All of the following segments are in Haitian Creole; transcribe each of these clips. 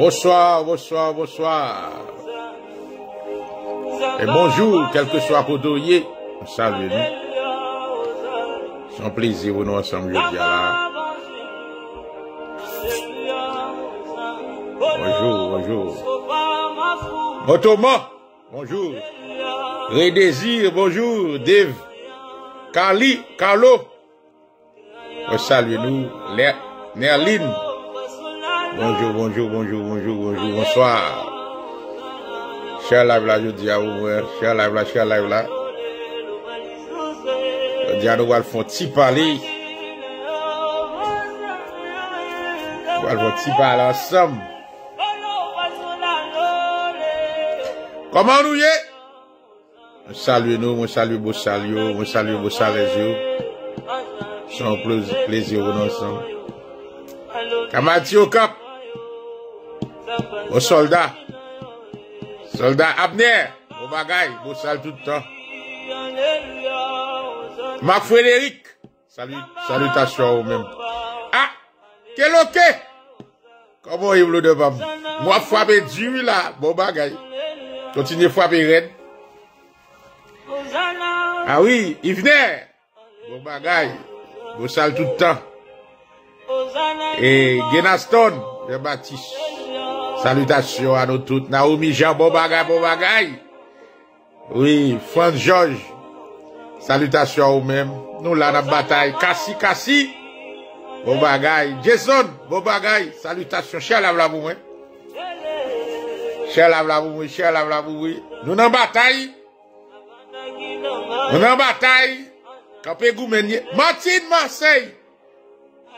Bonsoir, bonsoir, bonsoir E bonjou, kelke so akou doye On salve nou Son plezir ou nou ansam jok ya la Bonjou, bonjou Motoma, bonjou Redezir, bonjou, Dev Kali, Kalo On salve nou, Nerlin Bonjou, bonjou, bonjou, bonjou, bonjou, bonjou, bonsoir. Che la vla, yo diya ou mwen. Che la vla, che la vla. Yo diya nou wad fon tipa li. Wad fon tipa la ansam. Koman nou ye? Mwen salwe nou, mwen salwe bo salwe yo, mwen salwe bo salwe yo. Son plesio woun ansam. Kaman ti yo kap? O soldat, soldat apne, bo bagay, bo sal toutan. Ma Frédéric, salut, salutasyon ou men. Ha, ke ah, loke, komo i vlo devan. Mwa fwa pe djimila, bo bagay, kontinye fwa pe ren. Ha wii, i vne, bo bagay, bo sal toutan. E genaston, de batis. Salutasyon an nou tout. Naomi Jean, bo bagay, bo bagay. Oui, Franz George. Salutasyon an ou men. Nou la nan batay. Kasi, kasi. Bo bagay. Jason, bo bagay. Salutasyon. Che la vla bou mwen. Che la vla bou mwen, che la vla bou mwen. Nou nan batay. Nou nan batay. Kapi Goumenye. Martin Marseille.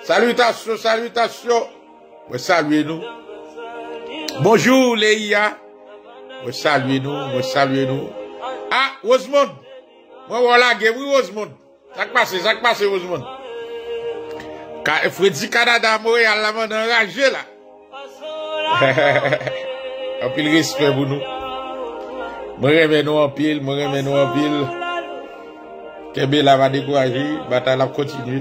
Salutasyon, salutasyon. Mwen saluyen nou. Bonjou le iya, mwen salve nou, mwen salve nou Ha, ah, ozmon, mwen wala ge mwen ozmon, sak pase, sak pase ozmon Ka Efredi Kanada mwen yal la mwen nan raje la Hehehe, apil rispe mwen nou Mwen reme nou apil, mwen reme nou apil Kebe la va dekwaje, batal la kontinu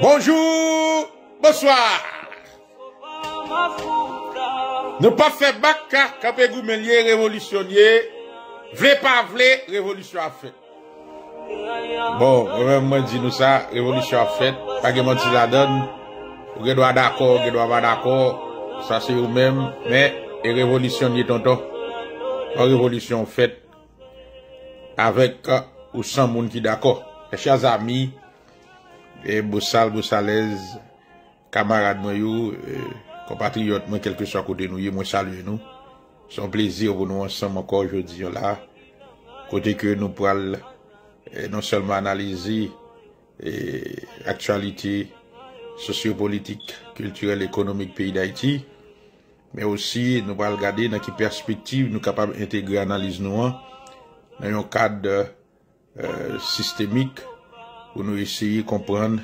Bonjou, bonsoir. Nou pa fe baka kapè gou menye revolutionye, vle pa vle, revolution a fèt. Bon, gen men mwen di nou sa, revolution a fèt, pa gen mwen ti la don, gen dwa d'akor, gen dwa va d'akor, sa se ou men, men, e revolutionye tonton. A revolution fèt, avèk ou san moun ki d'akor, e chazami. Bè e mbousal, mbousalez, kamarad mwen yon, e kompatri yot mwen kelke so akote nou, yon mwen salye nou. Son plezir pou nou ansan mwen kor jodi yon la, kote ke nou pral e non selman analize aktualite sociopolitik, kulturel, ekonomik peyi da iti, mwen osi nou pral gade nan ki perspektive nou kapab integre analize nou an, nan yon kad sistemik, pou nou esye yi kompran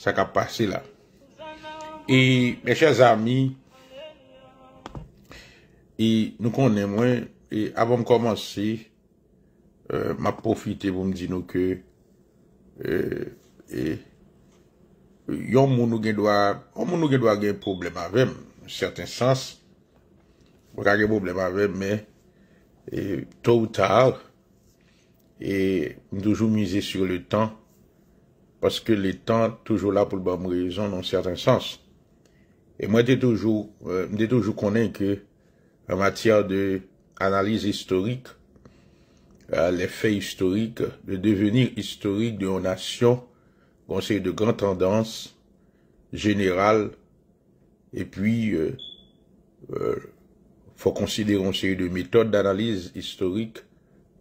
sa ka pase la. E, mèche zami, e nou konen mwen, e avon komanse, e, ma profite pou mdino ke, e, e, yon moun nou gen doa, moun nou gen doa gen problem avem, certain sans, wakage problem avem, mè, e, tou ou tal, e, mdoujou mize sur le tan, parce que les temps, toujours là pour le bon raison dans certain sens. Et moi, j'ai toujours, euh, toujours connu que, en matière de analyse historique, euh, les faits historiques, le devenir historique de nation nations, sait de grandes tendances générales, et puis, euh, euh, faut considérer une série de méthodes d'analyse historique,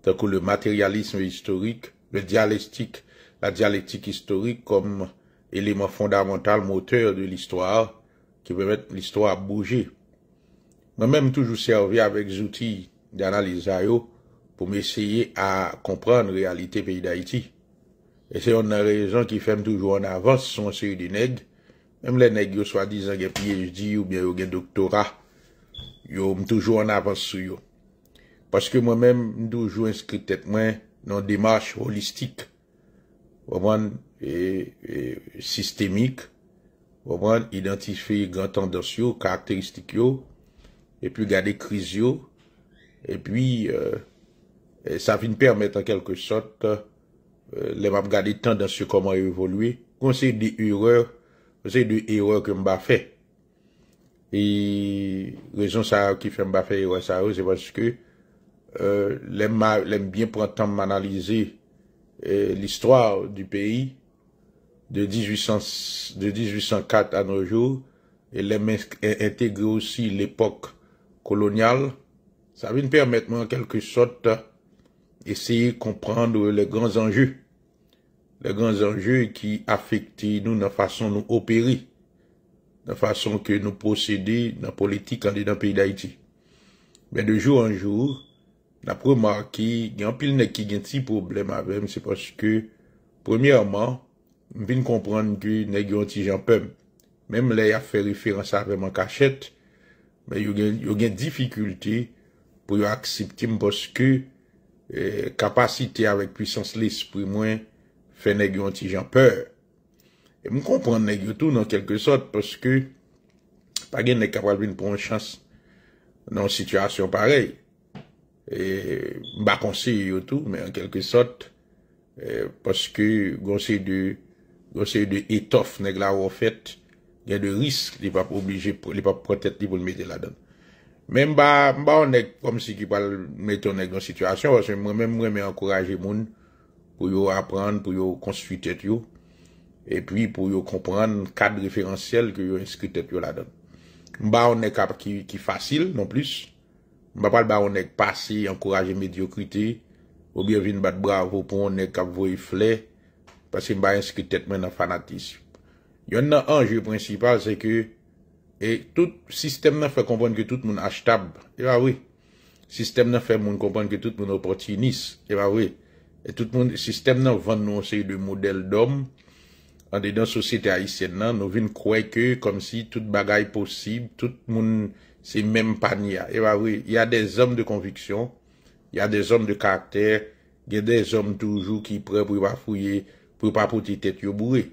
tant que le matérialisme historique, le dialectique a dialektik istorik kom eleman fondamental moteur de l'istwa ki vemet l'istwa bouje. Mè mèm toujou servi avèk zouti d'analiza yo pou mè eseye a kompran realite peyi da iti. E se yon nan rezon ki fèm toujou an avans son se yon de neg, mèm le neg yo swadi zangè piye jdi ou mè yon gen doktora, yo m toujou an avans sou yo. Paske mèm m toujou inskritet mwen nan demarche holistik waman e, e, sistemik, waman identifi gantan dans yo, karakteristik yo, epi gade kriz yo, epi e, sa fin permet an kelke sot, lem ap gade tan dans yo koman evolwe, kon se di hurer, kon se di hurer ke mba fe, e rezon sa ki fe mba fe hurer sa yo, se baske lem bien prantan manalize l'histoire du pays de, de 1804 à nos jours, et les aussi l'époque coloniale, ça va nous permettre en quelque sorte d'essayer de comprendre les grands enjeux, les grands enjeux qui affectent nous la façon nous opérer, la façon que nous procédions dans la politique dans le pays d'Haïti. Mais de jour en jour, Napro ma ki, gen pil ne ki gen ti problem avem, se poske, premiyoman, m bin kompran ki ne gyon ti janpem. Mem le ya feri feran sa veman kachet, men yon gen difikulti pou yo aksepti m poske, e, kapasite avek pwisans lis pou mwen fe ne gyon ti janpem. E m kompran ne gyotou nan kelke sot poske, pa gen ne kapal bin pon chans nan sityasyon parey. E, mba konseye yo tou, men en kelke sot, e, poske gonsen de etof neg la ou fet, gen de risk li pa prote li pou l'mete la don. Men mba mba ou nek, kom se ki pal meto neg don situasyon, wos men mwen me ankoraje moun pou yo apren, pou yo konstitite yo, e pi pou yo kompren, kad referansyel pou yo inskite yo la don. Mba ou nek ap ki fasil non plis, Mbapal ba ou nek pasi, ankoraje mediokrite, ou gen vin bat bravo pou ou nek kap voifle, pasi mba yon skritet men nan fanatism. Yon nan anje principal se ke, e tout sistem nan fe kompon ke tout moun ashtab, e ba wè, sistem nan fe moun kompon ke tout moun opotinis, e ba wè, e tout moun sistem nan vannonsi de model dom, an de dan sosite a isen nan, nou vin kwe ke, kom si tout bagay posib, tout moun... Se menm pa niya. E ba wè, y a de zom de konviksyon, y a de zom de karakter, y a de zom toujou ki pre pou pa fouye, pou pa poti tèt yo bourè.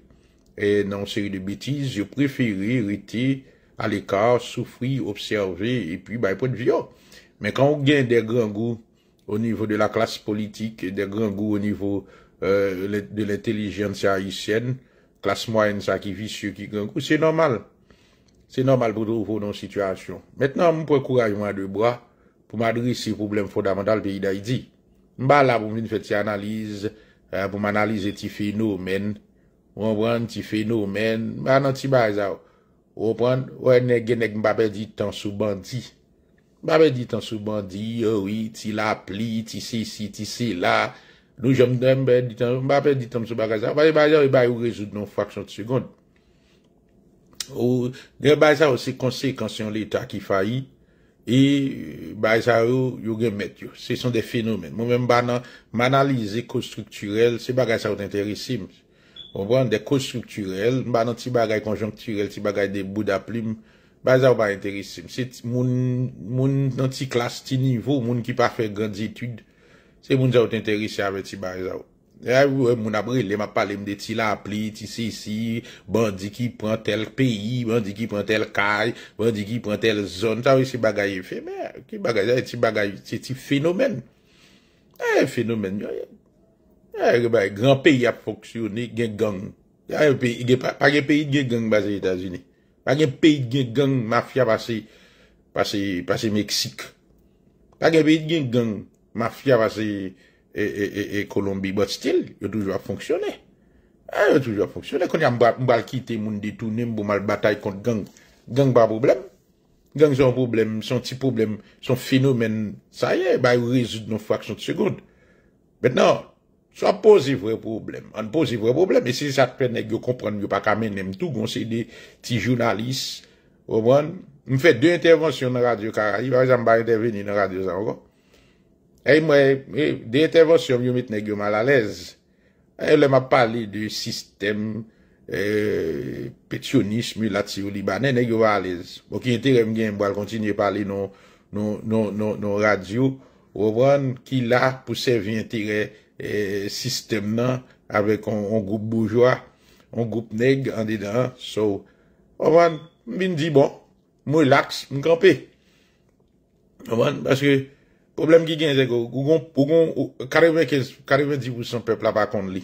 E nan seri de bitiz, yo preferi rete, alekar, soufri, observè, e pi ba e pot vyo. Men kan ou gen de gran gou, o nivou de la klas politik, euh, de gran gou o nivou de l'intellijensi ayisyen, klas mwen sa ki visye ki gran gou, se normal. Se normal pou tou foun nou situasyon. Metnan m pou ek kouraj m wade bo, pou m adri se problem fondamental pe yi da yi di. M ba la pou m fin fè ti analize, pou m analize ti fenomen, m wapran ti fenomen, m anan ti ba e zav. Wapran, wè nè genèk m pape ditan sou bandi. M pape ditan sou bandi, yowi, ti la pli, ti se si, ti se la. Nou jom dèm, m pape ditan sou baga zav. Wajen ba yowi bay ou rezout nou fwaksyon tsegond. Ou gen bayza ou se konsekansyon l'Etat ki fayi, e bayza ou yo gen met yo. Se son de fenomen. Mou men ban nan manalize ko strukturel, se bagay sa ou te enteresim. M'm. Ou ban de ko strukturel, ban nan ti bagay konjonkturel, ti bagay de bouda plim, bayza ou ba enteresim. Se m'm. moun nan ti klas ti nivou, moun ki pa fe grand zitude, se moun za ou te enteresim avet si bayza ou. Eh, eh, moun apre, le ma pale mde ti la aple, ti se si, bandi ki pran tel peyi, bandi ki pran tel kaj, bandi ki pran tel zon, ta we se bagay e fe, me, ki bagay, se eh, ti bagay, se ti fenomen. E, fenomen, yo, yo. E, yon bay, gran peyi a foksyone gen gang. E, yon peyi, pa gen peyi gen gang basi Etasini. Pa gen peyi gen gang, mafya basi, basi, basi Meksik. Pa gen peyi gen gang, mafya basi Meksik. E Kolombi, e, e, e but still, yo toujwa fonksyonè. Yo toujwa fonksyonè. Kon yon mbalkite moun ditounen, mbou mal batay kont gang, gang ba problem. Gang zon problem, son ti problem, son fenomen, sa ye, ba yon rezout nou fraksyon tsegonde. Met nan, sou ap pose yon vre problem. An pose yon vre problem. E se sa te plenè gyo kompran, gyo pa kamen nem tou, goun se yon ti jounalis, mwen fè dè intervensyon nan radyo Karahi, barizan mba interveni nan radyo Zangon, Ey mwen, dey intervensyon yon mit negyo mal alèz. Elèman pali dey sistem euh, petyonisme latsi ou libanè negyo mal alèz. Mwen ki entere mgen mboal kontinye pali non radyou. Mwen ki la pou sevin entere sistem nan avek an goup bourgeois, an goup neg an didan. Mwen, mwen di bon. Mwen laks, mwen kampe. Mwen, baske Poblèm ki gen zè go, ou gon 40% pepl apakonde li.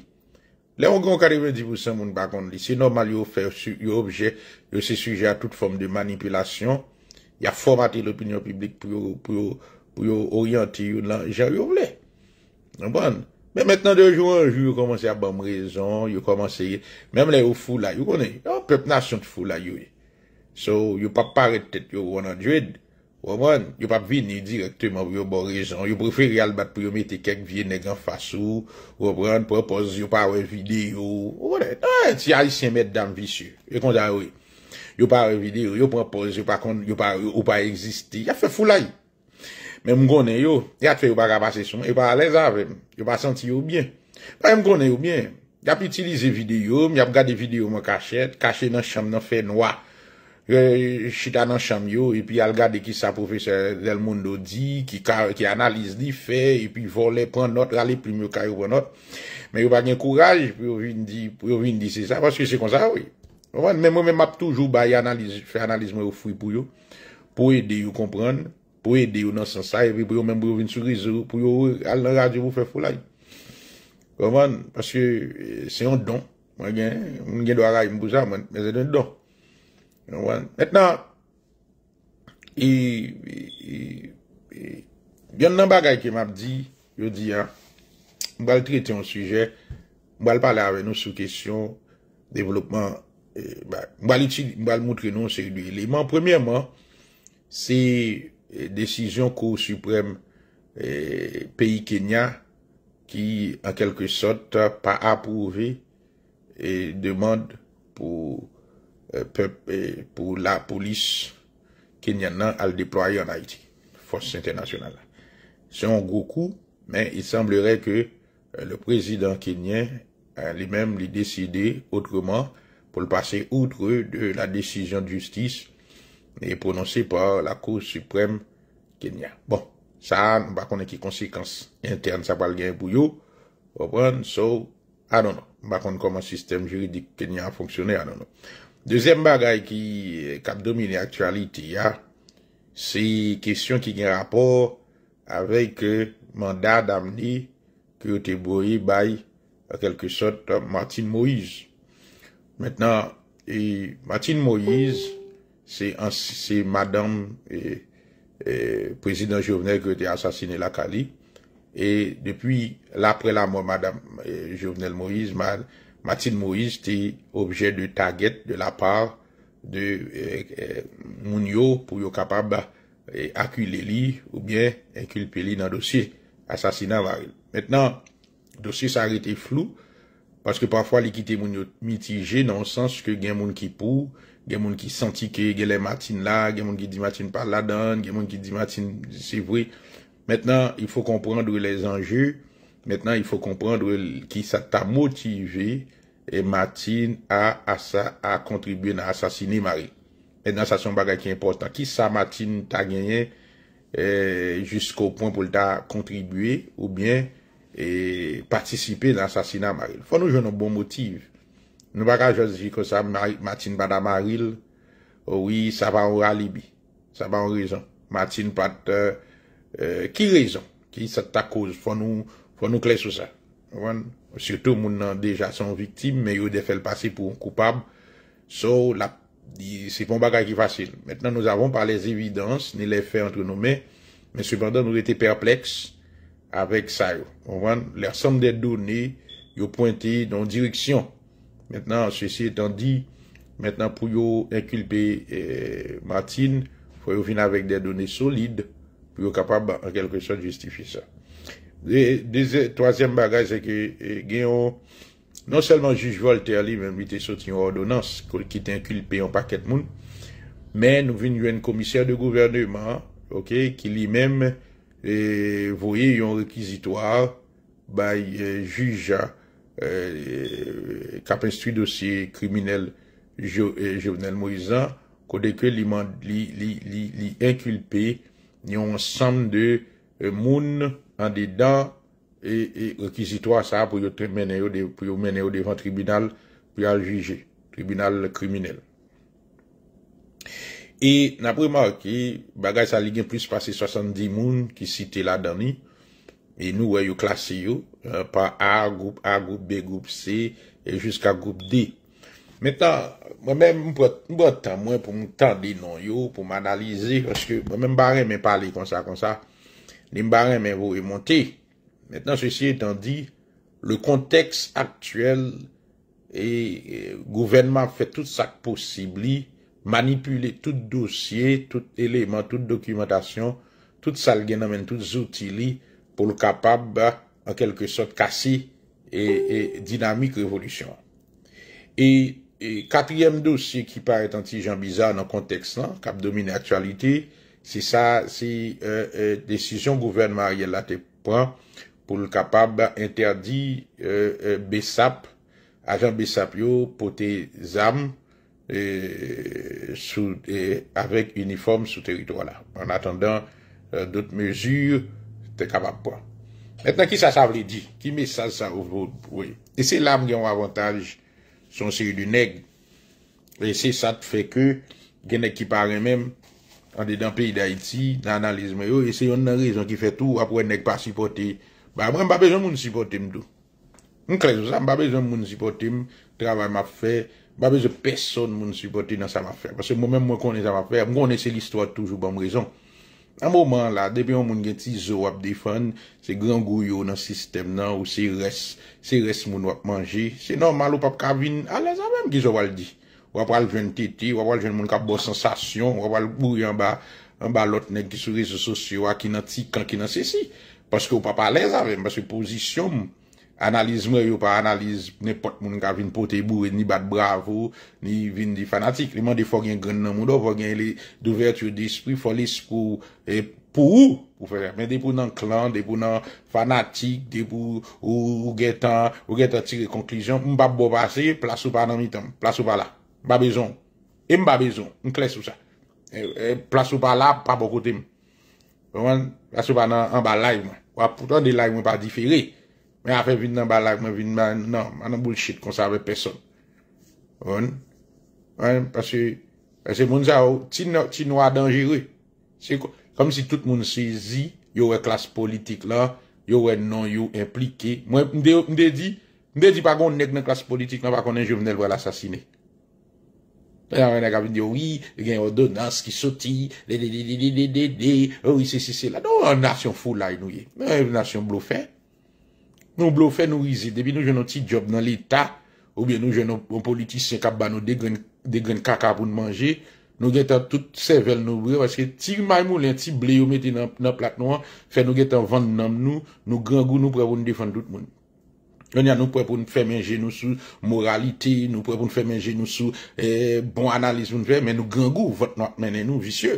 Le ou gon 40% moun apakonde li, se normal yo fè yo objè yo se sujè a tout fòm de manipilasyon, ya formatè l'opinyon piblik pou yo oryanti yo nan jan yo vle. Mè bon. mètenan de joun anjou yo komanse a bom rezon, yo komanse, mèm le yo fù la yo konè, yo pep nasyon fù la yo. So yo pa paret tèt yo 100%. Woban, yo pa vin ni direktyman wyo bo rezon. Yo preferi albat pou yo meti kek viye negan fasou. Woban, propoz yo pa we videyo. Woban, eh, eh, ti a yi sen met dam visyo. Yo kon da we. Yo pa we videyo, yo propoz, yo pa kon, yo pa existi. Ya fe fulay. Men mgonen yo, ya te fe yo pa gabase sou. Yo pa alez aven. Yo pa senti yo byen. Men mgonen yo byen. Yap itilize videyo, yap gade videyo mwen kachet. Kachet nan chanm nan fey noa. yo chita nan chanm yo, epi al gade ki sa profeseur Delmondo di, ki analize li fe, epi vole, pran not, rale prime yo kayo pran not, men yo bagen kouraj, pou yo vindi se sa, paske se konsa woy. Mwen mwen map toujou baye analize, fè analiz mwen yo fwi pou yo, pou ede yo kompran, pou ede yo nan sensay, epi pou yo mwen brouvin sou rizou, pou yo al nan radyo pou fwe folay. Mwen, paske eh, se yon don, mwen gen, mwen gen do a ray mboza, mwen, mwen gen don don. Met nan, yon nan bagay ke map di, yo di, ah, mbal trete yon suje, mbal pale ave nou sou kesyon devlopman, e, mbal moutre nou se li. Men, premièman, se e, desizyon ko suprèm e, peyi Kenya ki an kelke sot pa apouve e demande pou Euh, pep pou la polis Kenyan nan al depoye an Haiti, fos internasyonal. Se yon gwo kou, men yi semblere ke le prezident Kenyan li men li deside otreman pou l'pase outre de la desijon justice bon, ne prononse pa la kou suprèm Kenyan. Bon, sa an bakon e ki konsekans interne sa pal gen pou yo, opan, so anon, bakon koman sistem juridik Kenyan a fonksyonè, anon, anon. Dezem bagay ki kap eh, domine aktualite ya, se kestyon ki gen rapor avek eh, manda damne ki ou te boye baye a kelke sot Martin Moïse. Metnan, eh, Martin Moïse, se Madame, prezident jovenel ki ou te asasine la Kali, e depi la prelamo Madame Jovenel Moïse man, Matin Moïse te obje de taget de la par de euh, euh, moun yo pou yo kapab akule li ou bien inkulpe li nan dosye asasina varil. Metnan, dosye sa rete flou, paske pafwa likite moun yo mitije nan sens ke gen moun ki pou, gen moun ki santi ke gen le Matin la, gen moun ki di Matin pa la don, gen moun ki di Matin se vwe. Metnan, il fò komprendre les anjou, Mètenan, i fò komprendre ki sa ta motivè e Matin a kontribwè nan asasini Maril. E nan sa son bagay ki important. Ki sa Matin ta genye jiskò pon pou ta kontribwè ou byen e patisipè nan asasini Maril. Fò nou jenon bon motiv. Nou bagay jazji kon sa Matin bada Maril ou i sa ban ou alibi. Sa ban ou rezon. Matin pat... Ki rezon? Ki sa ta kouz? Fò nou... Fwa nou kle sou sa. Sirtou moun nan deja son viktim, men yo defel pase pou koupab, sou la, se fon baka ki fasil. Metnen nou avon par les evidans, ni le fe antre nou men, men sepandon nou rete perpleks, avek sa yo. On van, lersanm de do ne, yo pointe don direksyon. Metnen, se si etan di, metnen pou yo inkilpe Martin, fwa yo fin avek de do ne solide, pou yo kapab ankel kresyon justifi sa. Eh, non de se, toasyen bagaj se ke genyon, non selman juj Voltaire li, men mi te soti yon ordonans, kol ki te inkulpe yon paket moun, men nou ven yon komiser de gouvernement, ok, ki li men, eh, voye yon rekizitoar, bay eh, juja, kapestri dosye kriminel, Jovenel Moïsa, kode ke li inkulpe, yon san de moun, an de dan, e rekizitwa sa pou yo mene yo devan tribunal pou yo al juje, tribunal kriminel. E na pou mwak, bagaj sa ligin plis pase 70 moun ki site la dani, e nou wè yo klase yo, euh, pan A, A group, B group, C, e jiska group D. Metan, mwen mwen mwen potan mwen pou mwen tante de yon yo, pou mwen analize, mwen mwen mware mwen pale kon sa kon sa, ni mba remen vou remonte. Mwen nan sosi etan di, le konteks aktuel e gouvenman fè tout sak posibli manipule tout dosye, tout eleman, tout dokumentasyon, tout salgenamen, tout zoutili pou l kapab, an kelke sot, kasi e dinamik revolutyon. E kapiyem dosye ki paret anti Jean Bizard nan konteks nan, kap domine aktualite, Si sa, si euh, euh, desisyon gouverne marye la te pran pou l kapab interdi euh, besap, ajan besap yo pou te zam avèk uniform sou teritro la. An atan dan, dot mesur, te kapab pran. Metan ki sa sa vle di? Ki me sa sa vle di? E se lam gen avantage son se yu du neg, e se sa te fè ke gen ekipare menm, an de dan peyi d'Haiti, nan analizme yo, e se yon nan rezon ki fè tou wap wè nek pa supporte, ba mwen babè zon moun supporte mdou. Mwen klez wazan, babè zon moun supporte m, travè m ap fè, babè zon person moun supporte nan sa m ap fè. Pase mwen mèm mwen konen sa m ap fè, mwen konen se l'histoire toujou ban m rezon. An mouman la, depè yon moun gen ti zo wap defan, se gran goyo nan sistem nan, ou se res, se res moun wap manje, se normal ou pap kavin, alè zan mèm ki zo waldi. Wapal ven teti, wapal ven moun ka bo sensasyon, wapal bou yon ba lotne ki sou reso sosyo, wakina ti, kankina se si. Paske ou pa palez avem, paske pouzisyon moun. Analiz mwen yo pa analiz, nepot moun ka vin pote bou, ni bat bravo, ni vin di fanatik. Li man de fok gen gen nan moun do, fok gen li d'ouverture di esprit folis e, pou ou pou ou pou fere. Men de pou nan klan, de pou nan fanatik, de pou ou gen tan, ou gen tan ti rekonklisyon, mbap bo pase, plas ou pa nan mitan, plas ou pa la. Ba bezon, im ba bezon, m kles ou sa e, e, Plas ou pa la, pa pokot im Plas ou pa nan, an ba lai Wapoutan de lai mwen pa difere Men afe vin nan ba lai, men vin nan Nan, man nan bullshit, konsave peson On, wèm, pase Pase moun za ou, ti nou a dangere Kom si tout moun sezi Yowè klas politik la Yowè non yow implike M de di, m de di pa kon nek nan klas politik Nan pa kon en jovenel wèl asasine Nan yon agav yon diyo, wii, yon gen yon donans ki soti, de de de de de de de, wii se se se la, nou yon nasyon fou la yon yon yon, nan yon nasyon blofè. Nou blofè nou wize, debi nou jen yon ti job nan l'Etat, oubyen nou jen yon politis se kap ba nou de gren kaka pou nou manje, nou gen tan tout sevel nou wè, wè se ti maymou len, ti bleyo mette nan plat nou an, fè nou gen tan vand nan nou, nou gran goun nou preboun defan lout moun. Yon yon nou pwèpoun fèmen genou sou moralite, nou pwèpoun fèmen genou sou eh, bon analiz moun fèmen, nou gengou vot nou ap menen nou visye.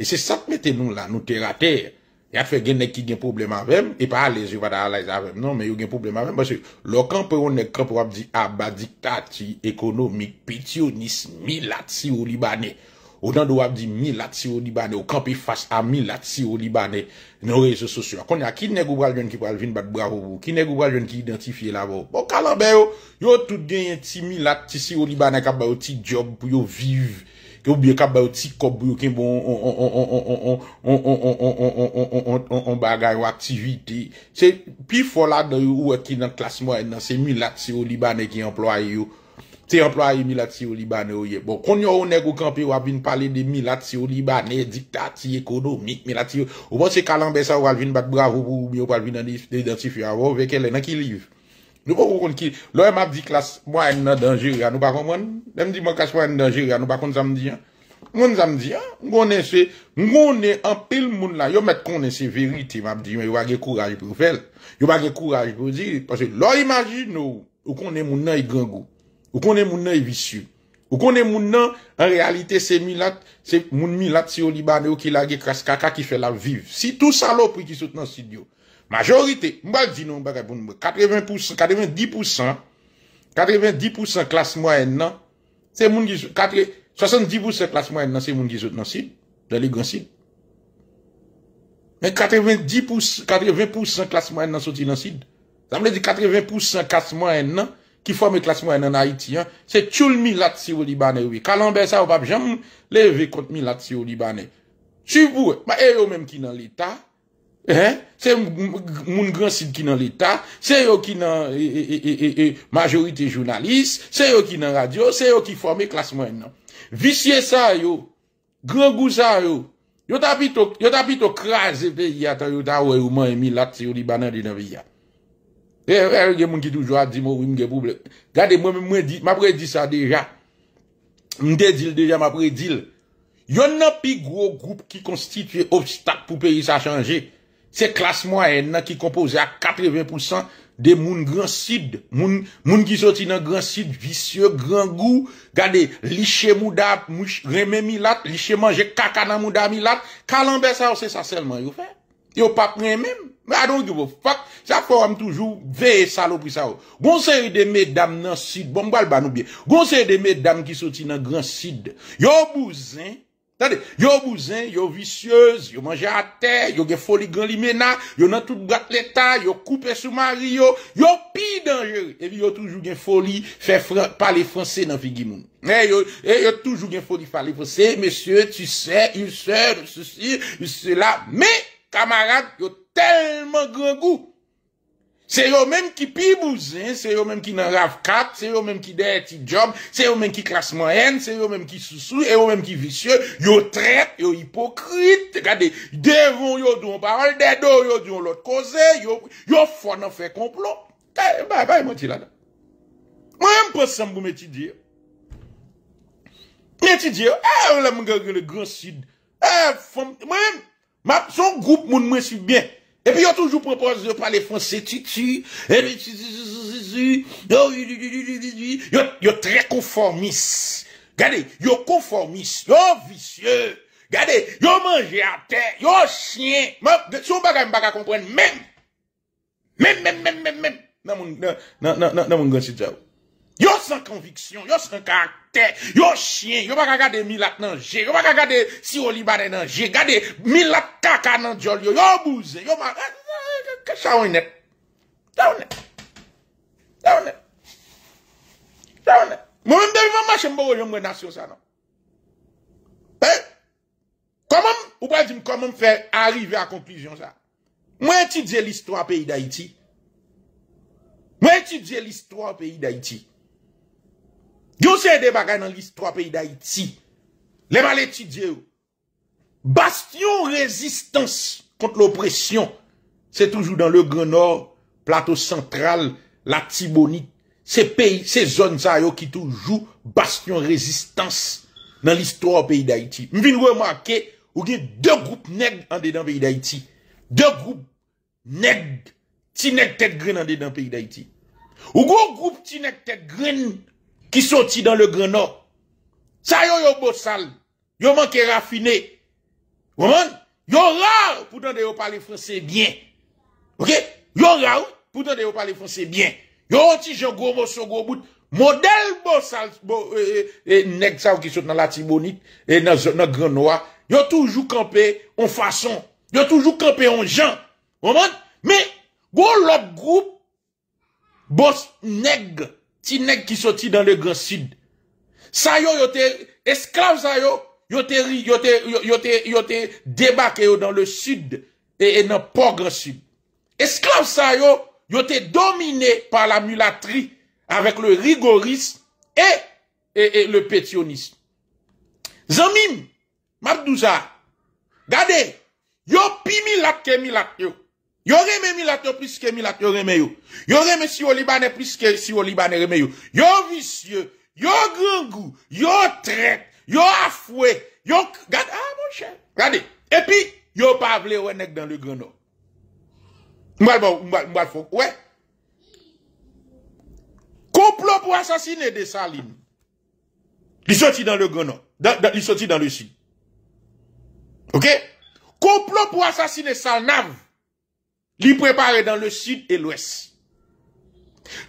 E se sat meten nou la nou tèra tèr, yat fè genè ki gen problem avèm, e pa alè zi wad alè zi avèm, non, men yo gen problem avèm. Ou nan do ap di milat si yo libanen, ou kanpe fasy a milat si yo libanen nan rejse sosyo. Konya, ki ne gwa jen ki pal vin bat bravo ou? Ki ne gwa jen ki identifiye la vo? Po kalan beyo, yo tudeye ti milat si yo libanen ka bayo ti job pou yo viv. Yo byo ka bayo ti kob pou yo kenbo on, on, on, on, on, on, on, on, on, on, on, on, on, on, on, on, on, on, on, on bagay yo aktivite. Se pi fola do yo wè ki nan klasmo e nan se milat si yo libanen ki employe yo. te emploaye milatio libanè ou ye. Bon, kon yo ou neg ou kampe wap vin pale de milatio libanè, diktati ekonomik, milatio... Ou bon se kalanbe sa wap vin bat bravo ou mi wap alvin nan identifi avon, vekele nan ki liv. Nou bon kon ki... Loi e m ap di klas mwen nan danjiri e an, ou bakon mwen? Demi di m wakas mwen nan danjiri an, ou bakon zamdian? Mwen zamdian, m gounen se... M gounen an pel moun la, yo met konen se verite m ap di, men yo wage kouraj pou fel. Yo wage kouraj pou di, lor imagine ou, ou konen moun nan yi e gengo. Ou konen moun nan evisyon. Ou konen moun nan, en realite, se moun milat se olibane ou ki lage kras kaka ki fe la viv. Si tou salopri ki sot nan sid yo, majorite, mba zinon, mba repoun mba, 80%, 90% 90% klas mwa en nan, 70% klas mwa en nan, se moun ki sot nan sid, dali gansid. Men 90%, 80% klas mwa en nan soti nan sid, zan mwen di 80% klas mwa en nan, Ki fome klasman nan Haiti, se choul milat si ou libanen we. Kalanbe sa ou bab jan, le ve kont milat si ou libanen. Su vou, ma e yo menm ki nan l'Etat. Se moun gran sid ki nan l'Etat. Se yo ki nan e, e, e, majorite jounalist. Se yo ki nan radio. Se yo ki fome klasman nan. Vi siye sa yo. Gran gou sa yo. Yo ta pi to kraze ve yata yo ta we ou menm milat si ou libanen di nan vi yata. Gade mwen mwen mwen di, mwen pre di sa deja, mwen de dil deja mwen pre dil, yon nan pi gro group ki konstituye obstak pou peyi sa chanje, se klasman en nan ki kompose a 80% de moun gran sid, moun ki soti nan gran sid visye, gran gou, gade liche mou da mou reme mi lat, liche manje kaka nan mou da mi lat, kalanbe sa yo se sa selman yo fe, yo pa pre menm. Mè a don ki vo fok, sa fò am toujou ve e salopri sa ou. Gon se yon de mèdame nan sid, bon mbal ba nou bie. Gon se yon de mèdame ki soti nan gran sid. Yo bouzèn, yo bouzèn, yo vicieuse, yo manje a tè, yo gen foli gran li mè nan, yo nan tout gwa tletan, yo koupe sou mariyo, yo pi dengeri. Evi yo toujou gen foli fè pale fransè nan figimoun. Evi eh, yo eh, toujou gen foli fè pale fransè, mèsyè, ti sè, yon sè, yon sè, yon sè la, mè kamarade, yon tè. tellement grand goût. C'est eux-mêmes qui pibouzin, hein. c'est eux-mêmes qui n'en rave 4, c'est eux-mêmes qui des petits jobs, c'est eux-mêmes qui classe moyenne, c'est eux-mêmes qui soussouillent, et eux-mêmes qui vicieux, yo traite, yo hypocrite, regardez, devant yo don parole, des dos yo don l'autre cause, yo, yo fon en fait complot. Bah, bah, moi, là Moi, je pense que vous tu dis, ah, là, le grand sud. Ah, moi, ma, son groupe, moun, moi, suis bien. Et puis, yo toujours propose de parler français, tu. et puis, tu. Ils tu, très conformiste. Regardez, yo conformiste, yo vicieux. Regardez, yo mangé à terre, yo chien. Son tu, pas comprendre, même. Même, même, même, même, même. non non non tu, non Yo san konviksyon, yo san karakter, yo chyen, yo baka gade milat nanje, yo baka gade si olibade nanje, gade milat kaka nanjol yo, yo bouze, yo baka... Eh, eh, eh, Kè chan wè net? Chan wè net? Chan wè net? Chan wè net? Mwen mbe vivan mba chen mbo yo mwen nasyon sa nan? Eh? Koman m... Ou bwa di m koman m fè arive a konplisyon sa? Mwen ti dje listwa peyi da iti? Mwen ti dje listwa peyi da iti? Gyo se e de bagay nan list 3 peyi da iti. Le mal eti diyo. Bastion rezistans kont l'opresyon. Se toujou dan le Grenoor, Plato Central, Latibonit. Se peyi, se zon sa yo ki toujou bastion rezistans nan list 3 peyi da iti. Mwen vin wè mwake, ou gen de group neg an de dan peyi da iti. De group neg ti neg tek gren an de dan peyi da iti. Ou gwo group ti neg tek gren qui sont dans le Grand Nord. Ça yo yo beau sale. Yo manque raffiné. Vous Yo rare pourtant de yo parler français bien. OK Yo rare pourtant de yo parler français bien. Yo petit un gros mot gros bout. Modèle beau sale et euh, euh, euh, nèg qui sont dans la Tibonite et dans dans Grand Nord. Yo toujours campé en façon. Yo toujours campé en gens. Vous Mais gros l'autre groupe boss nègre ti nèg qui sorti dans le grand sud. Ça yo yo te esclaves ça yo yo te yo débarqué dans le sud et, et dans port grand sud. Esclaves ça yo yo dominé par la mulaterie avec le rigorisme et, et, et le pétionnisme. Zamim, Mabdouza, regardez, yo pimi la ke milat yo. Yo aurait milato plus que milato yo yo. Yo si yo Libanais plus que si yo Libanais y yo. Yo vicieux, yo grand goût, yo traite, yo affoué, yo... Gade, ah mon cher, regardez. Et puis, yo pas vle nek dans le grand nord. Mbal bon, mbal fok, ouais. Complot pour assassiner des salines. Il sortit dans le grand nord. il sortit dans le sud. Ok? Complot pour assassiner Salnav. Lui préparer dans le sud et l'ouest.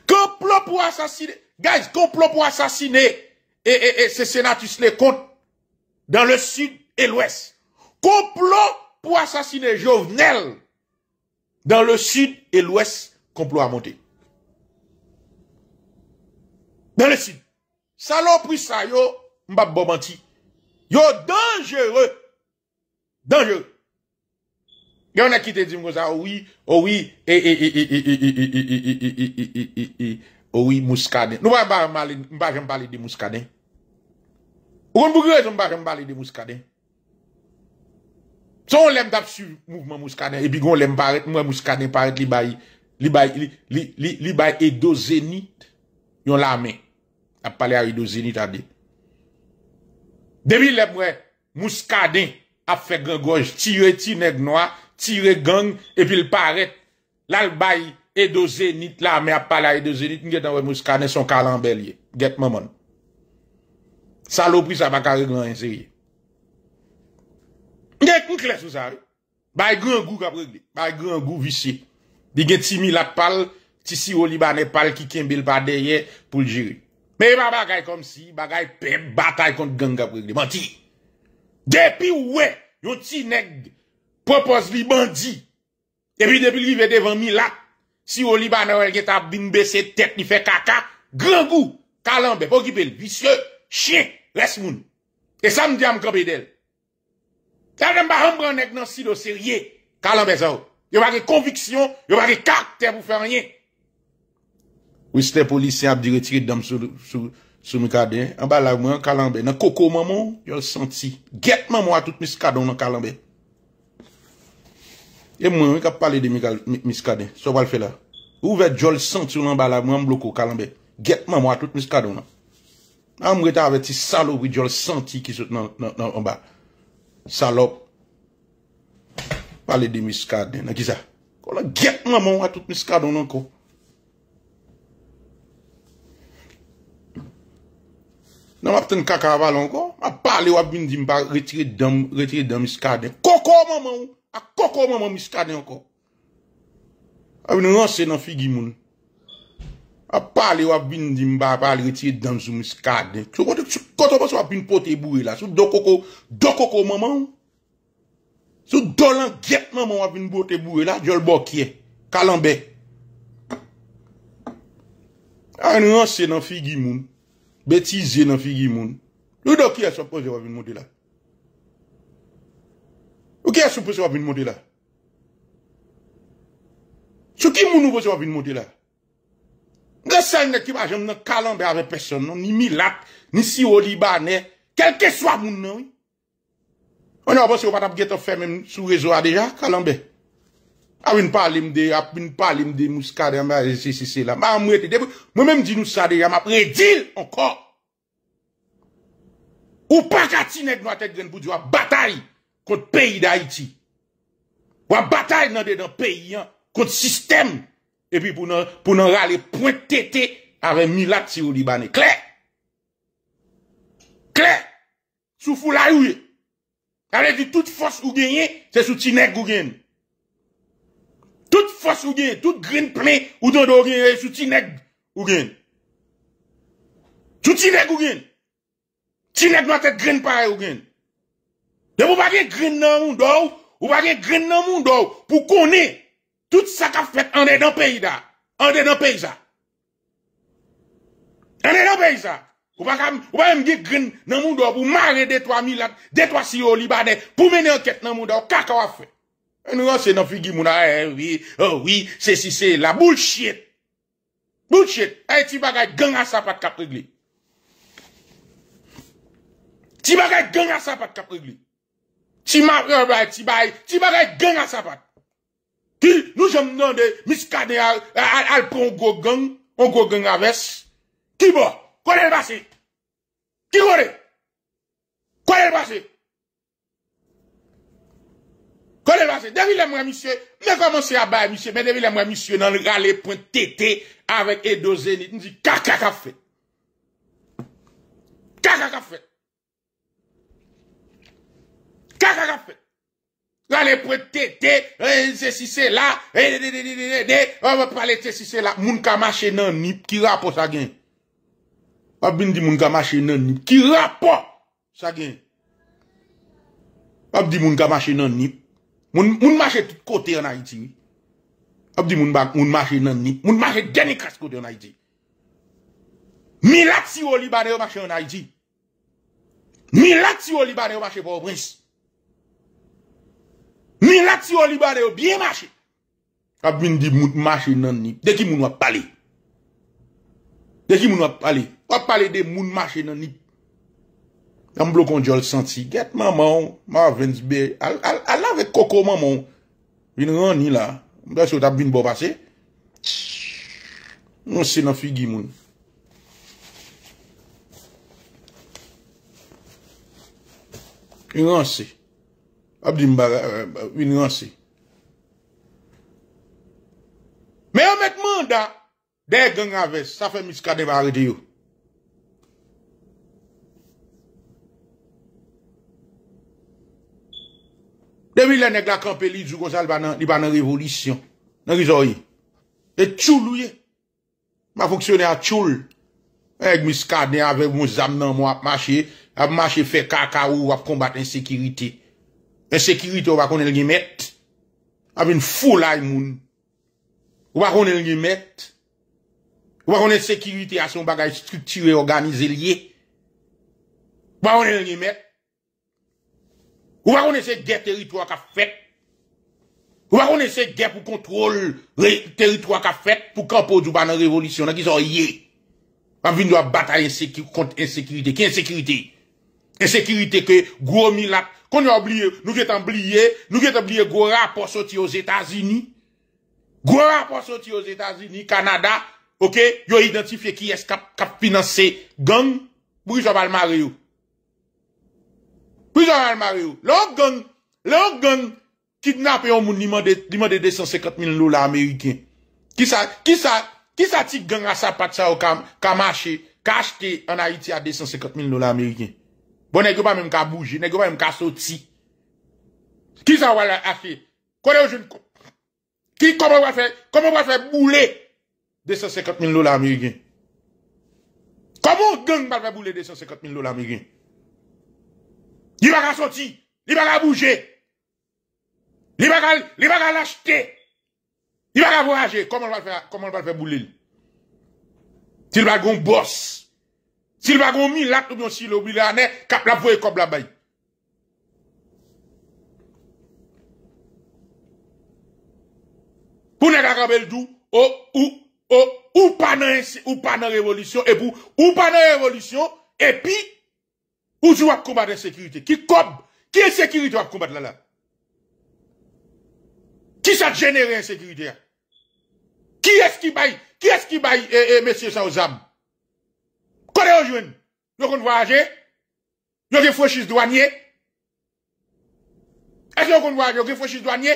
Complot pour assassiner. Guys, complot pour assassiner. Et, et, et ces sénatus les comptes dans le sud et l'ouest. Complot pour assassiner Jovenel dans le sud et l'ouest. Complot à monter. Dans le sud. pris ça, yo, m'bab bon menti. Yo dangereux. Dangereux. gen wè kite di mgo sa, ouwi, ouwi, e, e, e, e, e, e, e, e, e, e, e, e, e, e, e, e, ouwi mouskade. Nou wè bar mbali, mbaj mbali di mouskade. Ou konm bougè zon mbaj mbali di mouskade. So, ou lèm dap su mouvment mouskade, epi kon lèm barit mwè mouskade, parit li bayi, li bayi, li, li, li bayi e do zenit, yon la men, ap pale a e do zenit ade. Demi lèm mwè mouskade, ap fe gongonj, ti yon ti neg noua, Tire gang, epil paret. Lal bay, edo zenit la, me ap pala edo zenit, nget anwe mouska, neson kalan bel ye. Gèt maman. Salopri sa baka regran yon seri. Nget nkles ou sa, yo. Baye gran gou kap regde. Baye gran gou visi. Di gen timi lak pal, ti si oliba nepal ki kembil pa deye pou ljiri. Me yon pa bagay kom si, bagay pe batay kont gang kap regde. Manti. Depi we, yo ti negd, Wapos li bandi. E pi depil li ve devan mi la. Si yo li ba nan we get ap bimbe se tek ni fe kaka. Gran gou. Kalanbe. Vokipel. Visye. Chien. Res moun. E sam di am kabe del. Tade mba hambran nek nan silo serye. Kalanbe zow. Yo wak e konviksyon. Yo wak e kak te wou fe wanyen. Ou iste polisyen ap di retirid dam sou mkade. An ba lag mwen kalanbe. Nan koko maman yo l senti. Gèt maman wak tout mis kadon nan kalanbe. E mwen wè ka pale de mi skade. So wal fè la. Ou wè diol santi ou nan ba la mwen bloko kalanbe. Gèt mwen mwen a tout mi skade ou nan. A mwen wè ta avè ti salop wè diol santi ki sot nan ba. Salop. Pale de mi skade. Na ki sa. Kou la gèt mwen mwen mwen a tout mi skade ou nan kou. Nan wè ap ten kaka aval an kou. A pale wè ap bindi mba. Retire dèm mi skade. Koko mwen mwen ou. A koko maman miskade anko A vi nan yon se nan figi moun A pale wap bin jimba, pale weti e dam sou miskade Koto bas wap bin pote e buwe la, sou do koko, do koko maman Sou do lan get maman wap bin pote e buwe la, jol bokye, kalanbe A vi nan yon se nan figi moun, betize nan figi moun Yon do kye sopoze wap bin moti la Ou kè sou pou sou avin moun de la? Sou kè moun nou pou sou avin moun de la? Gè sa yon ekip a jèm nan kalanbe avè person nan, ni milat, ni si olibanè, kelke sou avoun nan wè? Ou nou avon sou wata pou geto fèmèm sou rezo a deja, kalanbe? Avè n'pallèm de, apè n'pallèm de, mouska de, amè, si si si la, mè amwè te debè, mè mèm di nou sa de ya, mè apè, di l'enkor! Ou pa katinek nou atèk gen pou di wap batayi! contre pays d'Haïti. Ou à bataille dans le pays, hein. contre le système. Et puis pour nous, pour nous râler point tété avec Milat si ou Libanais. Claire. Claire. Sous fou la ouye. Allez dit toute force ou gagne, c'est sous tinek ou gagne. Toute force ou gagne, toute green plein ou dans d'orient, sous ou gagne. Sous Tineg ou gagne. Tineg doit green pareil ou gagne. E mou bagye grin nan moun do ou, mou bagye grin nan moun do ou, pou koni tout sa ka fwet ane nan peyda, ane nan peyza. Ane nan peyza. Mou bagye mou bagye grin nan moun do ou, pou mare de 3 milat, de 3 siro libanen, pou mene anket nan moun do ou, kaka wafet. E nou anse nan figi moun a, eh oui, oh oui, se si se, la bullshit. Bullshit. E ti bagye gen a sapat kapregli. Ti bagye gen a sapat kapregli. Tu Ti un bail, tu ba, tu ba gang à sa patte. Tu, nous j'aime demandé, Miss à, al pour un gang, un go gang à veste. Qui boit? Qu'on est le passé? Qui gore? Qu'on est le passé? Qu'on est le passé? Devi le monsieur, mais comment c'est à bail monsieur, mais devi la moi, monsieur, dans le rale point tété avec Edo Zenit, nous dit, kaka café, fait. Kaka Kaka gafet? Gale prete te, te, en eh, se si se la, e de de de de de de, an wap pale te si se la, moun ka mashe nan nip, ki rapo sa gen. Abdi moun ka mashe nan nip, ki rapo sa gen. Abdi moun ka mashe nan nip, moun mashe tout kote an a iti. Abdi moun mashe nan nip, moun mashe geni kasko de an a iti. Mi lak si wou li bane yo mashe an a iti. Mi lak si wou li bane yo mashe wou brinsi. Min lak si yo li bade yo biye mashe. A bin di moun mashe nan nip. Deki moun wap pale. Deki moun wap pale. Wap pale de moun mashe nan nip. Yon blokon jol santi. Get mamon. Ma vens be. Alave koko mamon. Bin an ni la. Mwen se yo tab bin bo pase. Yon se nan figi moun. Yon se. ap di mba vinran eh, eh, se. Me yon met manda, de gengan ves, safen miska de ba redi yo. De vilen neg la kampe li, zougon sal ba nan revolisyon, nan rizor yon. E tchoul ouye, ma fonksyonè a tchoul, e miska de ave moun zam nan moun ap mache, ap mache fe kaka ou, ap kombat en sekiritè. insécurité, on va qu'on le guillemette, avec une foule à moun. On va qu'on le guillemette, ou va qu'on sécurité à son bagage structuré, organisé, lié. On va qu'on le guillemette, on va qu'on cette guerre territoire qu'a fait. On va qu'on cette guerre pour contrôle territoire qu'a fait pour camper du banan révolution, qui sont yé. Avec une bataille contre l'insécurité. Qui est insécurité? Insécurité que gros milap, qu'on a oublié, nous qui oublié, nous qui oublié gros rapport sorti aux États-Unis. Gros rapport sorti aux États-Unis, Canada, ok, yo identifié qui est cap, cap financé gang, Brisobal Mario. Brisobal L'autre Mario, leur gang, leur gang, kidnappé un m'a demande 250 000 dollars américains. Qui ça, qui ça, qui ça, ti gang à sa patte ça au cam, ka marché, acheté en Haïti à 250 000 dollars américains? Bon, n'est-ce pas même qu'à bouger, n'est-ce pas même qu'à sortir. Qui ça va faire? faire je? Qui comment va faire Comment va faire bouler 250 000 dollars américains Comment gang va faire bouler 250 000 dollars américains Il va sortir, il va bouger. Il va il va l'acheter. Il va voyager, comment on va faire comment on va faire bouler Tu va boss s'il va gon là, ou bien s'il est millionnaire, cap la voie comme la baille. Pour ne pas le dou, oh, ou, ou, oh, ou, ou pas dans, ou pas dans révolution, et pour, ou pas dans révolution, et puis, ou tu vas combattre l'insécurité sécurité. Qui cob? Qui est sécurité à combattre là là? Qui ça génère insécurité? Qui est-ce qui baille? Qui est-ce qui baille, eh, eh, messieurs, ça Kode yo jwen? Yo voyage, Yo douanier, est jeunes, voyage, on a douanier,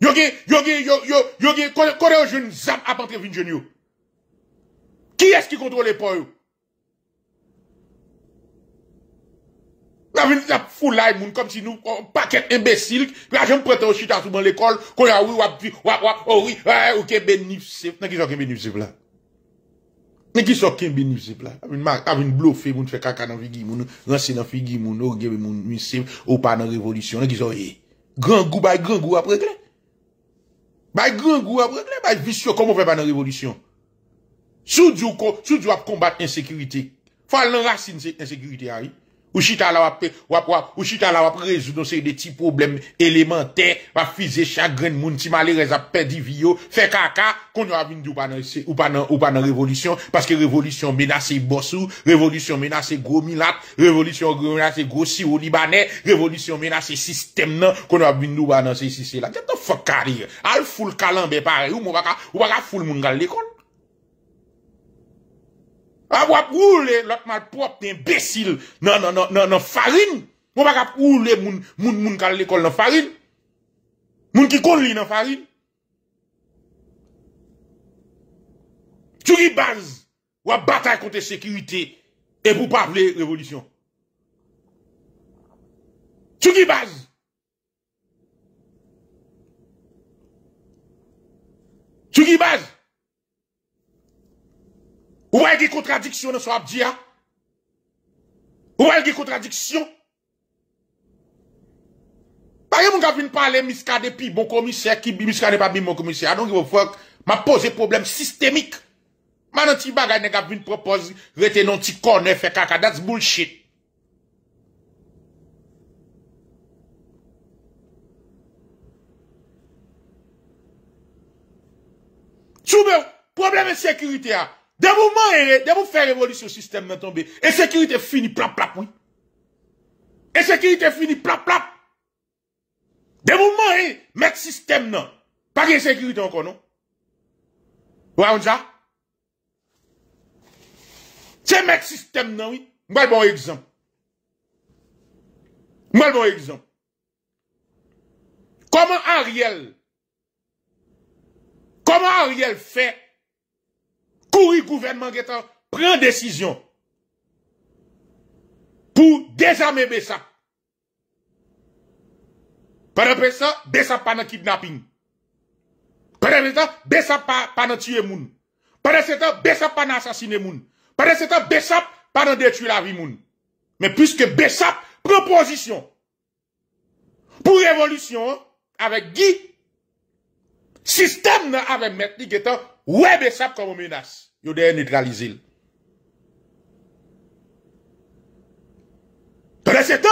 Yo yo yo, yo, yo gen, yo vin La la comme si nous, paquet imbécile, j'aime prête dans l'école, qu'on a oui, oui, ok, qui sont là. Nè ki sò kembe nil sepla. Avin blofe moun fè kaka nan figi moun, ransè nan figi moun, ou gèbe moun moun sem, ou pa nan revolisyon. Nè ki sò, e, grangou, bay grangou ap regle. Bay grangou ap regle, bay visyo komon fè pa nan revolisyon. Sou djou ap kombat nensekiritè. Fal nan rase nensekiritè a yi. Ou chita la wap rezonon se de ti probleme elementer, wap fize chagren moun ti male rezap pedi vyo, fe kaka kon yo abindou wapan nan revolisyon, paske revolisyon menase bossou, revolisyon menase gomilat, revolisyon menase gosi ou libanè, revolisyon menase sistem nan kon yo abindou wapan nan se si se la. Kèp do fok karir? Al foul kalan be pare ou mou baka foul moun gal de kon? A wap oule lakman pop ne imbesil nan farin. Moun bak ap oule moun kal lekol nan farin. Moun ki kon li nan farin. Tuki baz wap batay kote sekirite epou pap le revolisyon. Tuki baz. Tuki baz. Ou elle dit contradiction dans son abdia? Ou elle dit contradiction? Par exemple, on vient parler Miska depuis bon commissaire qui n'est pas bon commissaire. Ah, donc, il faut m'a problème systémique. Maintenant, ti bagay nèg vient proposer rete non petit corner fait caca. That's bullshit. Soube, problème de sécurité, hein? De mou mwen e, de mou fè revolusyon sistem nan tombe, e sekirite fini plap plap, oui. E sekirite fini plap plap. De mou mwen e, mèk sistem nan, pa ki e sekirite anko, non? Ou anja? Tse mèk sistem nan, oui, mwen bon ekzamp. Mwen bon ekzamp. Koman a riel? Koman a riel fè courir gouvernement qui prend décision pour désarmer Bessa. Par que ça, Bessa pas dans kidnapping. Par après ça, Bessa pas pas dans tuer moun. Par après ça, Bessa pas dans assassiner moun. Par après ça, Bessa pas dans détruire la vie moun. Mais puisque Bessap prend position pour révolution hein, avec Guy, système avec Maître qui ouais ça comme menace. Yo devez neutraliser. Pendant ce temps,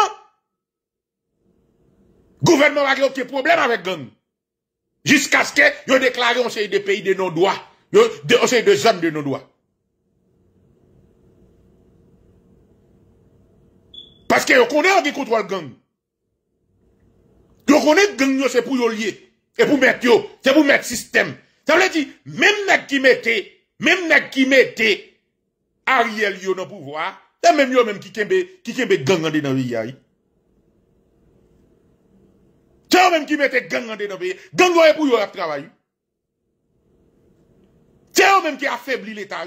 gouvernement va des problème avec gang. Jusqu'à ce que yo déclaré on des des pays de nos droits, on s'est des hommes de nos droits. Parce que yo connaît qui contrôle gang. Yo connaît gang c'est pour yo lier et pour mettre yo, c'est pour mettre système. Ça veut dire, même nèg qui mettait, même nèg qui mettait Ariel yo dans pouvoir, c'est même yon même qui kembe, qui kembe dans le pays. C'est eux même qui mettait Gangandé dans le pays. Gang pour yo à travailler. C'est eux même qui affaiblit l'État.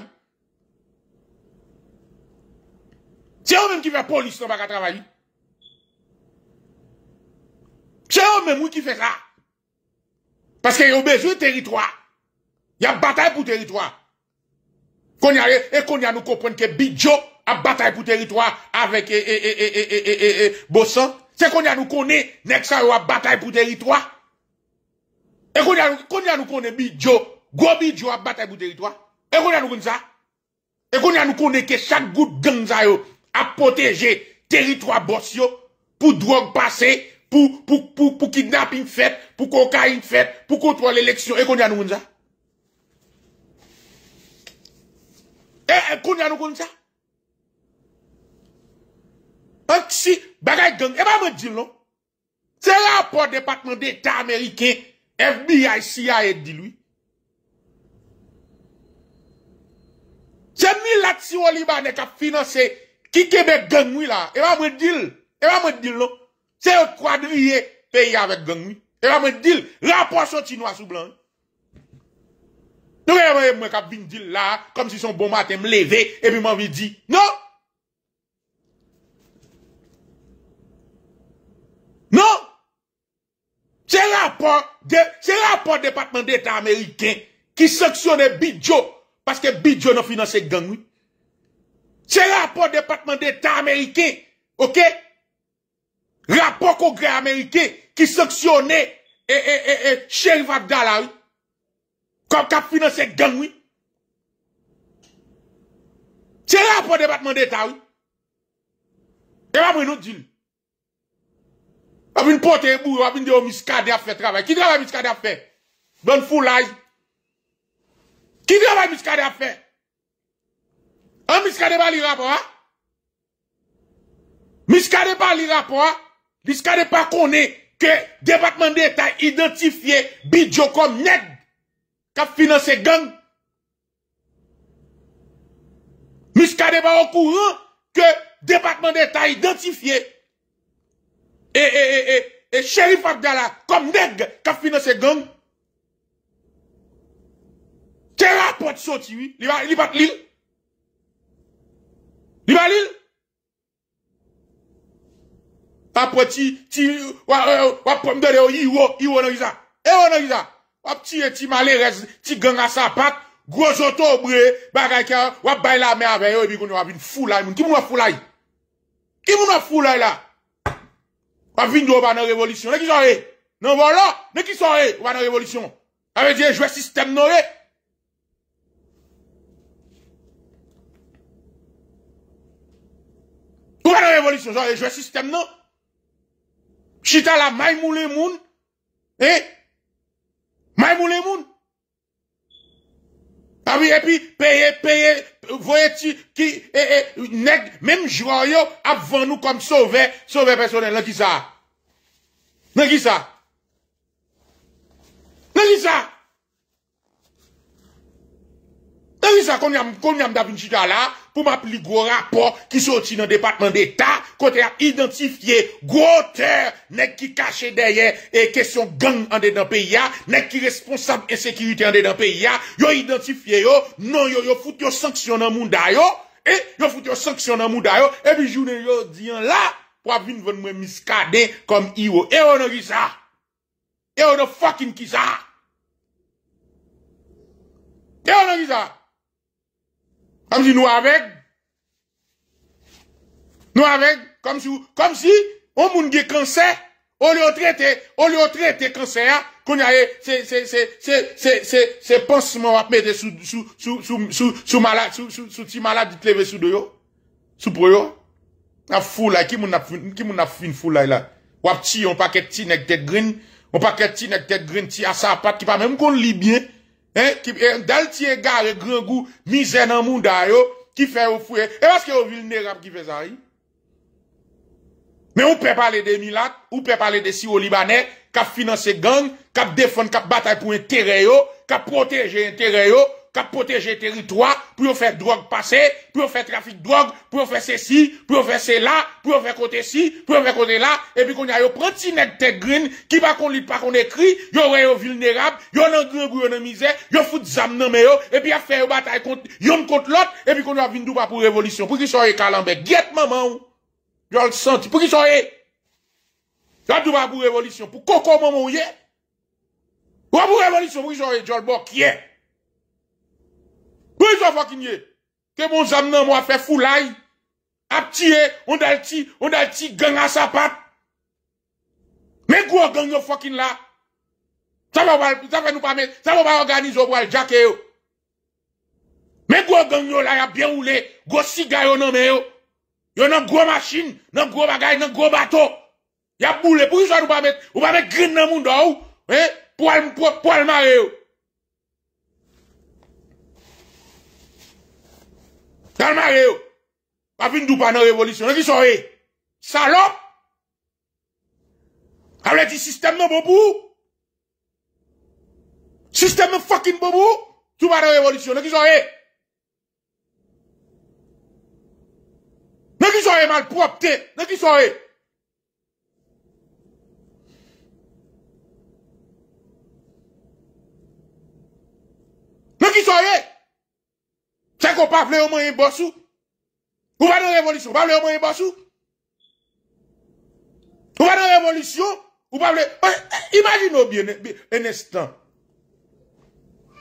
C'est eux même qui fait la police dans pas travailler. C'est eux même qui fait ça. Parce qu'ils ont besoin de territoire y a bataille pour territoire. et qu'on y a nous comprenons que Bidjo a bataille pour territoire avec, Bossan. C'est qu'on y a nous connaît, Nexa a bataille pour territoire. Et qu'on y a, nous connaît Bidjo, gros Bidjo a bataille pour territoire. Et qu'on y a nous connaît ça. Et qu'on y a nous connaît que chaque goutte gang ça a protégé territoire Bossio pour drogue passer, pour, pour, pour, pour kidnapping fait, pour cocaïne fait, pour contrôler l'élection. Et qu'on y a nous connaît ça. E koun jan nou koun sa? Ank si bagay gen, e ba mwen dil lò? Se rapport departement d'Etat Amerike, FBI, CIA e dil wè? Se mi lak si wò liba ne ka finanse ki kebek gen wè la, e ba mwen dil? E ba mwen dil lò? Se wè kwa di wè peyi avek gen wè? E ba mwen dil? Rapport son chinois sou blan wè? Nous voyons qui vient là comme si son bon matin me lever et puis m'a dit non. Non. C'est rapport de c'est rapport département d'état américain qui sanctionne Bidjo parce que Bidjo n'a financé gang C'est C'est rapport département d'état américain. OK Rapport congrès américain qui sanctionnait et, et, et, kom kap finanse genwi. Tere apot debatman deta wou? Ewa mwen nou djil. Wabin pote e bou, wabin de o miskade a fè trabè. Ki dè wè miskade a fè? Bon foulaj. Ki dè wè miskade a fè? An miskade wè li rap wè? Miskade wè li rap wè? Miskade wè pa konè ke debatman deta identifiye bidjo kom net debatman qui financé gang. Muscadet au courant que département d'État identifié et, et, et, et, shérif Abdallah comme nègre qui a financé gang. Quel rapport sorti, oui? Il va, il va l'île. Il va l'île. Après, tu, tu, Iwo Wap tiye ti malerez, ti gang à sa patte, gros oto bre, bagay ka, wap bay la me ave yo, qui koun wap vin la, moun. Ki moun wap Ki moun wap fou la? Wap vin do nan sont Ne ki soye? Nan vola? Ne ki soye, re? nan Ave diye jwe e. Chita la may moule moun, e, Ma moun e ah moun? Awi epi, peye, peye, voye ti, ki, e, e, neg, menm jwayo, apvan nou kom sove, sove personen. Nè ki sa? Nè ki sa? Nè ki sa? Nè ki sa kon yam, kon yam dap in chita la? pour m'appeler gros rapport qui sorti dans le département d'État, côté a identifié gros terre, nèg qui caché derrière, et question gang en dedans pays, nèg qui responsable insécurité en dedans pays, yo identifié yo, non yo, yo fout yo sanction dans mounda yo, et yo fout yo sanction dans mounda yo, et puis journée yo dit là, pour venir vendre moi miscadé comme héros. Et on a ça? Et on a fucking qui ça? Et on a ça? Comme si nous avec. Nous avec. Comme si, comme si, on moun des cancer, on le traité, on le traité cancer, qu'on a, c'est, c'est, c'est, c'est, c'est, c'est, pansement à sous, sous, sous, sous, sous, malade, sous, sous, malade de yo. Sous pour yo. La foule qui a, qui moun a fin foule là, Ou a petit, on paquet petit, nec tête green, on paquet petit, à sa qui pas même qu'on lit bien. Eh, dal tiye gare gregou Mize nan moun dayo Ki fe ou fwe E maske ou vil nerab ki fe zay Men ou pe pale de milat Ou pe pale de si ou libanè Kap finanse gang Kap defon kap batay pou yon tereyo Kap proteje yon tereyo cap protéger territoire, pour faire drogue passer, pour faire trafic drogue, pour faire ceci, pour faire cela, pour faire côté ci, pour faire côté là, et puis qu'on a yo petit nèg tête green, qui pas qu'on lit, pas qu'on écrit, yo yo vulnérable, yo nan grand bruit, misère, yo fout zam nan yo, et puis faire fait bataille contre, yon contre l'autre, et puis qu'on a vindou pas pour révolution, pour qu'ils soient calambé, guette maman ou, yo le senti, pour qu'ils soient, yo pas pour révolution, pour coco maman pour révolution, pour qu'ils soient, maman, le est, Pou yon fokin ye, ke bon zam nan mwa fe fulay, ap ti ye, on dal ti, on dal ti gen a sa pat. Me gwo gen yon fokin la, sa mwen pa organizo pou al jak e yo. Me gwo gen yon la, ya bien oule, gwo sigay yo nan me yo. Yo nan gwo masin, nan gwo bagay, nan gwo bato. Ya poule, pou yon sa mwen pa met, mwen pa met grin nan moun do ou, pou al mare yo. Dans le yo. Pas fin pas dans révolution. Qui sont, eux? Salope! Avec le système, de bobou? Système, fucking bobou? Tout pas dans révolution. Qui sont, eux? Mais qui sont, mal propre, Mais qui sont, eux? Mais qui sont, eux? C'est qu'on parle au moins un bossou. On va dans la révolution, on va au moins un bossou. On va dans la révolution, on va eh, eh, Imaginez bien un instant.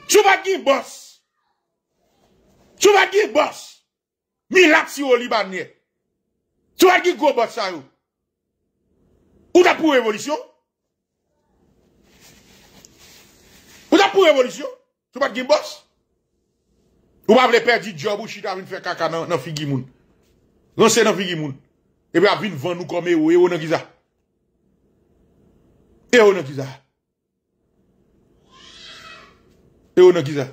Tu vas dire boss. Tu vas dire boss. Milacio si au Tu vas dire gros boss ça ou. t'as pour révolution? Ou t'as pour révolution? Tu vas dire boss? Ou ap le pe di job ou chita avin fe kaka nan figi moun. Gonsen nan figi moun. Ebe avin van nou kome ou. E ou nan giza? E ou nan giza? E ou nan giza?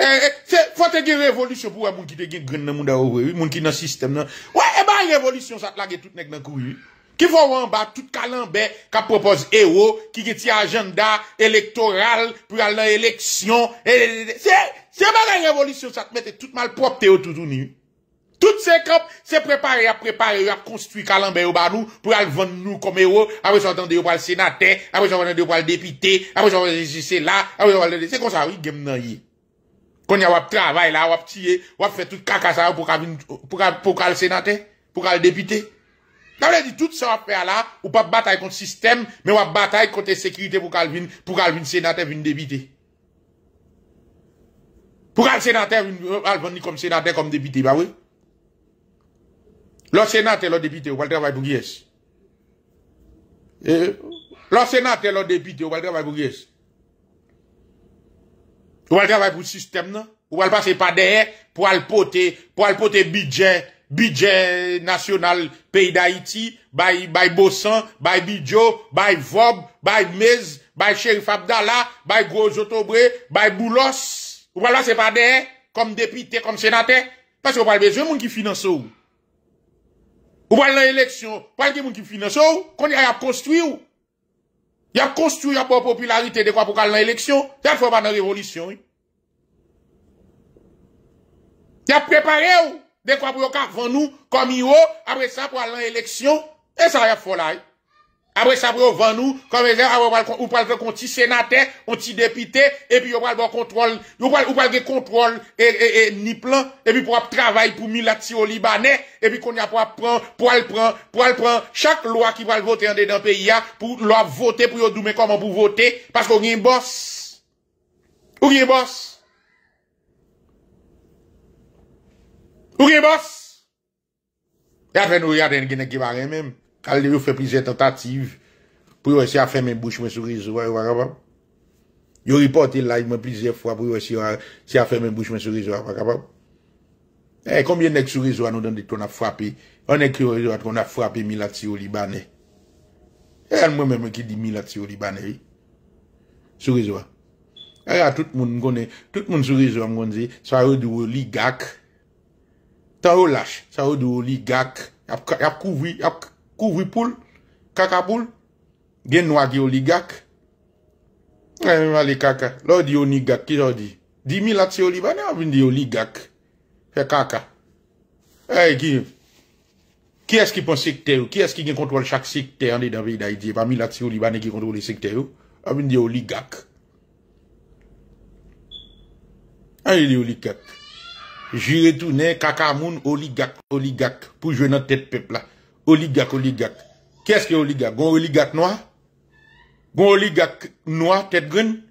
E, e, fote gen revolutyon pou wè moun ki te gen gren nan moun da ou wè. Moun ki nan sistem nan. Wè eba yon revolutyon sa te lage tout nek nan kou yon. qui voit en bas tout calambé qui propose héros, qui a un agenda électoral pour aller à l'élection. C'est c'est pas une e, e, révolution, ça te mette tout mal propre, tout ni. toutes ces camps, c'est préparé, à préparer, à construire Calambé au nous pour aller vendre nous comme héros, après ça, on va entendre le sénateur, après ça, on va entendre le député, après ça, on là, après j'entends C'est comme ça, oui, game Quand y a un travail là, on va tirer, on va faire tout caca pour qu'on, pour pour qu'on le sénateur, pour qu'on le député. Ça veut dire tout ça va faire là, ou pas bataille contre le système, mais on va batailler contre la sécurité pour Calvin, pour Calvin sénateur vienne débité. Pour Calvin sénateur euh, vienne comme sénateur comme débité, bah oui. Le sénateur le débité, pouvez va travailler pour Guyès. Eh, le sénateur le débité, pouvez pas travailler pour Guyès. Vous allez travailler pour le système, non? On va passer par derrière pour aller porter, pour aller porter budget budget national pays d'Haïti, by, by Bossan, by Bidjo, by Vob, by Mez, by Sheriff Abdallah, by Gros Otobré, by Boulos. Ou pas là, c'est pas des, comme députés, comme sénateurs Parce qu'on parle besoin de gens qui financent ou. Ou pas l'élection, pas de monde qui finance ou, qu'on y a construit ou. Y a construit, y a pas popularité de quoi pour l'élection l'élection. Y a fait pas dans révolution, y a préparé ou. Des quoi pour avant nous, comme yo, après ça, pour aller élection et ça, y a fort Après ça, pour vendre nous, comme ils ou pas le petit sénateur, un petit député, et puis on va le contrôle, on va le contrôle, et, et, et, ni plan, et puis pour travailler pour Milati au Libanais, et puis qu'on y a pour prendre, pour le prendre, pour le prendre, chaque loi qui va le voter en dedans pays, pour le voter, pour y mais comment pour voter, parce qu'on y a un boss. Ou y a un boss. Okey bos! Ya fen ou yaten genen ki bare men Al di ou fe plize totative Pou yo se a fe men bouch men surizwa Yo repote live men plize fwa Pou yo se a fe men bouch men surizwa Fakabab E eh, komye nek surizwa nou dan di ton a fwape Anen ki ou rizwa ton a fwape Milatio libane E an mwen men me ki di milatio libane Surizwa E a tout moun mgonen Tout moun surizwa mgonen se Sa ou di ou ligak Sa ou lache, sa ou di oligak. Yap kouvwi, yap kouvwi poul, kaka poul. Gen wagi oligak. A yon mali kaka. Lò di oligak, ki lò di? Di mi latsi olibane, a bin di oligak. Fè kaka. A eh, yon ki, ki eski pon sekte yon? Ki eski gen kontrol chak sekte yon di dan vey da idye? Pa mi latsi olibane ki kontrol sekte yon? A bin di oligak. A eh, yon di oligak. A yon di oligak. j'y retourne kakamoun oligac, oligac, pour jouer dans tête peuple là. oligac, oligak. Qu'est-ce que oligac? Gon oligac noir? Gon oligac noir, tête grune?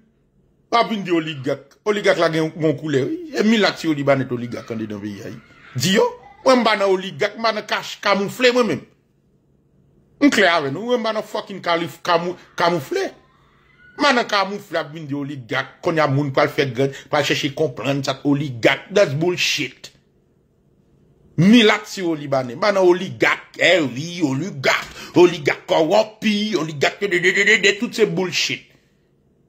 Pas bien de oligac Oligak la gon couleur. Et mille actions libanet oligac quand dans pays aïe. Hein. Dis yo, ou m'ba dans oligac, m'ba cache camouflé moi-même. On avec nous, m'ba mbana fucking camouflé. Mana ka moun flap bin de oligak, konya moun fait fè gèd, chercher chèche comprendre sat oligak. That's bullshit. Milat si olibane. mana oligak, eh oui, oligak, oligak korompi, oligak, de, de, de, de, tout se bullshit.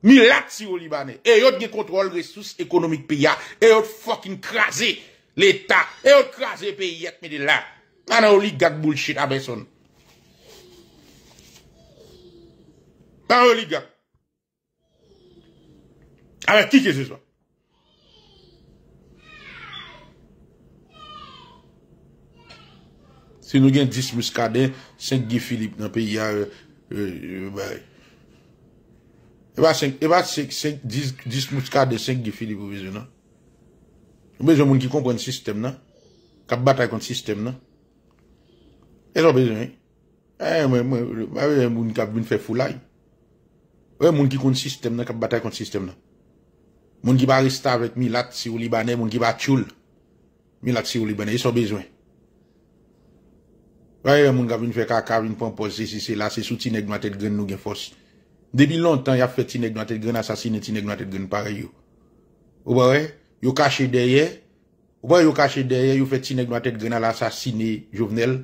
Milat si olibane. Et eh yot gen contrôle ressources économiques pays, et eh yot fucking crasé, l'État e yot pays piyat me de la. Manan oligak bullshit abeson. Pas oligak. Alè, kikè se so. Se nou gen 10 mouskade, 5 gifilip nan pe ya, eba 5, eba 10 mouskade, 5 gifilip ou vè zè nan. Ou vè zè moun ki kon kon sistem nan, kap batay kon sistem nan. E zò vè zè men, e moun kap bin fè foulay. Ou vè moun ki kon sistem nan, kap batay kon sistem nan. Moun ki ba resta vek mi lat si ou libanè, moun ki ba tchoul. Mi lat si ou libanè, yon son bezwen. Wè, yon moun gavoun fè kakavoun pampose, si se la, se sou ti neg noatèd gren nou gen fòs. Debi lontan, yon fè ti neg noatèd gren asasine, ti neg noatèd gren pare yon. Wè, yon kache derye, wè yon kache derye, yon fè ti neg noatèd gren al asasine jovenel.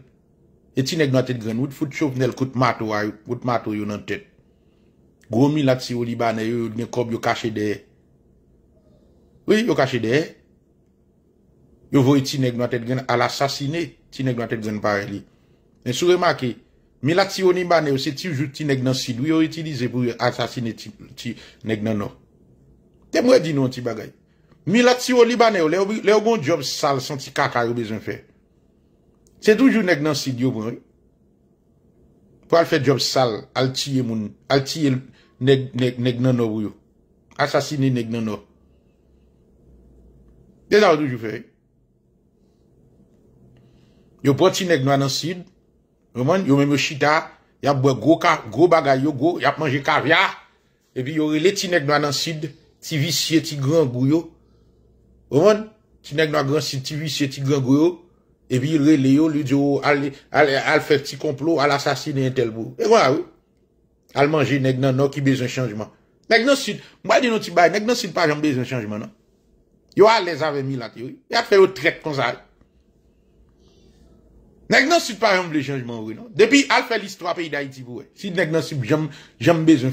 E ti neg noatèd gren, wè fòt jovenel kout mato yon nan tèt. Gwou mi lat si ou libanè, yon gen kob yon kache derye. Oui, yo kache de he. Yo voy ti neg nan tet gen nan. Al asasine ti neg nan tet gen nan pare li. Men sou remake, mi la ti o li ba ne yo, se ti oujou ti neg nan sid. Ou yo itilize pou yo asasine ti neg nan nan. Te mwen di nou an ti bagay. Mi la ti o li ba ne yo, le ou non, bon job sal, senti kaka yo bezon fe. Se toujou neg nan sid yo bon. Po al fe job sal, al ti ye neg nan nan. Asasine neg nan nan. Desa wadou jou fè yè. Yo pò ti neg no anansid, yo mèm yo chita, yap mwen go bagay yo go, yap manje kavya, epi yo rele ti neg no anansid, ti visye ti gran goyo, yo mèm, ti neg no anansid, ti visye ti gran goyo, epi rele yo, al fè ti komplo, al asasine entel bo. E kwa wè, al manje neg nan no ki bezon chanjman. Neg nan sin, mwa di nou ti bay, neg nan sin pa jan bezon chanjman nan. Yo les mi la vous avez fait fait traite comme ça. nan un par yon changement. Depuis l'histoire non. Depuis, al vous l'histoire pays d'Haïti, da Si Si nèk nan sub jom bezon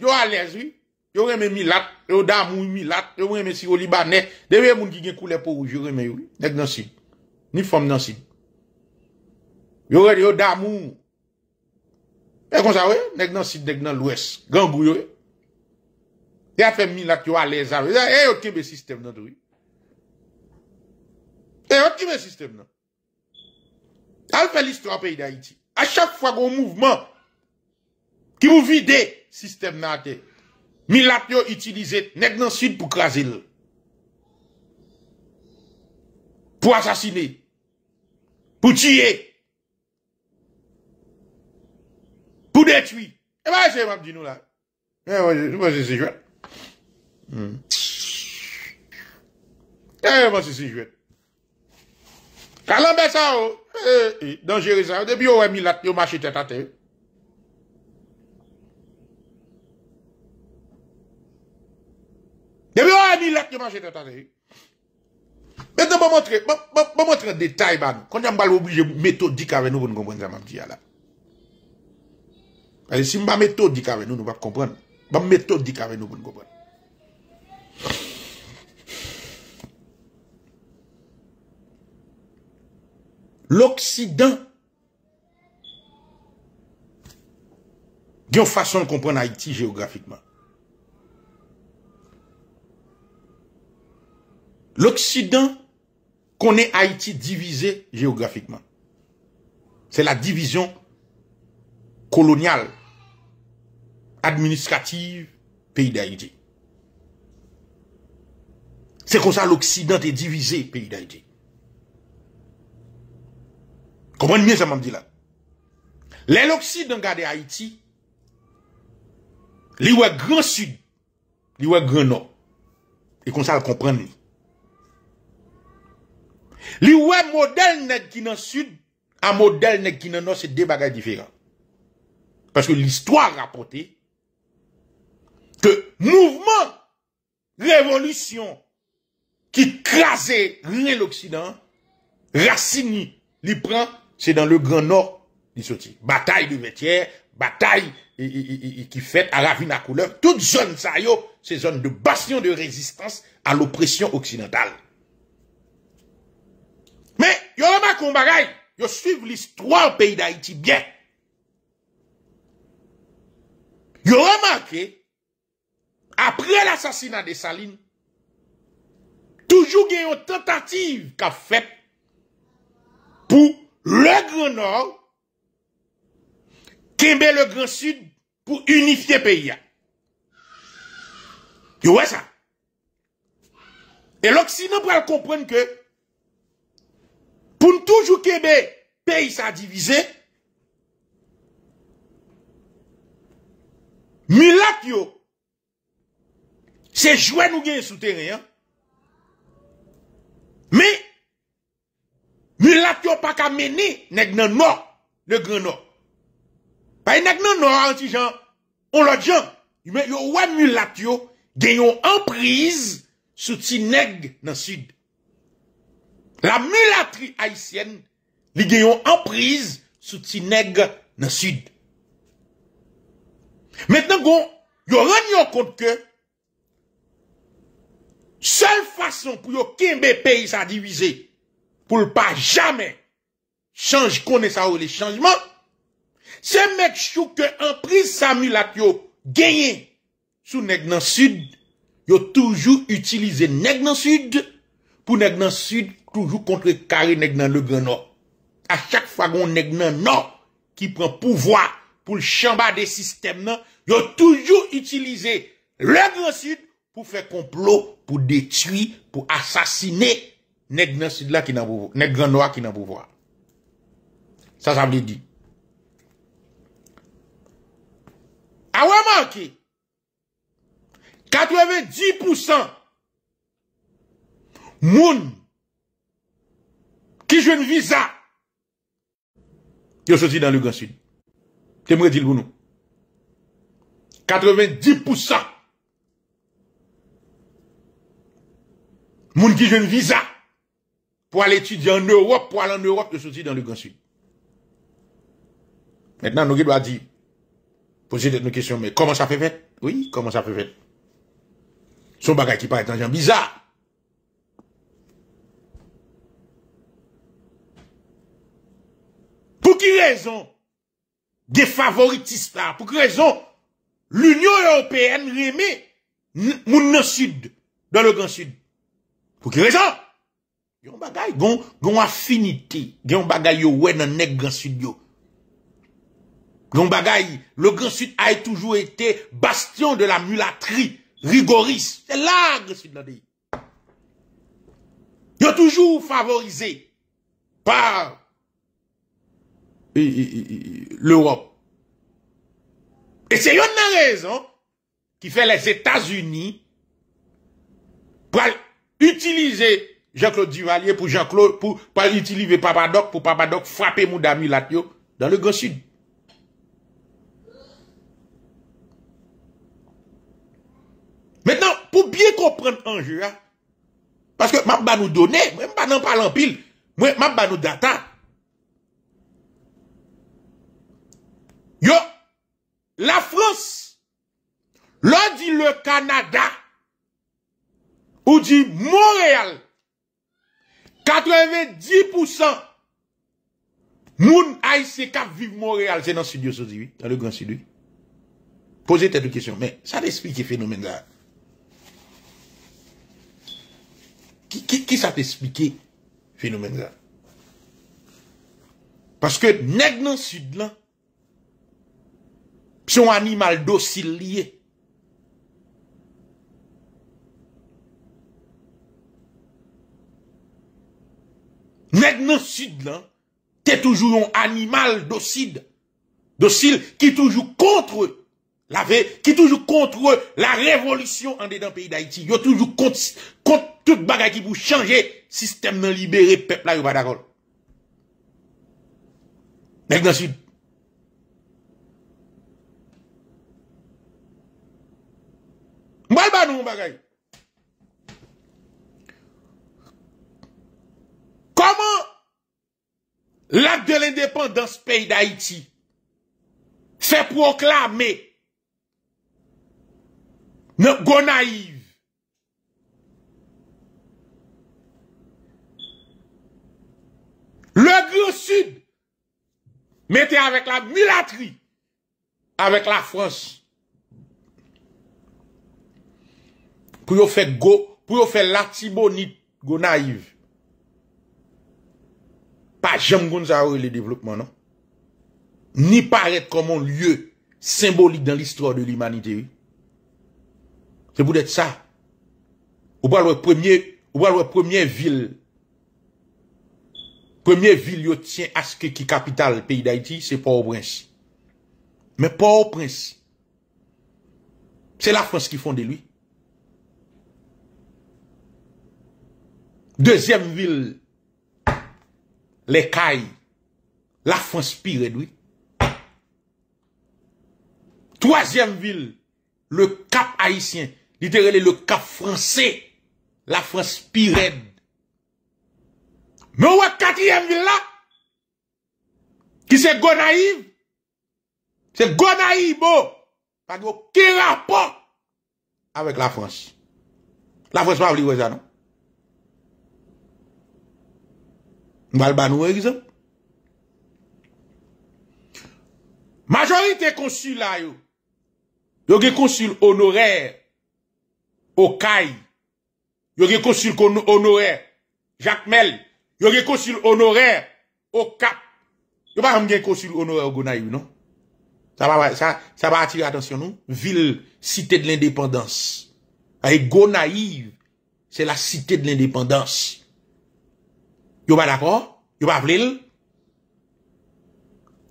yo a Yo mis milat, yo damou milat, yo reme si au libanè. Depuis, moun ki gen pour vous yo reme oui. nan Ni fom nan il Yo yo damou. comme ça, nan l'ouest, et a fait mille yo a les armes. Et occupé le système nan a Et le le système nan. Al fait l'histoire pays d'Haïti. A chaque fois qu'on mouvement qui vous vide système nan te. Milat yo utilisé nèg sud pour craser Pour assassiner. Pour tuer. Pour détruire. Et bien c'est m'a nous là. Eh, je, vais je, dire. E, vansi si jwet. Kalan besa ou, e, e, denjere sa ou, eh, eh, debi ou e milat, yo mashe tetate. Debi ou e milat, yo mashe tetate. Men, nan mwa montre, mwa, mwa, mwa montre detay ban nou. Kondyan mbal wou bouje, meto dik avè nou, bon gombrend zanman diya la. E, si mba meto dik avè nou, nou wak kompren. Mba meto dik avè nou, bon gombrend. L'Occident, il y a une façon de comprendre Haïti géographiquement. L'Occident connaît Haïti divisé géographiquement. C'est la division coloniale, administrative, pays d'Haïti. C'est comme ça l'Occident est divisé, pays d'Haïti. Comprenez bien ça, m'a dit là. L'Occident garde Haïti, li est Grand Sud, li est Grand Nord. Et comme ça, le comprendre. Li est modèle net qui dans Sud, Un modèle net qui dans Nord, c'est deux bagages différents. Parce que l'histoire rapporté que mouvement, révolution, qui crase rien l'Occident, Racini l'y prend, c'est dans le Grand Nord, il sortit. Bataille de métier, bataille qui fait à la à couleur, toute zone ça yo, c'est zone de bastion de résistance à l'oppression occidentale. Mais, yo la un bagaille, yo suivent l'histoire pays d'Haïti bien. Yo remarqué, après l'assassinat de Saline, Toujou gen yon tentative ka fet pou le grand nord kebe le grand sud pou unifiye peyi ya. Yo wè sa. E lòk sinan pou al komprenn ke pou n toujou kebe peyi sa divize mi lak yo se jwen nou gen yon souteri ya. Me, mi lat yo pa ka mene neg nan nor, e neg nan nor. Paye neg nan nor, an si jan, on lo jan, yo wè mi lat yo genyon anpriz sou ti neg nan sud. La mi latri haisyen li genyon anpriz sou ti neg nan sud. Metnen gon, yo renyon kont ke, Sèl fason pou yo kimbe peyi sa divize pou l pa jamè chanj kone sa ou lè chanjman, se mèk chou ke an prise sa mi lak yo genyen sou neg nan sud, yo toujou utilize neg nan sud pou neg nan sud toujou kontre kare neg nan le grand nord. A chak fwa gon neg nan nord ki pren pouvoi pou l chamba de sistem nan, yo toujou utilize le grand sud. pou fè komplo, pou detui, pou asasine net grand noa ki nan pouvoa. Sa sa vle di. Awa manke, 90% moun ki jwen viza yo soti nan Lugansin. Te mwen di lounou. 90% Moun qui une visa pour aller étudier en Europe, pour aller en Europe, de sortir dans le Grand Sud. Maintenant, nous devons dire, poser nos questions, mais comment ça fait fait? Oui, comment ça fait fait? Son bagage qui paraît genre bizarre. Pour qui raison? Des favoritistes Pour qui raison? L'Union Européenne remet moun dans Sud, dans le Grand Sud. Pour qui raison Yon bagay, gon, gon affinité, yon bagay yo ouais nan nek grand sud Gon bagay, le grand sud a toujours été bastion de la mulatrie rigoriste. C'est là, grand sud Il y a toujours favorisé par l'Europe. Et c'est une raison qui fait les États-Unis pour utiliser Jean-Claude Duvalier pour Jean-Claude, pour, pas utiliser Papadoc, pour Papadoc frapper Moudami Latio dans le Grand Sud. Maintenant, pour bien comprendre l'enjeu, hein, parce que m'a nous donner, même pas non parler en pile, moi m'a nous data. Yo, la France, l'on dit le Canada, Ou di Montreal 90% Moun aise kap vive Montreal Zè nan studio soziwi Pose tèdou kèsyon Mè, sa t'esplike fenomen zè Ki sa t'esplike Fenomen zè Paske neg nan sud lan Psyon animal dosil liye Nèk nan syd lan, te toujou yon animal dosid, dosil, ki toujou kontre la ve, ki toujou kontre la revolisyon an de dan peyi d'Haïti. Yo toujou kontre tout bagay ki pou chanje sistem nan libere pepla yon badagol. Nèk nan syd. Mbwa l ban nou mbwagay. Comment l'acte de l'indépendance pays d'Haïti fait proclamer go naïve Le Grand Sud mettait avec la militerie avec la France. Pour faire go, pour faire tibonite go naïve pas jamais qu'on le développement, non? Ni paraître comme un lieu symbolique dans l'histoire de l'humanité. C'est pour être ça. Ou pas le premier, ou pas le premier ville. première ville, yo tient à ce qui capitale pays d'Haïti, c'est Port-au-Prince. Mais Port-au-Prince, c'est la France qui fonde lui. Deuxième ville les cailles, la France pire lui. Troisième ville, le Cap haïtien, littéralement le Cap français, la France pire. Mais ouais, quatrième ville là, qui c'est Gonaïve, c'est Gonaïbo, pas de aucun rapport avec la France. La France pas oublier ça, non? Majorité alba il y a yo. Yo gen honoraire y CAI. Yo consul honoraire Jacques Mel. Yo gen honoraire Cap. CAP. Yo pas yon gen consul honoraire au Gonaïve, non? Ça va, ça Ça va attirer l'attention, non? Ville, cité de l'indépendance. Avec Gonaïve, c'est la cité de l'indépendance. Yo pas d'accord, yo pas Vous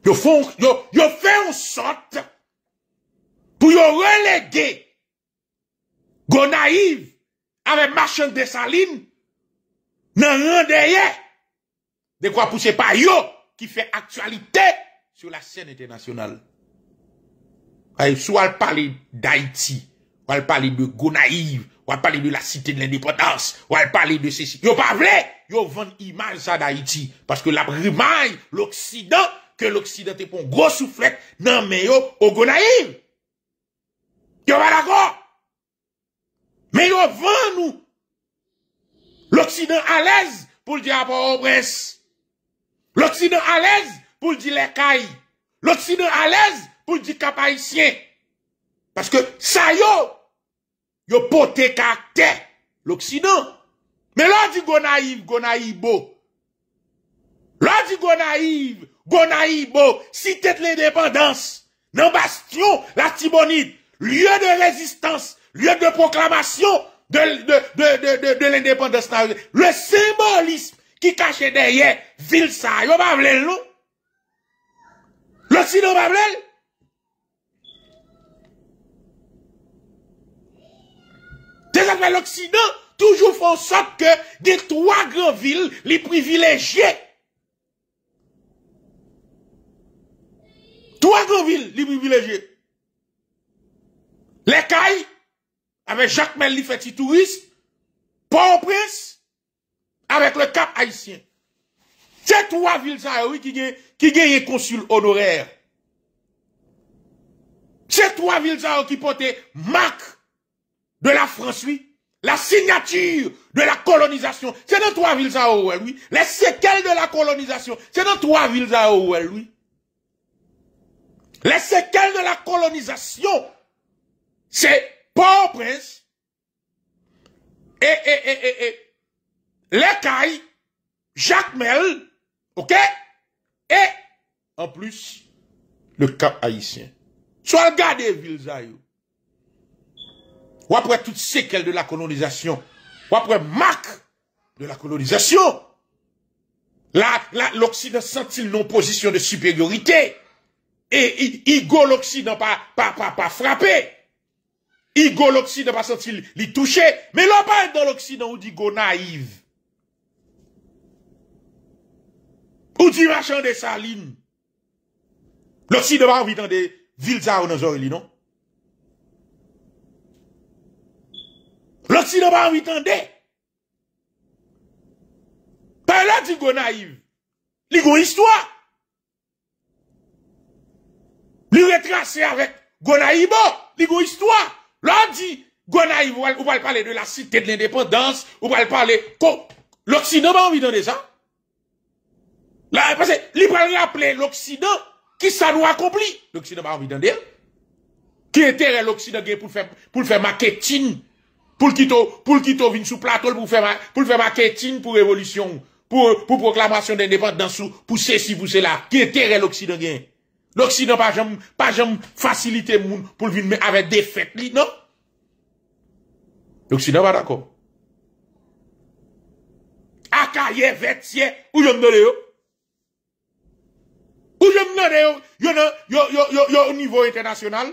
Yo font yo yo fait en sorte pour yo reléguer Gonaïve avec marchand de saline nan rendeye de quoi pousser pas yo qui fait actualité sur la scène internationale. Soit elle parle d'Haïti, elle parler de Gonaïve, Ou al pali de la site de l'indepotans, ou al pali de se si. Yo pa vle, yo van iman sa da iti. Paske la primay, l'Oksidant, ke l'Oksidant te pon gros souflet nan meyo o Gonaive. Yo pa dako. Meyo van nou. L'Oksidant alèz pou di apan obres. L'Oksidant alèz pou di lèkai. L'Oksidant alèz pou di kapayisye. Paske sa yo. Yo pote kakte l'Oksidon. Me la di Gonaïv Gonaïbo. La di Gonaïv Gonaïbo. Si tete l'independance nan bastion la Simonide. Lye de rezistans, lye de proklamasyon de l'independance. Le simbolisme ki kache deye vil sa. Yo mablel nou? L'Oksidon mablel? Desakmen l'Oksidon toujou fonsot ke de 3 gran vil li privileje. 3 gran vil li privileje. Lekay avechakmen li feti touriste, Pompres avech le kap haisyen. Se 3 vil zayou ki geye konsul honorer. Se 3 vil zayou ki pote mak de la France, oui. La signature de la colonisation, c'est dans trois villes à oh, oui. Les séquelles de la colonisation, c'est dans trois villes à Orwell, oh, oui. Les séquelles de la colonisation, c'est Port-au-Prince et, et, et, et, et Cailles. Jacques Mel, ok? Et, en plus, le cap haïtien. Soit le gars des villes ou après toutes séquelles de la colonisation, ou après marque de la colonisation, l'Occident sent-il non position de supériorité, et go l'Occident pas, pas, pas, pas frappé, Igo l'Occident pas senti l'y toucher mais là, pas dans l'Occident ou dit go naïve, ou dit machin de salines » l'Occident va envie dans des villes dans non? L'Occident va envie dire. Par là, dit Gonaïve, y a histoire. Li retracé avec Gonaïbo. a une histoire. L'on dit, Gonaïbo, On va parler de la cité de l'indépendance, On va parler, l'Occident va envie de ça. Là, parce que, il va rappeler l'Occident, qui ça nous accomplit. L'Occident va envie de Qui était l'Occident pour faire, pour faire marketing pour le quito, pour le sous plateau, pour faire, pour faire marketing, pour révolution, pour, pour proclamation d'indépendance, pour ceci, pour cela. Qui intérêt l'Occident gain? L'Occident pas jamais, pas jamais faciliter monde pour venir avec des fêtes, non? L'Occident pas d'accord. Akaye, où ou yon de yo? Ou yon de yo, yo yo yo au niveau international?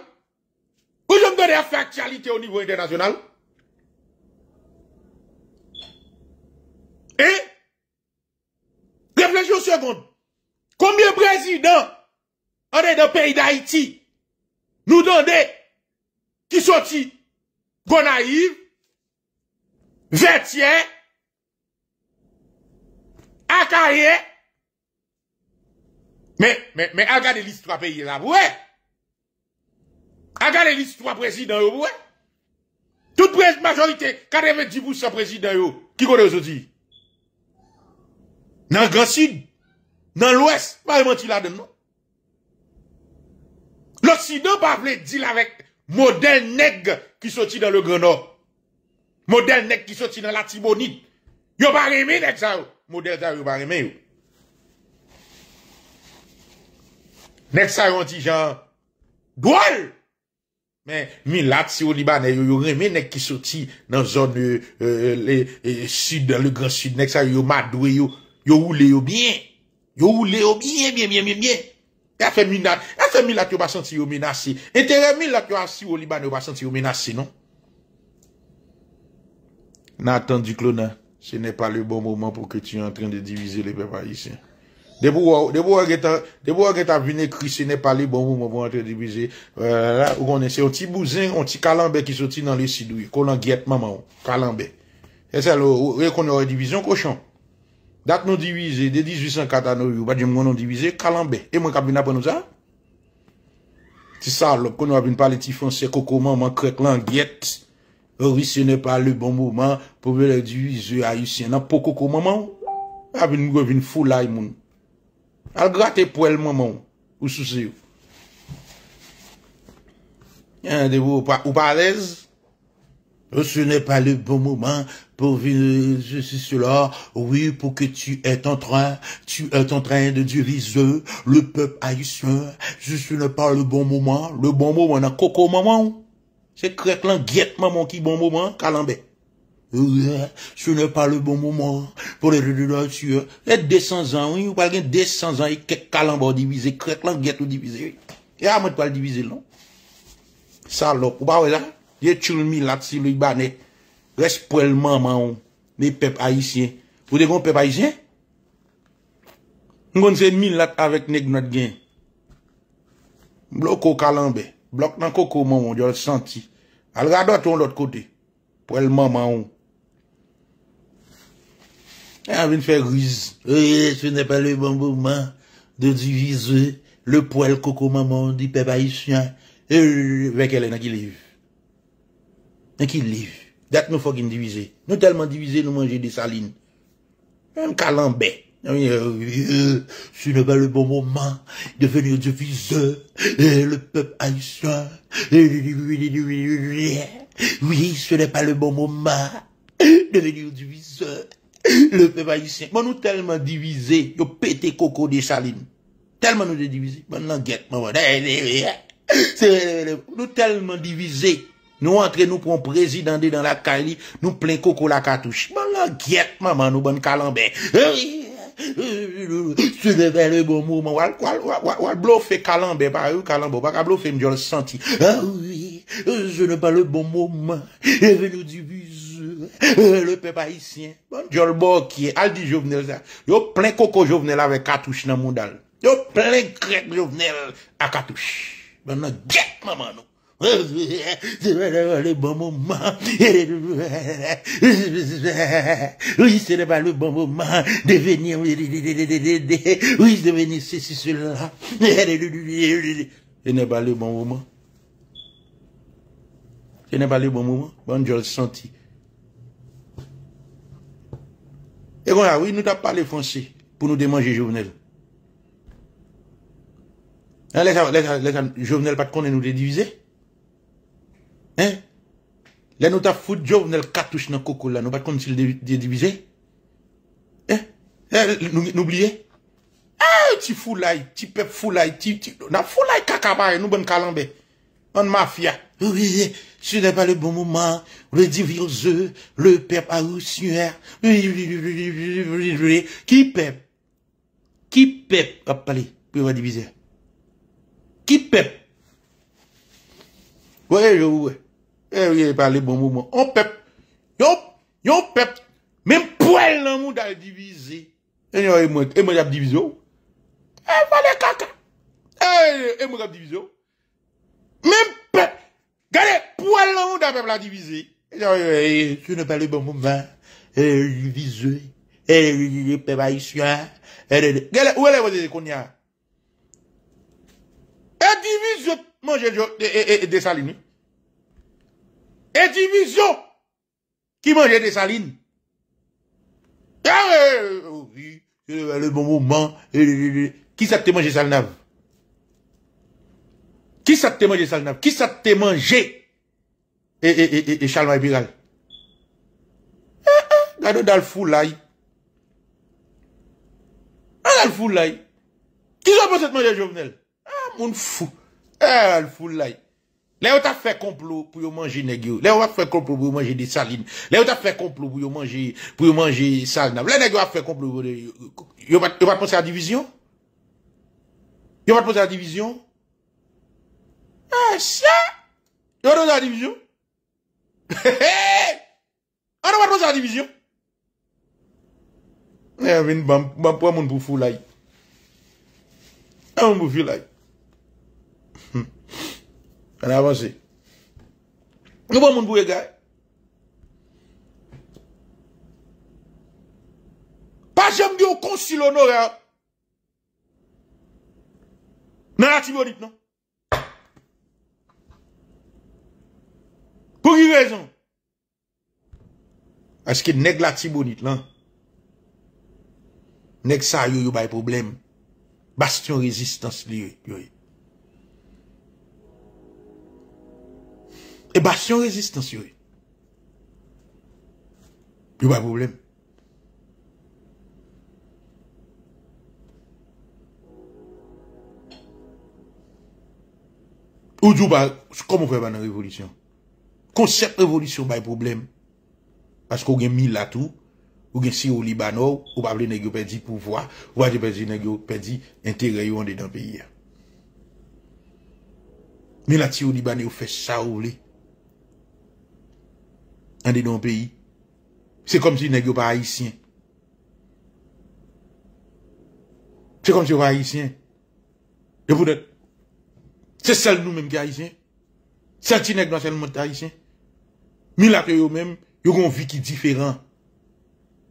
Où Ou yon à faire actualité au niveau international? E, reflejyon sekond, koumye prezidant anè de peyi d'Haïti nou dande ki soti Gonaive, Vethien, Akaye, mè, mè, mè, mè, akade lis 3 peyi la, vwe? Akade lis 3 prezidant yo, vwe? Tout prez majorite, kade vè di vous sa prezidant yo, ki kone zo di? nan Grand Sud, nan l'Ouest, pa remanti la denman. L'Occident pa vle di la vek model neg ki soti dan le Grand Nord. Model neg ki soti nan Latibonid. Yo pa reme, neksa yo. Model zay yo pa reme yo. Neksay yo an ti jan Dwal! Men, mi Latibonid yo reme nek ki soti nan zon le Sud, nan le Grand Sud. Neksay yo madwe yo Yo ou le yo byen. Yo ou le yo byen, byen, byen, byen, byen. Ya fe mi la, ya fe mi la ki yo ba santi yo menase. E te re mi la ki yo asi yo li ba, yo ba santi yo menase, non? Na atan di klona, se ne pa le bon mouman pou ke ti yo entran de divize le pepa yi se. De bo wa, de bo wa geta, de bo wa geta vune kri, se ne pa le bon mouman pou entran divize. Euh, ou konen, se yon ti bouzeng, yon ti kalambe ki soti nan le sidoui, kolan gyet mama ou, kalambe. E se lo, re konen o divizyon koshon. Dak nou divize, de 1854 nou yon, pa di mwen nou divize, kalanbe. E mwen kap vin apan nou sa? Ti sa lop, kon nou avin pale ti fonse, koko maman, krek langyet. Ou wise ne pale bon mouman, pou vele divize ayusye nan. Po koko maman, avin govin fulay moun. Al grate pou el maman, ou sou se yon. Yon de vou, ou pa alèz? ce n'est pas le bon moment pour vivre ceci, cela. Oui, pour que tu es en train, tu es en train de diviser le peuple haïtien. Ce n'est pas le bon moment. Le bon moment, on coco maman. C'est crête guette maman qui bon moment, calambé. Ce n'est pas le bon moment pour les es. Les 200 ans, oui, ou pas de 200 ans et quelques calambres divisés, crête guette ou divisé. Et à moi, tu pas le diviser, non? Salope, ou pas, là? Ye choul mi lat si lou i ba ne, res pou el maman ou, ne pep ayisyen. Pou de kon pep ayisyen? Ngon se mi lat avèk nek not gen. Blok ou kalanbe, blok nan koko maman, dyo l senti. Al radot ou l ot kote, pou el maman ou. E Avèn fè grouz, ou e, yè se nè palè bon maman maman, de divizè, le pou el koko maman ou, di pep ayisyen, e, vèk elè na gilev. Mais qui livre D'être nous fucking diviser. Nous tellement divisés, nous manger des salines. Même calambé. Euh, euh, ce n'est pas le bon moment de venir diviser euh, le peuple haïtien. Oui, ce n'est pas le bon moment de venir diviser le peuple haïtien. Bon, nous tellement divisés, nous pété coco des salines. Tellement nous divisés. Eh, eh, eh. Nous tellement divisés. Nou antre nou pon prezidande dan la kaili, nou plen koko la katouche. Mwen lanket, maman nou, bon kalambe. Se ne fe le bon mouman, wal bloufe kalambe, wal bloufe mdjol santi. A wii, se ne pa le bon mouman, e ve nou divize, le pe pa isyen. Mwen djol bokye, al di jovnel sa. Yo plen koko jovnel ave katouche nan moun dal. Yo plen krek jovnel a katouche. Mwen lanket, maman nou. C'est le bon moment. Oui, ce n'est pas le bon moment de venir. Oui, de venir ceci, cela. Ce n'est pas le bon moment. Ce n'est pas le bon moment. Bon, je le senti. Et voilà, oui, nous t'as parlé français pour nous démanger Jovenel. Hein, Jovenel, pas de qu'on nous déduisait Le nou ta foute jov nel katouche nan koko la. Nou bat kon si di divize. Nou oubliye. Ti foulay. Ti pep foulay. Na foulay kakabaye nou bon kalanbe. Bon mafya. Si dè pa le bon mouman. Le divyoze. Le pep a ou syer. Ki pep. Ki pep. A pali. Pi wadivize. Ki pep. Ouwe ouwe. Eh oui, parlé bon moment. On peuple, yon, yon peuple, même poil dans monde à diviser. Et moi, et moi, j'ai divisé. Oh. Eh, voilà, caca. Eh, et moi, j'ai divisé. Oh. Même peuple, regardez, poil dans monde à peuple à diviser. eh yon, et, tu pas le bon moment. Eh, divisé. Eh, eh, eh, eh le peuple haïtien. Eh, regardez, où est-ce que vous avez Et divisé, manger, et, de et, E di vizyon. Ki manje de saline. Yare. E, le bon moment. E, Ki sa te manje salnav. Ki sa te manje salnav. Ki sa te manje. E, e chalman viral. Ah, ah, Gade dal foulay. A ah, dal foulay. Ki sa pa se te manje jovenel. A moun foulay. A dal foulay. Le yo ta fe complot pou yo manje negiyo? Le yo va fe complot pou yo manje de salin? Le yo ta fe complot pou yo manje salin? Le negiyo va fe complot pou yo... Yo va te ponse la divizyon? Yo va te ponse la divizyon? Eh, a sa? Yo don sa divizyon? He eh, eh! he! Ah, yo don sa divizyon? Le yo ven bam pou amoun boufou lai. Amoun ah, boufou lai. Yon avansi. Yon bon moun bouye gaye? Pajam diyo konsi lò nò rè? Nan la tibonit nan? Pou ki rezon? Aske neg la tibonit nan? Neg sa yon yon bay problem. Bastion resistance li yon yon. E bas yon rezistans yoy. E, yon ba problem. Ou djou ba, kom ou fe ban nan revolisyon? Kon sep revolisyon ba yon e problem? Paske ou gen mi lato, ou gen si ou li ban nou, ou pa ple negyo pedi pou vwa, vwa de pedi negyo pedi entegre yon de nan peyi ya. Men la ti ou li ban nou fe sa ou li, an de don peyi, se kom si neg yo pa Haitien. Se kom si yo pa Haitien, yo pou det, se sel nou menm ki Haitien, se sel ti neg nan sel moun ta Haitien, milak yo menm, yo kon viki diferan,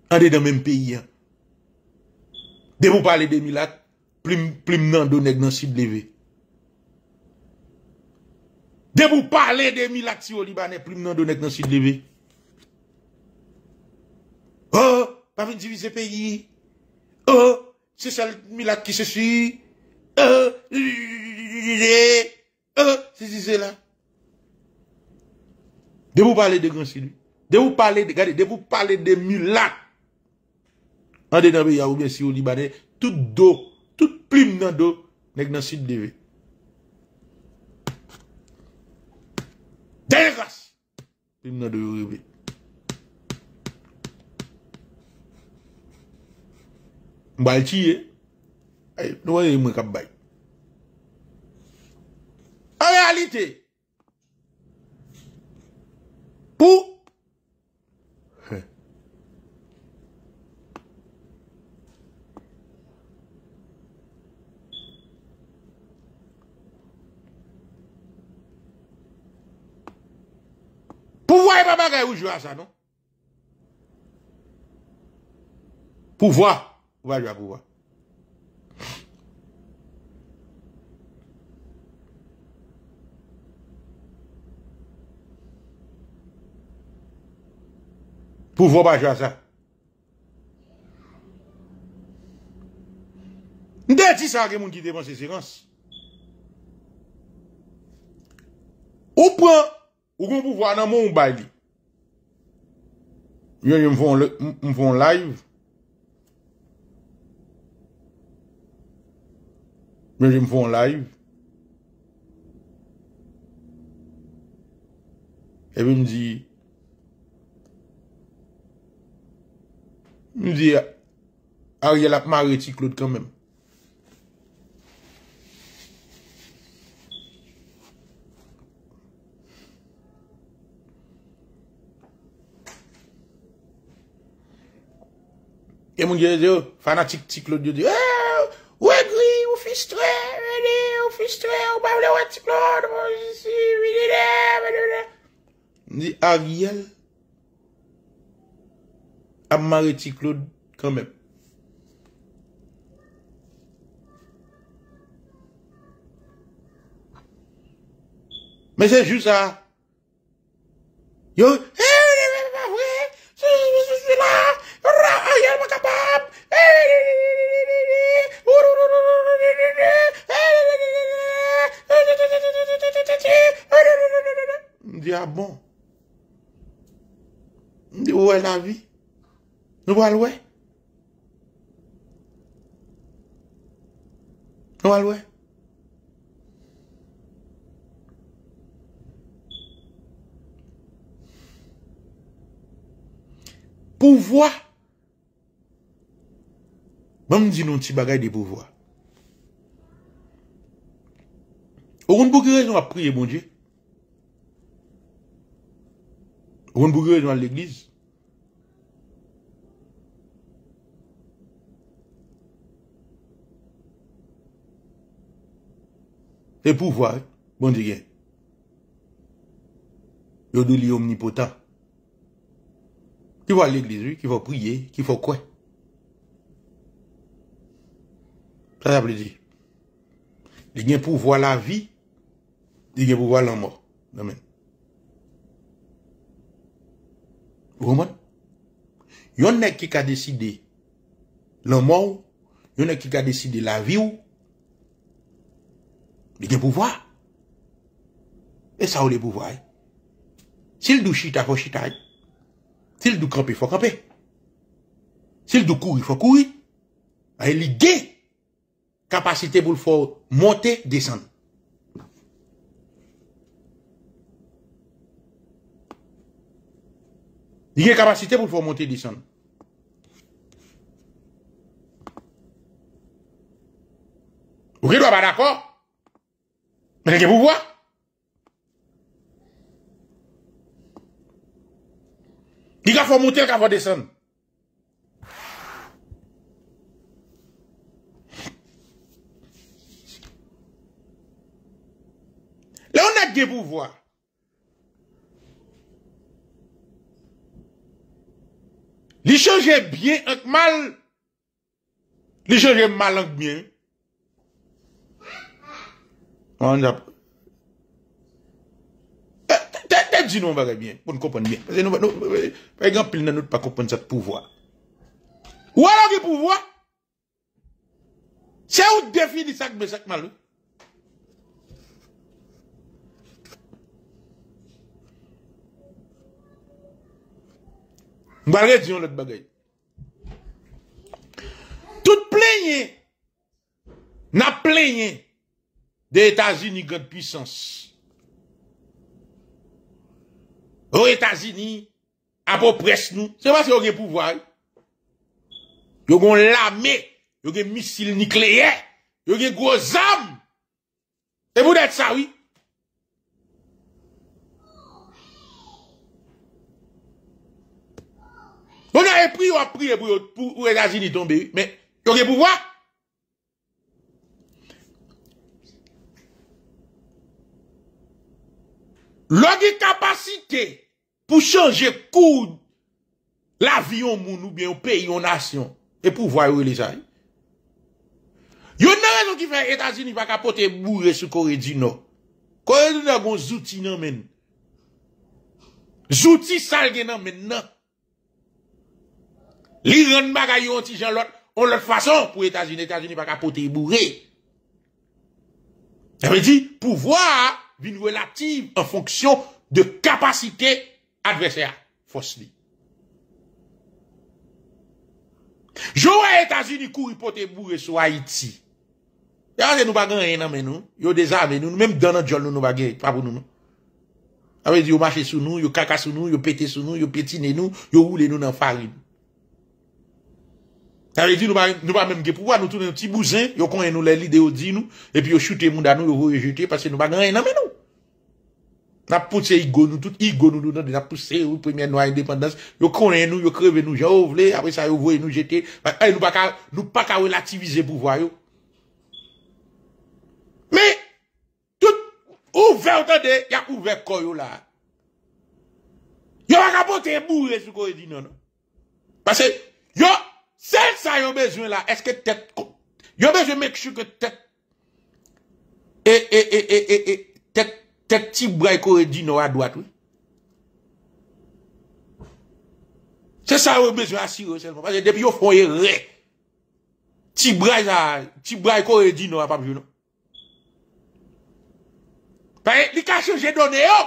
an de don menm peyi. De pou pale de milak, plim nan do neg nan Sid Levy. De pou pale de milak si yo libanen, plim nan do neg nan Sid Levy. Oh, pa fin divize peyi. Oh, se sal milat ki se su. Oh, liye. Oh, se zize la. De pou pale de konsili. De pou pale de gade. De pou pale de milat. Adena be ya oubyen si ou libanen. Tout do, tout plim nan do, nek nan sid deve. Delikas! Plim nan do yorebe. Baltié, nous voyons me cabaye. En réalité, pour pour pas papa ou jouer à ça non? Pour voir. Ou waj wap wap wap? Pou wap wap wap wap wap wap? N de ti sa ake moun ki de bon se sekans? Ou pwen Ou kon pou wap nan moun wap wap wap wap? Yon yon m von live Ou mwen jen m foun live. Ewen m di m di a rye la pman rye ti Claude kanmen. Ewen m di fanatik ti Claude yo di eh, wèk fwistwe, mweni, fwistwe, mweni wè ti kloud, mweni si, mweni dè, mweni dè. Mweni a vye, mweni a vye, a mweni ti kloud, kon men. Mweni se jousa, yo, a vye, a vye, Di abon ah Di ouwe la vi Nou alwe Nou alwe Pouvoi Mwen di nou ti bagay di pouvoi Ou on pour raison à prier, bon Dieu? Ou on pour raison à l'église? Et pouvoir, mon Dieu. Yo de li omnipotent. Qui va à l'église, qui va prier, qui va quoi? Ça, ça veut dire. Il y a pouvoir la vie Di gen pouvwa lan mou. Domen. Rouman. Yon ne ki ka deside lan mou. Yon ne ki ka deside la vi ou. Di gen pouvwa. E sa ou li pouvwa e. Sil do chita, fò chita e. Sil do kampi, fò kampi. Sil do koui, fò koui. A e li gen. E kapasite pou fò monte, desen. Dike kapasite pou fomonte disan. Ouke, dwa ba dako? Mene genpou wwa? Dike fomonte lka fwa disan. Le ou nate genpou wwa? L'échange est bien avec mal. L'échange est mal avec bien. T'as, t'as dit, non, on va rien bien, on comprend bien. Par exemple, il n'y en a pas comprendre de cette pouvoir. Ou alors, le pouvoir. C'est au défi de ça que je me Je vais dire l'autre bagaille. Tout plaignées, n'a plaigné des États-Unis grande puissance. Aux États-Unis, après presse nous, c'est parce vous avez le pouvoir. Ils ont l'armée, ils ont des missiles nucléaires, ils ont des gros armes. Et vous d'être ça, oui? on a pris, on a prié pour, pour, les États-Unis tomber, mais il y a pouvoir. L'autre capacité pour changer coup l'avion vie au monde ou bien au pays, en nation, et pouvoir les états les Il y a une raison qui fait les États-Unis pas capoter bourré sur Corée du Nord. Corée du Nord a des outils, non, même, Outils ça non, maintenant. Li ren bagay yo ti jan lot, on lot façon pour états unis états unis baka pote e bourré. Ça veut dire, pouvoir vin relative en fonction de capacité adversaire. Fosli. li. Jouè états unis kouri pote e bourré sur Haïti. Ya se pas bagan rien nan nous. nou, yo des nous. nous, même dans jol nous nous Pas Pas pour pour nous. Ça veut dire, yo mache sous nous, Ils kaka sous nous, nous pete sous nous, yo petine nous, roulé roule nous nan farine. Nou pa menmge pouwa nou toune nou ti bouzen, yo konye nou lè lide ou di nou, epi yo choute moun dan nou, yo vou rejete, pase nou pa genye nanmen nou. Na pote ego nou tout, ego nou nou nan, na pote se ou premye nou a indepandans, yo konye nou, yo kreve nou, je ou vle, apre sa yo vou rejete, nou pa ka relativize pouwa yo. Me, tout ouve ou tande, ya ouve koyo la. Yo pa ka pote bouwe sou kou rejete nan. Pase, yo, Sè sa yo bezwen la, yo bezwen mèk chou kè tèt e, e, e, e, e, e tèt, tèt ti brai kore di nou a doat wè. Sè sa yo bezwen asir wè sè. Depi yo fonye rè. Ti brai kore di nou a pa mèk jounou. Fè, li kache jè donè yo.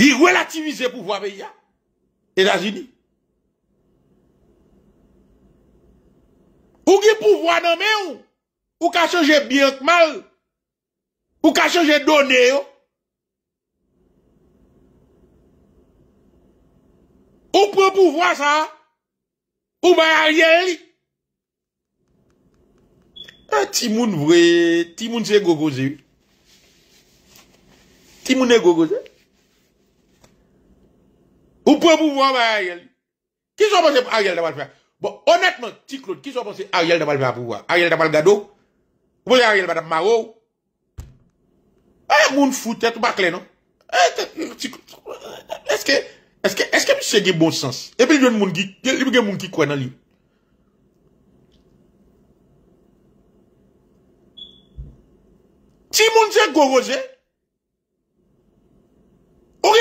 Li relativize pou fwa mèk jounou. Etat jini. Ou ki pouvo ananmen ou? Ou ka seje biyot mal? Ou ka seje donen yo? Ou pouvo sa? Ou bayan yeli? E, Timoun vwe, Timoun se gogoze. Timoun se gogoze. Ou peut pouvoir Ariel. Qui sont pensés Ariel de Bon, honnêtement, petit Claude, qui sont pensés Ariel de pouvoir? Ariel d'avoir gado? Ou Ariel madame Maro? Eh, moun tête non? Eh, est-ce que, est-ce que, est-ce que bon sens? Et puis, il y a des monde qui, il a qui croient dans lui. Si Ariel se ou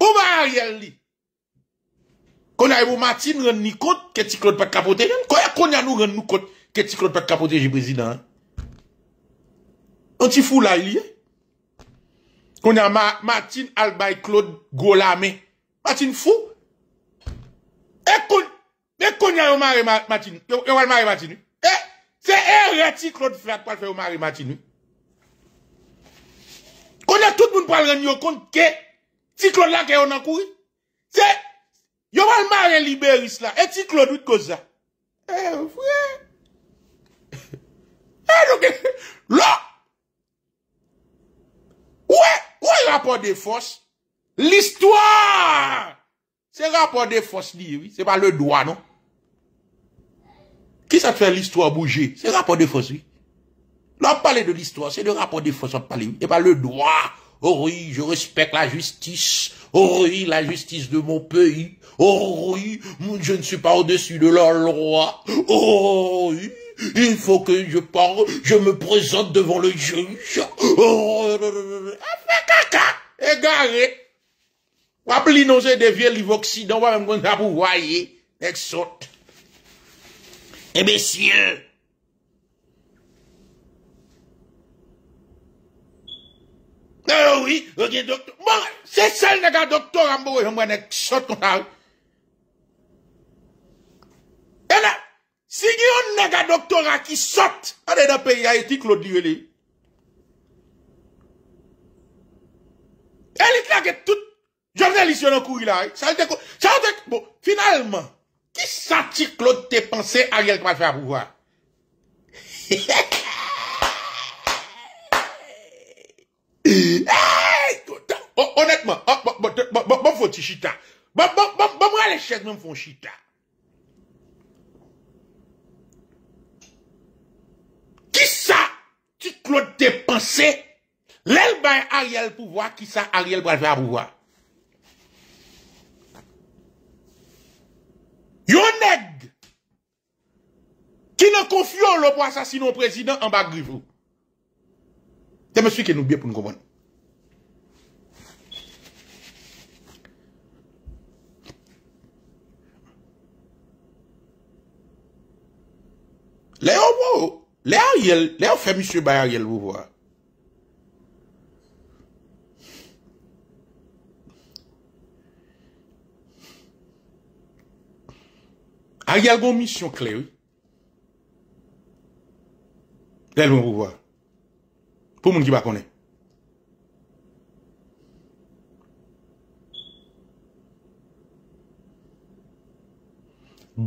ou va Ariel li? li? a Evo Matin ren ni kote ke ti Claude pat kapote Kon a konya nou ren nou kote ke ti Claude pat kapote je président? On ti fou eh? la li? Konya ma, Matin albay Claude Golame. Matin fou? E kon, e konya yo mare Matin? Yo, yo wal mare Matin? E, se e reti klot flak pal fe yo mare Matin? a tout moun pal ren yon kote ke Ti Claude là qui a couru. C'est, yo mal marre libéris là. Et ti Claude ou cause ça. Eh, frère. Eh, donc, là. Ouais, le rapport des force. L'histoire. C'est rapport de force, dit, oui. C'est pas le droit, non? Qui ça fait l'histoire bouger? C'est rapport de force, oui. on parle de l'histoire, c'est le rapport des forces, on parle, Et pas le droit. Oh oui, je respecte la justice. Oh oui, la justice de mon pays. Oh oui, je ne suis pas au-dessus de la loi. Oh oui, il faut que je parle, je me présente devant le juge. Oh, égaré. Wap li nou se des li livres même mwen kon voyez. Exote. Eh, voye. Ben oui, regarde, docteur. Bon, c'est celle de docteur qui je m'en ai sorti Et là, si yon un docteur qui saute en dans pays Haïti Claude Lirelé. Elle claque tout journaliste dans courir là. Ça été, ça bon finalement qui ça Claude t'es pensé Ariel va faire pouvoir. Honetman, mwen foti chita Mwen mwen lè chèd mwen fon chita Ki sa ti klote de panse Lèl baye a riel pouwa, ki sa a riel baye fè a pouwa Yonèg Ki nè konfyon lè ou asasinon prezident an bagri vrou Kèmè sè kè nou byè pou nou kouman. Lè yon wò, lè yon yel, lè yon fè misyon bè yon yel wou wò. A yon wò misyon klè wè. Lè yon wò wò wò. pou moun ki ba konen.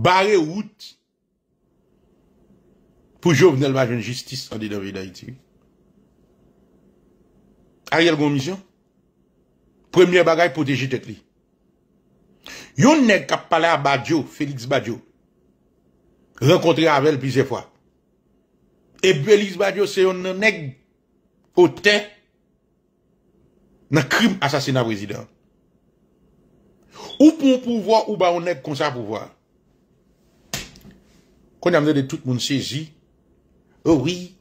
Bare wout, pou jo vnel ma joun justice an di devri da iti. Ariel goun misyon, premye bagay poteji tet li. Yon ne kap pale a Badiou, Felix Badiou, renkontri avel pise fwa. E Felix Badiou se yon ne neg Ote, nan krim asasina prezident. Ou pou pouvoi ou ba onek konsa pouvoi? Kwen yamde de tout moun seji, e oh wii,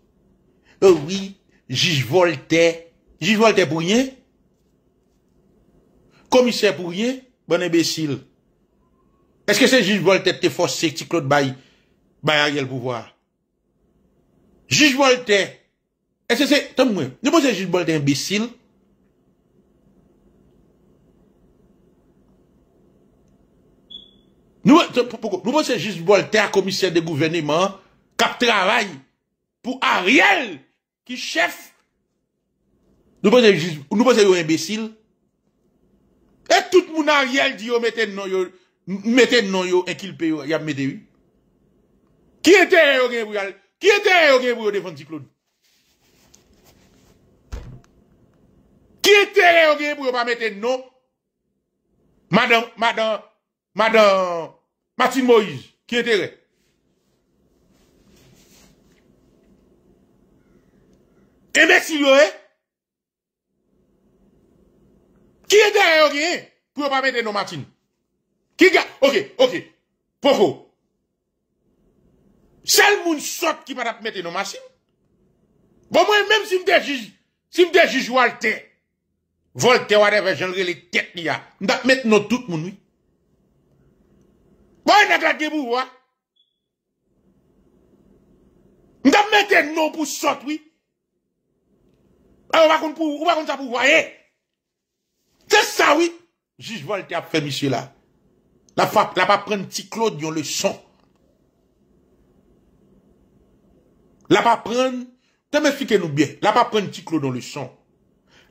e oh wii, jish volte, jish volte pou yon? Komise pou yon, ban e besil? Eske se jish volte te fos sekti klo de bay, bay a yel pouvoi? Jish volte, Est-ce que c'est, tant juste imbécile. Nous, nous pensons juste un commissaire de gouvernement, qui travaille pour Ariel, qui chef. Nous pensons juste, nous pensons imbécile. Et tout le monde Ariel dit, oh, mettez non, mettez non, et qu'il paye y a mettez Qui était, yo, qui était, yo, défendre Kye tere yoge pou yo pa mette nou? Madan, madan, madan... Matin Moise, kye tere? E me si yo e? Kye tere yoge pou yo pa mette nou Matin? Ki ga? Ok, ok. Foko. Sal moun sot ki pa da pou mette nou Matin? Bo mwen mèm si mte jiji, si mte jiji jou al tèr. Volte wade ve jenre le tet ni ya. Ndat met nou tout moun, oui. Boy, nagla debou, woy. Ndat met ten nou pou sot, oui. Ou bakoun sa pou woye. Te sa, oui. Jis volte a fe, misi la. La pa pren ti klod yon le son. La pa pren, te me fike nou bien. La pa pren ti klod yon le son.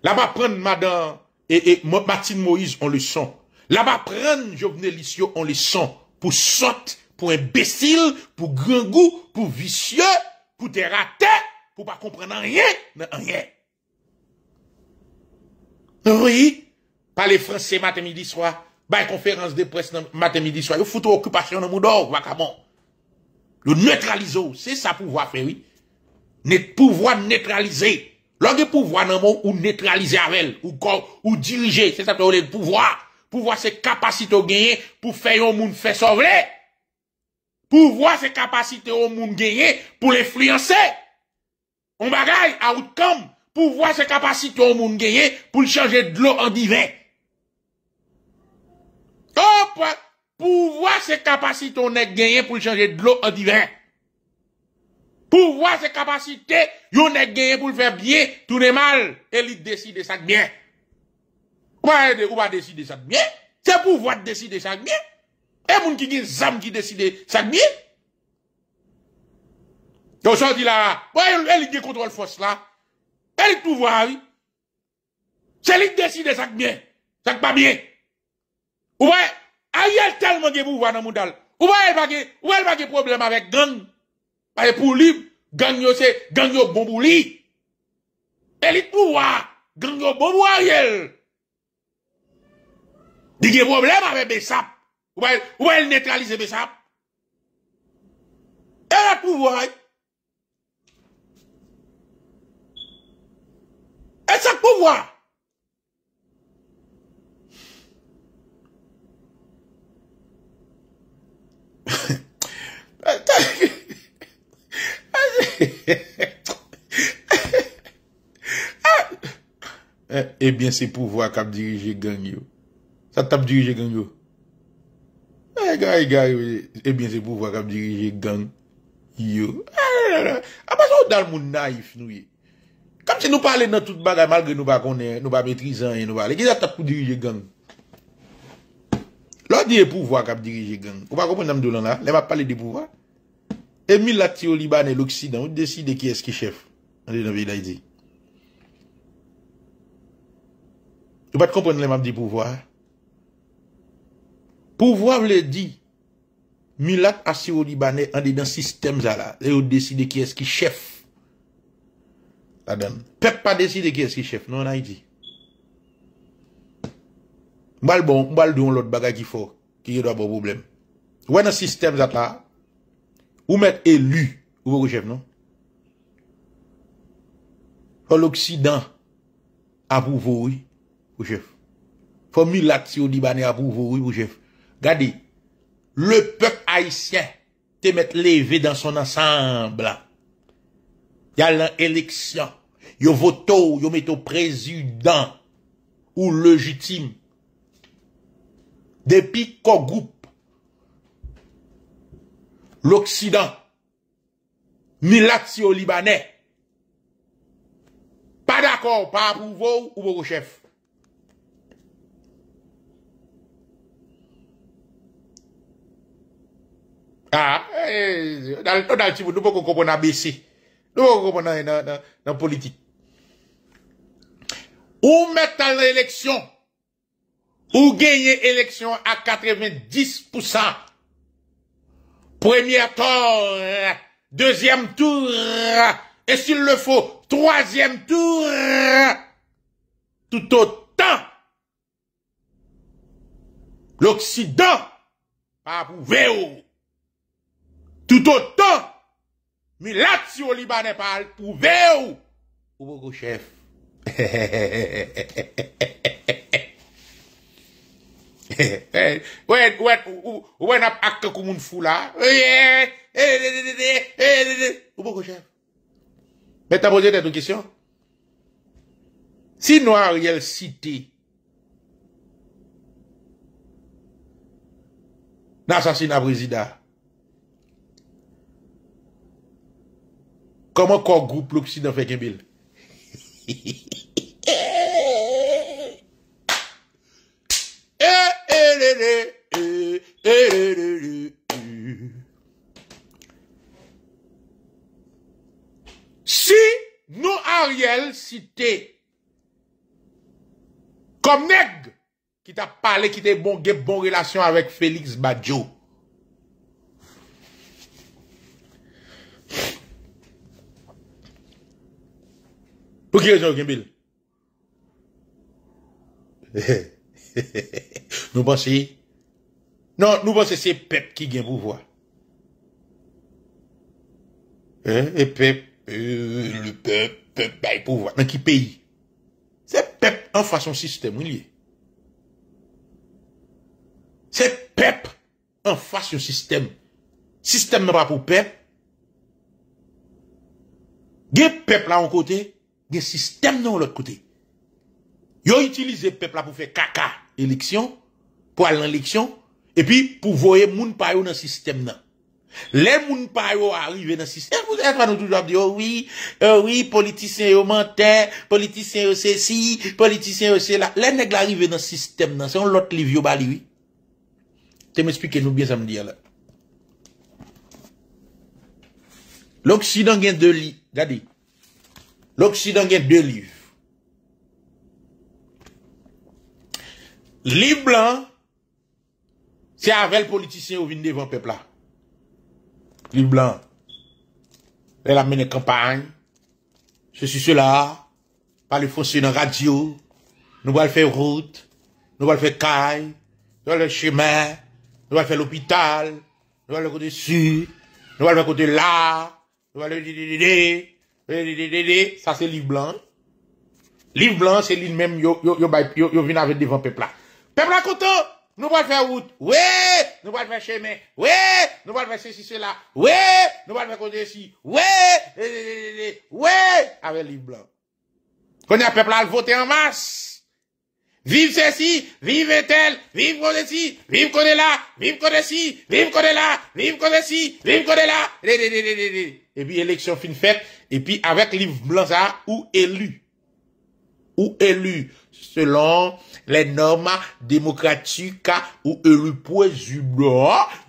Là-bas, prendre madame et, et Martine Moïse le sent. Là-bas, prendre Jovenel Lissio le sent. Pour sotte, pour imbécile, pour grand goût, pour vicieux, pour des pour pas comprendre rien, rien. Oui, parler français matin, midi, soir. Bah, conférence de presse matin, midi, soir. Vous foutez occupation dans monde. d'or, comment. Le neutraliser, c'est ça pouvoir faire, oui. Net, pouvoir neutraliser. Logue pouvoi nan moun ou netralize avèl, ou dirije, se sape ou le pouvoi, pouvoi se kapasite ou genye pou fè yon moun fè sovle. Pouvoi se kapasite ou moun genye pou l'efliansè. Ou bagay, aout kam, pouvoi se kapasite ou moun genye pou l'change de l'o an divè. Opa, pouvoi se kapasite ou net genye pou l'change de l'o an divè. Pouvoir, ses capacités, yon est gagné pour le faire bien, tout tourner mal, et lui décide ça bien. Ou pas, ou pas décider ça bien. C'est pouvoir décider ça bien. Et moun qui gagne zam qui décide ça bien. Donc, ça dit là, ouais, elle gagne contrôle force là. Elle pouvoir, oui. C'est lui qui décide ça bien. Ça pas bien. Ou pas, elle tellement de pouvoir dans le monde. Ou Ouais, elle a des problème avec gang. Parce que pour lui, gang yo c'est gang yo bon pour lui. Élite pouvoir, gang yo bon pour Ariel. Il y a problème avec Bessap. Ou elle neutralise Bessap. Elle a pouvoir. Elle a pouvoir. Ebyen eh, eh se pouvo ak ap dirije gang yo. Sa tap dirije gang yo. Ebyen se pouvo ak ap dirije gang yo. A baso ou dal moun naif nou ye. Eh. Kam se nou pale nan tout bagay malge nou ba konen, nou ba metrizan ye nou ba ale. Kesa tap pou dirije gang. Lodi e pouvo ak ap dirije gang. Ou pa kompon nan mdou lan la? Le va pale de pouvo ak? E milat yo libanè l'Oksidan, ou deside ki eski chèf? An de nan ve yon ha iti. Yo pat kompon lèman di pouvwa. Pouvwa vle di, milat asyo libanè an de nan sistem zala, e ou deside ki eski chèf? Pardon. Pep pa deside ki eski chèf, nan an iti. Mbal bon, mbal di yon lot bagay ki fo, ki yon do apò problem. Ou en nan sistem zata, Ou mettre élu, ou vous chef, non? Faut l'Occident, à vous, oui, ou chef. Formule l'action libanais à vous vous, oui, ou chef. Gardez le peuple haïtien, te mettre levé dans son ensemble. Il y a l'élection. Yo vote, yo met au président ou légitime. Depuis quoi groupe l'Occident, ni l'Axio-Libanais, pas d'accord, pas vous. ou pour chefs. Ah, eh, dans le type, nous pouvons comprendre ABC. Nous pouvons comprendre dans la politique. Ou mettre à l'élection, ou gagner élection à 90%. Premier tour, deuxième tour, et s'il le faut, troisième tour, tout autant, l'Occident pas où? Oh. Tout autant, Milatio Libanais pas prouvé. Oh. Ou, chef. ouais ouè, ouè nap ak kakou moun fou la. Ou pou Mais Mè ta pose posé tou kisyon? Si nou a riel siti nan sasina prezida, koman kon goup Si nous, Ariel, cité comme nègre qui t'a parlé, qui t'a bon, bon relation avec Félix Badjo, Pour qui est Nou ban non, se se pep ki gen pou vwa. E pep, e pep, pep bay pou vwa nan ki peyi. Se pep an fwa son sistem, wiliye. Se pep an fwa son sistem. Sistem nan pa pou pep. Gen pep la an kote, gen sistem nan an kote. Yo itilize pep la pou fe kaka. L'eleksyon, pou al l'eleksyon, epi pou voye moun payo nan sistem nan. Le moun payo arive nan sistem, moun anou toujou ap di, oh oui, oh oui, politisyen yo mente, politisyen yo se si, politisyen yo se la, le negle arive nan sistem nan, se yon lot liv yo baliwi. Te m'espike nou bien sa m'di alè. L'Oksidon gen de liv, l'Oksidon gen de liv. Liv Blanc, se avèl politisyen yo vin devan pepla. Liv Blanc, lè l'amenè kampany, se su lè, pa lè fonse nan radyo, nou val fè route, nou val fè kay, nou val fè chèmè, nou val fè l'opital, nou val fè kote sur, nou val fè kote la, nou val fè lè lè lè lè lè lè, sa se Liv Blanc. Liv Blanc, se lè lè mèm yo vin avè devan pepla. Peuple Nous pas faire route. Oui, nous pas faire chemin. Oui, nous pas faire ceci, cela. Oui, nous pas faire côté ici. Oui, oui, avec livre blanc. Qu'on a peuple à voter en masse. Vive ceci, vive tel, vive qu'on ceci, vive qu'on là, vive qu'on ci, vive qu'on là, vive qu'on ci, vive qu'on là. Et puis élection fin fête. et puis avec livre blanc ça, ou élu. Ou élu selon les normes démocratiques ou européennes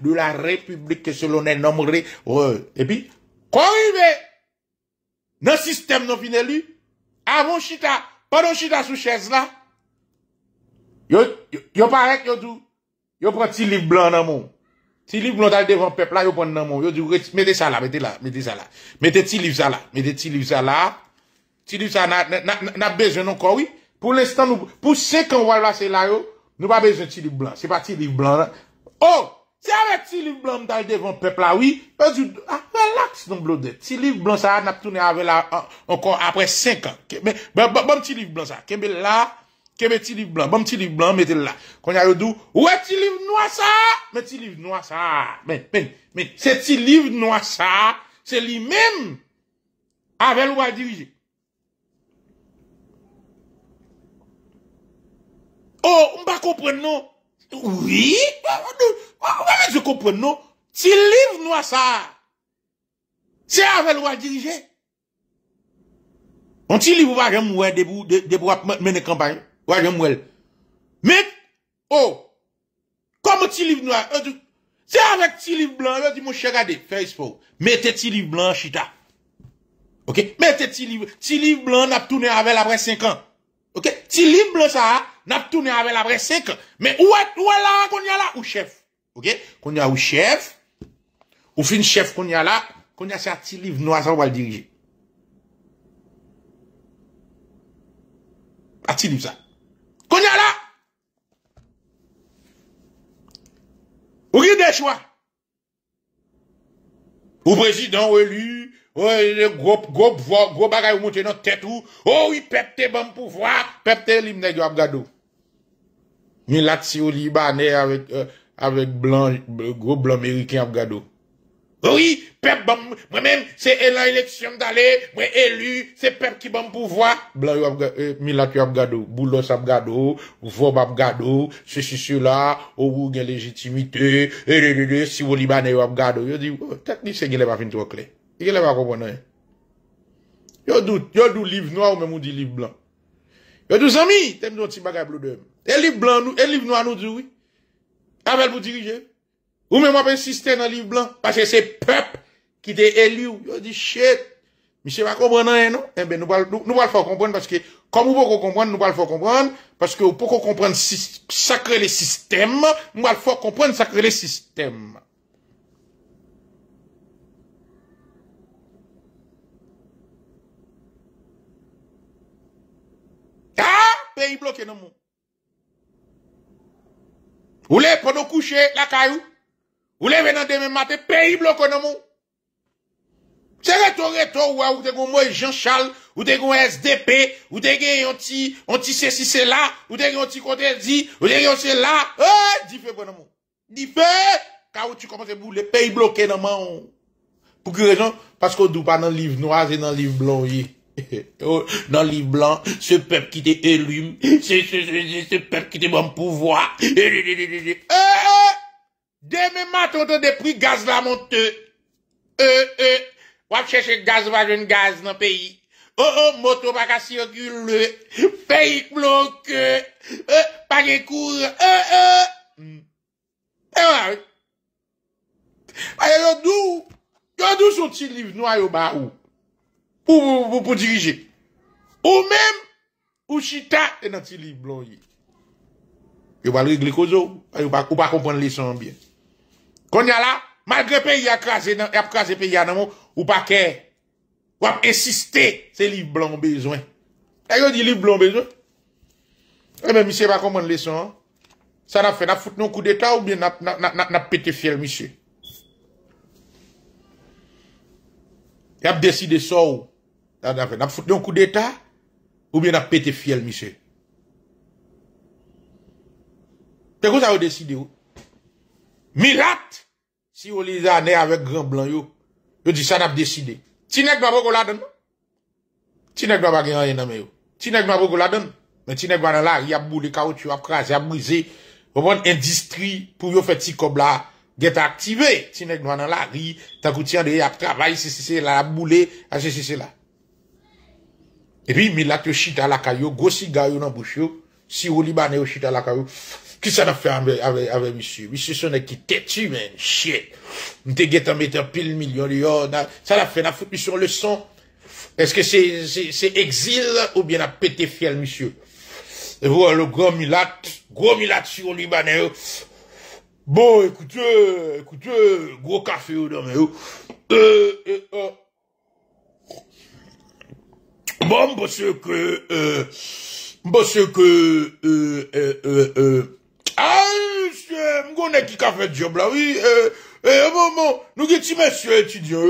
de la République selon les normes et puis y dans le système non avant chita pendant chita sous chaise là yo paraît yo yo prend petit livre blanc dans mon Ti liv devant là. yo peuple nan Yo Il y mettez mettez là mettez là mettez là mettez livre na, na, encore oui. Pour l'instant, pour ce qu'on voit là, c'est là yo, nou va bez un ti liv blanc. C'est pas ti liv blanc, la. Oh, ti avè ti liv blanc m'dal dévon pepl la, oui, ben, relax, non bloudette. Ti liv blanc, sa, na p'tounè avè la, ankon, apre 5 ans. Ben, bon ti liv blanc, sa, kembe la, kembe ti liv blanc, bon ti liv blanc, mette la. Kon ya yo dou, ouè ti liv noir, sa, men ti liv noir, sa, men, men, men, se ti liv noir, sa, se li men, avè l'oua dirijé. Ou, oh, mba kompren nou. Ouvi. Ah, ah, ah, ou, mba kompren nou. Ti liv nou a sa. Ti avèl waj dirije. Ou, ti liv waj jem mwè. Debo waj menekan waj jem mwè. Met. Ou. Oh, Koum ti liv nou a. Ti euh, avèk ti liv blan. Mwen euh, di mwen chè gade. Facebook. Mette ti liv blan chita. Ok. Mette ti liv. Ti liv blan ap toune avèl apre 5 an. Ok. Ti liv blan sa a. n'a tourné avec la vraie 5. Mais où est, où est là, qu'on y là, ou chef? Ok? Qu'on y a ou chef, ou fin chef qu'on y a là, qu'on y a sa petit livre noir, ça, va le diriger. A livre, ça. Qu'on y a là! Ou des choix? Ou président, ou élu, ou groupe, gros, gros bagay ou monte dans tête où oh oui, pepte bon pouvoir, pepte l'imne yo Abgado. Milat si ou libanè avèk euh, blan, gro blan mèri kè ap gado. Ou yi, pep bom, mwen mèm, se elan eleksyon dalè, mwen elu, se pep ki bom pouvoi. Blan yu ap gado, euh, milat yu ap gado, boulos ap gado, vob ap gado, se si sou la, ou wou gen lejitimite, e de de de, si ou libanè yu ap gado. Yo di, oh, teknif se gen lè pa fin trok lè. Gen lè pa komponan. Yo dout, yo dout liv noy ou men mou di liv blan. Mes tous amis, t'aimes nous un petit bagage bleu de Et livre blanc, nous, et livre noir, nous dit oui. Avec vous diriger. Ou même moi, insister dans le livre blanc. Parce que c'est peuple qui t'a élu. Yo dit shit. Monsieur va comprendre rien, non? Eh ben, nous allons, nous, nous le faire comprendre parce que, comme vous pouvez comprendre, nous allons le faire comprendre parce que vous pouvez comprendre sacré les systèmes. Nous allons le faire comprendre sacré les systèmes. bloqué non mon. ou Ou pour nous coucher la caillou? ou demain matin? pays bloqué dans eh, mon. C'est retour retour ou Jean Charles, ou te SDP, ou te anti anti si ou te yon ti dit ou te yon se e, bon amour. Ni fe, ka ou qu'on bloqué dans mon. qu'on dans le dans le nan Nan li blan, se pep ki te elume, se pep ki te moun pouvoi. E, e, de mi maton de pri gaz la monte. E, e, wap chese gaz vajon gaz nan peyi. O, o, moto baka sirkule. Feyik blanke. E, pakekou. E, e, e, wap chese gaz vajon gaz nan peyi. Ou pou dirije. Ou mem, ou chita, e nan ti liv blon ye. Yo balwe gliko zo, ou pa kompon leson an bien. Konya la, malge pe ya kaze pe ya nan moun, ou pa kè, ou ap esiste, se liv blon bezwen. E yo di liv blon bezwen. E men, misè pa kompon leson an. Sa na fè, na foute nou kou de ta ou bien, na pète fèl misè. Yap deside so ou, N ap fote yon kou deta Ou mi an ap pete fiel, misè Te kou sa yo deside yo? Milat! Si yo li zane avek gran blan yo Yo di sa nap deside Ti nek wap wak wak wak dan? Ti nek wap wak wak dan? Men ti nek wak nan la ri ap moule kao Tu ap kras, ap mouze O bon endistri pou yo feti kob la Get aktive, ti nek wak nan la ri Takou ti yon dey ap travay, se se se La ap moule, a se se se la Et puis, Milat a chita la caillou, gossi yo dans bouchou, si au Libanais au chita la caillou, qui ça a fait avec, avec, avec monsieur? Monsieur, son qui têtu, man, shit. M'te en mettre pile million, yo, ça l'a fait, n'a foutu sur le son. Est-ce que c'est, c'est, exil ou bien a pété fiel, monsieur? Et voilà le gros milat, gros milat sur au Libanais, Bon, écoutez, écoutez, gros café au domaine, euh, euh, euh. Bon, parce que, euh, parce que, euh, euh, euh, euh. qui a fait job là, oui, euh, bon, euh, nous qui messieurs étudiants,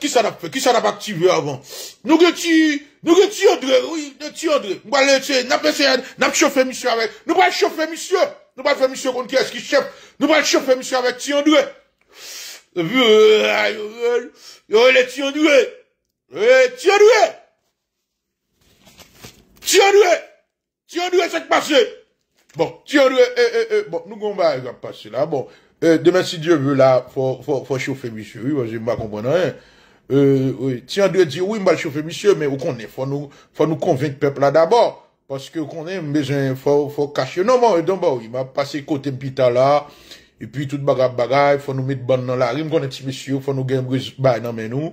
qui ça a fait, qui ça n'a pas activé avant? Nous qui nous André, oui, nous André, nous allons, pas pas chauffé monsieur avec, nous pas chauffer monsieur, nous pas faire monsieur contre qui est-ce qui chef, nous pas chauffer monsieur avec ti André. Euh, yo, André. Eh, tiens-lui Tiens-lui Tiens-lui, c'est passé Bon, tiens-lui, eh, eh, eh, bon, nous, on va passer là, bon. Euh, demain, si Dieu veut, là, faut, faut, faut chauffer, monsieur, oui, parce que je ne comprends rien. Euh, oui. Tiens, de dit, oui, m'a chauffer, monsieur, mais où qu'on est, faut nous, faut nous convaincre, peuple, là, d'abord. Parce que qu'on est, besoin, faut, faut cacher. Non, bon, donc, bon, il m'a passé côté pita là, et puis tout bagarre, il faut nous mettre bonne dans la rime, qu'on est, monsieur, faut nous gagner, bah, non, mais nous.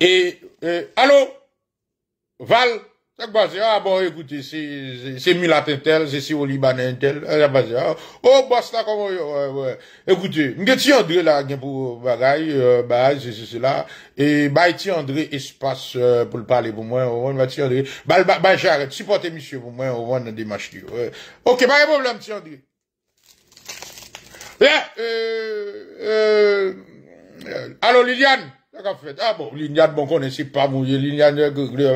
Et, euh, allô, Val, ça c'est, ah bon, écoutez, c'est c'est tel, c'est si au tel, euh, oh, boss là, comment, ouais, ouais, écoutez, c'est ti André là, pour euh, bah, c'est, c'est, là, et, bah, André espace, pour parler pour moi, moins, bah, ti André, bah, bah, bah, j'arrête, supportez monsieur pour moi, Ok, bah, de problème, ti André. Eh, allô, Liliane? Qu'a fait Ah bon, Lignade, bon, connaissait pas, oh, je Lignade, etc.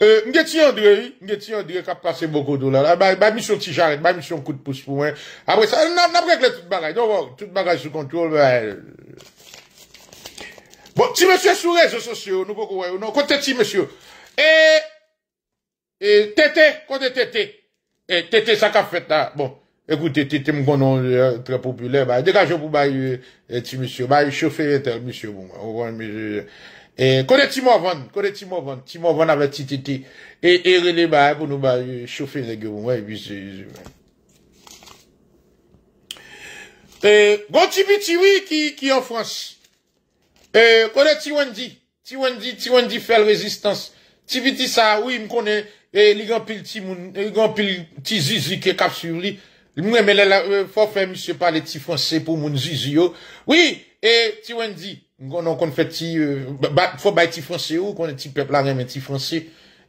Euh, m'ge ti André, m'ge ti André qui a passé beaucoup de dollars. Bah, bah, mission petit charrette, bah, mission coup de pouce pour moi. Après ça, n'a pas réglé toute bagaille. Donc, toute bagage sous contrôle, bah, Bon, ti monsieur sur réseaux sociaux, nous pouvons voir, non, côté ti monsieur. Et, et, tété, côté tété. Et tété, ça qu'a fait là, bon. Ekoute, euh, euh, bon, eh, titi m konon tre popule, ba dekajon pou ba yu ti misyo, ba yu shofe yeter, misyo, bon, ou konon misyo. Kone ti mouvan, kone ti mouvan, ti mouvan avè tititi, e rele ba, pou nou ba yu shofe yeter, bon, ou konon misyo. Gon ti biti wè ki yon frans. Kone ti wè di, ti wè di, ti wè di fel rezistans. Ti biti sa, wè m konen, e li gen pil ti zizi ke kap su li, Mwen men lè la, euh, fò fèm msè pale ti fransè pou moun ziziyo. Oui, e tiwen di, konon kon fè ti, euh, fò bay ti fransè ou konon ti pepla reme ti fransè.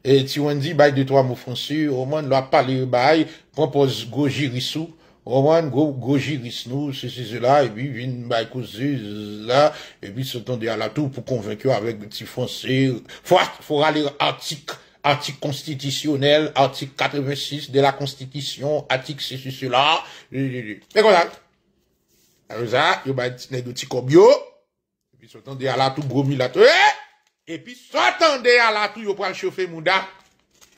E tiwen di, bay de twa mou fransè, roman lò ap pale bay, propòs go jirisou. Roman go jiris nou, se se zela, e bi vin bay kouze, zela, e bi se tonde ala tou pou konvekyo avek ti fransè. Fò alè artik. artik konstitisyonel, artik 86 de la konstitisyon, artik se se se la, li li li. Mè konan? A yo zan, yo bay tine do ti kobyo, e pi sotande ala tou gomilato, e pi sotande ala tou yo pwa l'chofè mou da,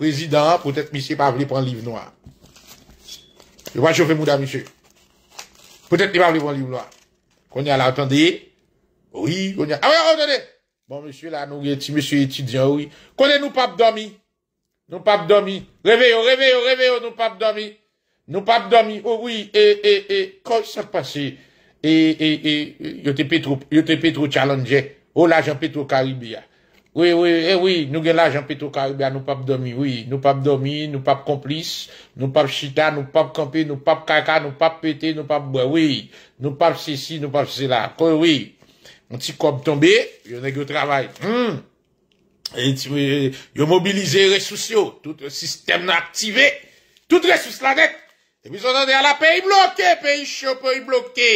prezident, pwetet misye pa vle pon liv noua. Yo pwa l'chofè mou da, misye. Pwetet li pa vle pon liv noua. Koni ala, atande? Oui, koni ala. A wè, a wè, a wè, a wè, a wè, a wè, a wè, a wè, a wè, a wè, a wè, a wè, a wè, a wè, a wè Bon, monsye la, monsye etidjan, kone nou pap domi? Nou pap domi? Reveyo, reveyo, reveyo, nou pap domi? Nou pap domi? Ouwi, e, e, e, kon sa pase? E, e, e, yote petro chalange? Ou la jan petro karibia? Ouwi, ouwi, nou gen la jan petro karibia, nou pap domi? Ouwi, nou pap domi, nou pap komplis? Nou pap chita, nou pap kampi, nou pap kaka, nou pap pete, nou pap boua? Ouwi, nou pap sisi, nou pap sila, kon ouwi? On ti kob tombe, yo neg yo travay. Hmm. Yo mobilize resus yo, tout le sistem na aktive, tout resus la net. E miso nan de ala peyi bloke, peyi chyo peyi bloke.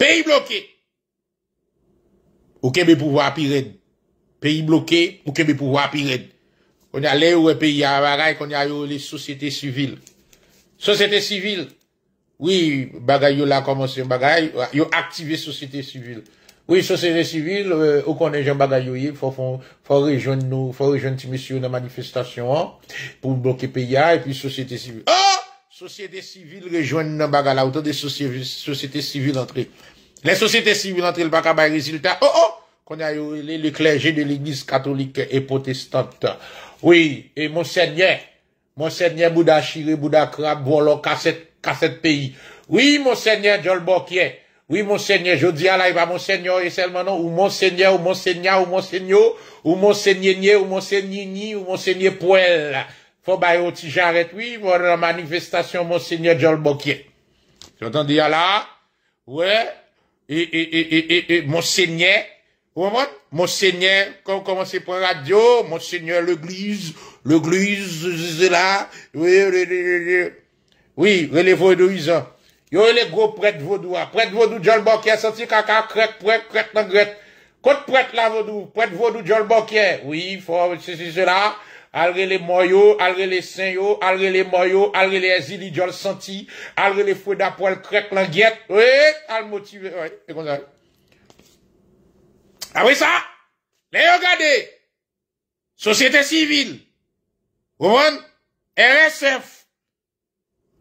Peyi bloke. Ou ke mi pouvo apiren. Peyi bloke, ou ke mi pouvo apiren. Konye ale ou peyi avarae, konye ale ou le sosyete sivil. Sosyete sivil. Ouye, bagay yo la komanse, bagay yo aktive sosete sivil. Ouye, sosete sivil, euh, ou konen jan bagay yo ye, fò rejon nou, fò rejon ti misyon nan manifestasyon an, pou blokke peya, epi sosete sivil. Oh! Sosete sivil rejon nan bagay la, oute de sosete sivil antre. Le sosete sivil antre, l baka bay rezultat, oh oh, konen yo le klerje de l'eglise katolik e potestant. Ouye, e monsenye, monsenye bouda chire, bouda krab, boun lò kaset. à ce pays. Oui, monseigneur Joel Boquier. Oui, monseigneur, je dis à la, monseigneur et seulement non, ou monseigneur, ou monseigneur, ou monseigneur, ou monseigneur, ou monseigneur, ou monseigneur Poel. Faut bailler au petit j'arrête, oui, voilà la manifestation monseigneur Joel Boquier. J'entends dire là, ouais, et, et, et, et, et, monseigneur, Monseigneur, quand on commence pour radio, Monseigneur l'église, l'église, c'est là, oui, oui, oui, oui. Oui, relève Edoïsan. Yo les gros prêtre les Prêtre vaudou John Bokeh, senti kaka, crête, prêtre, crête, nan grette. Kote prêtre la vaudou, prêtre vaudou John banquier. Oui, faut, C'est cela. Alre les moyo, alre les saints yo, alre les moyo, alre le zili, jol senti, alre le fwe da poel krek oui, al motivé. Ah oui, ça, les ça, Société oui, ça? yo gade, Société civile. voyez RSF,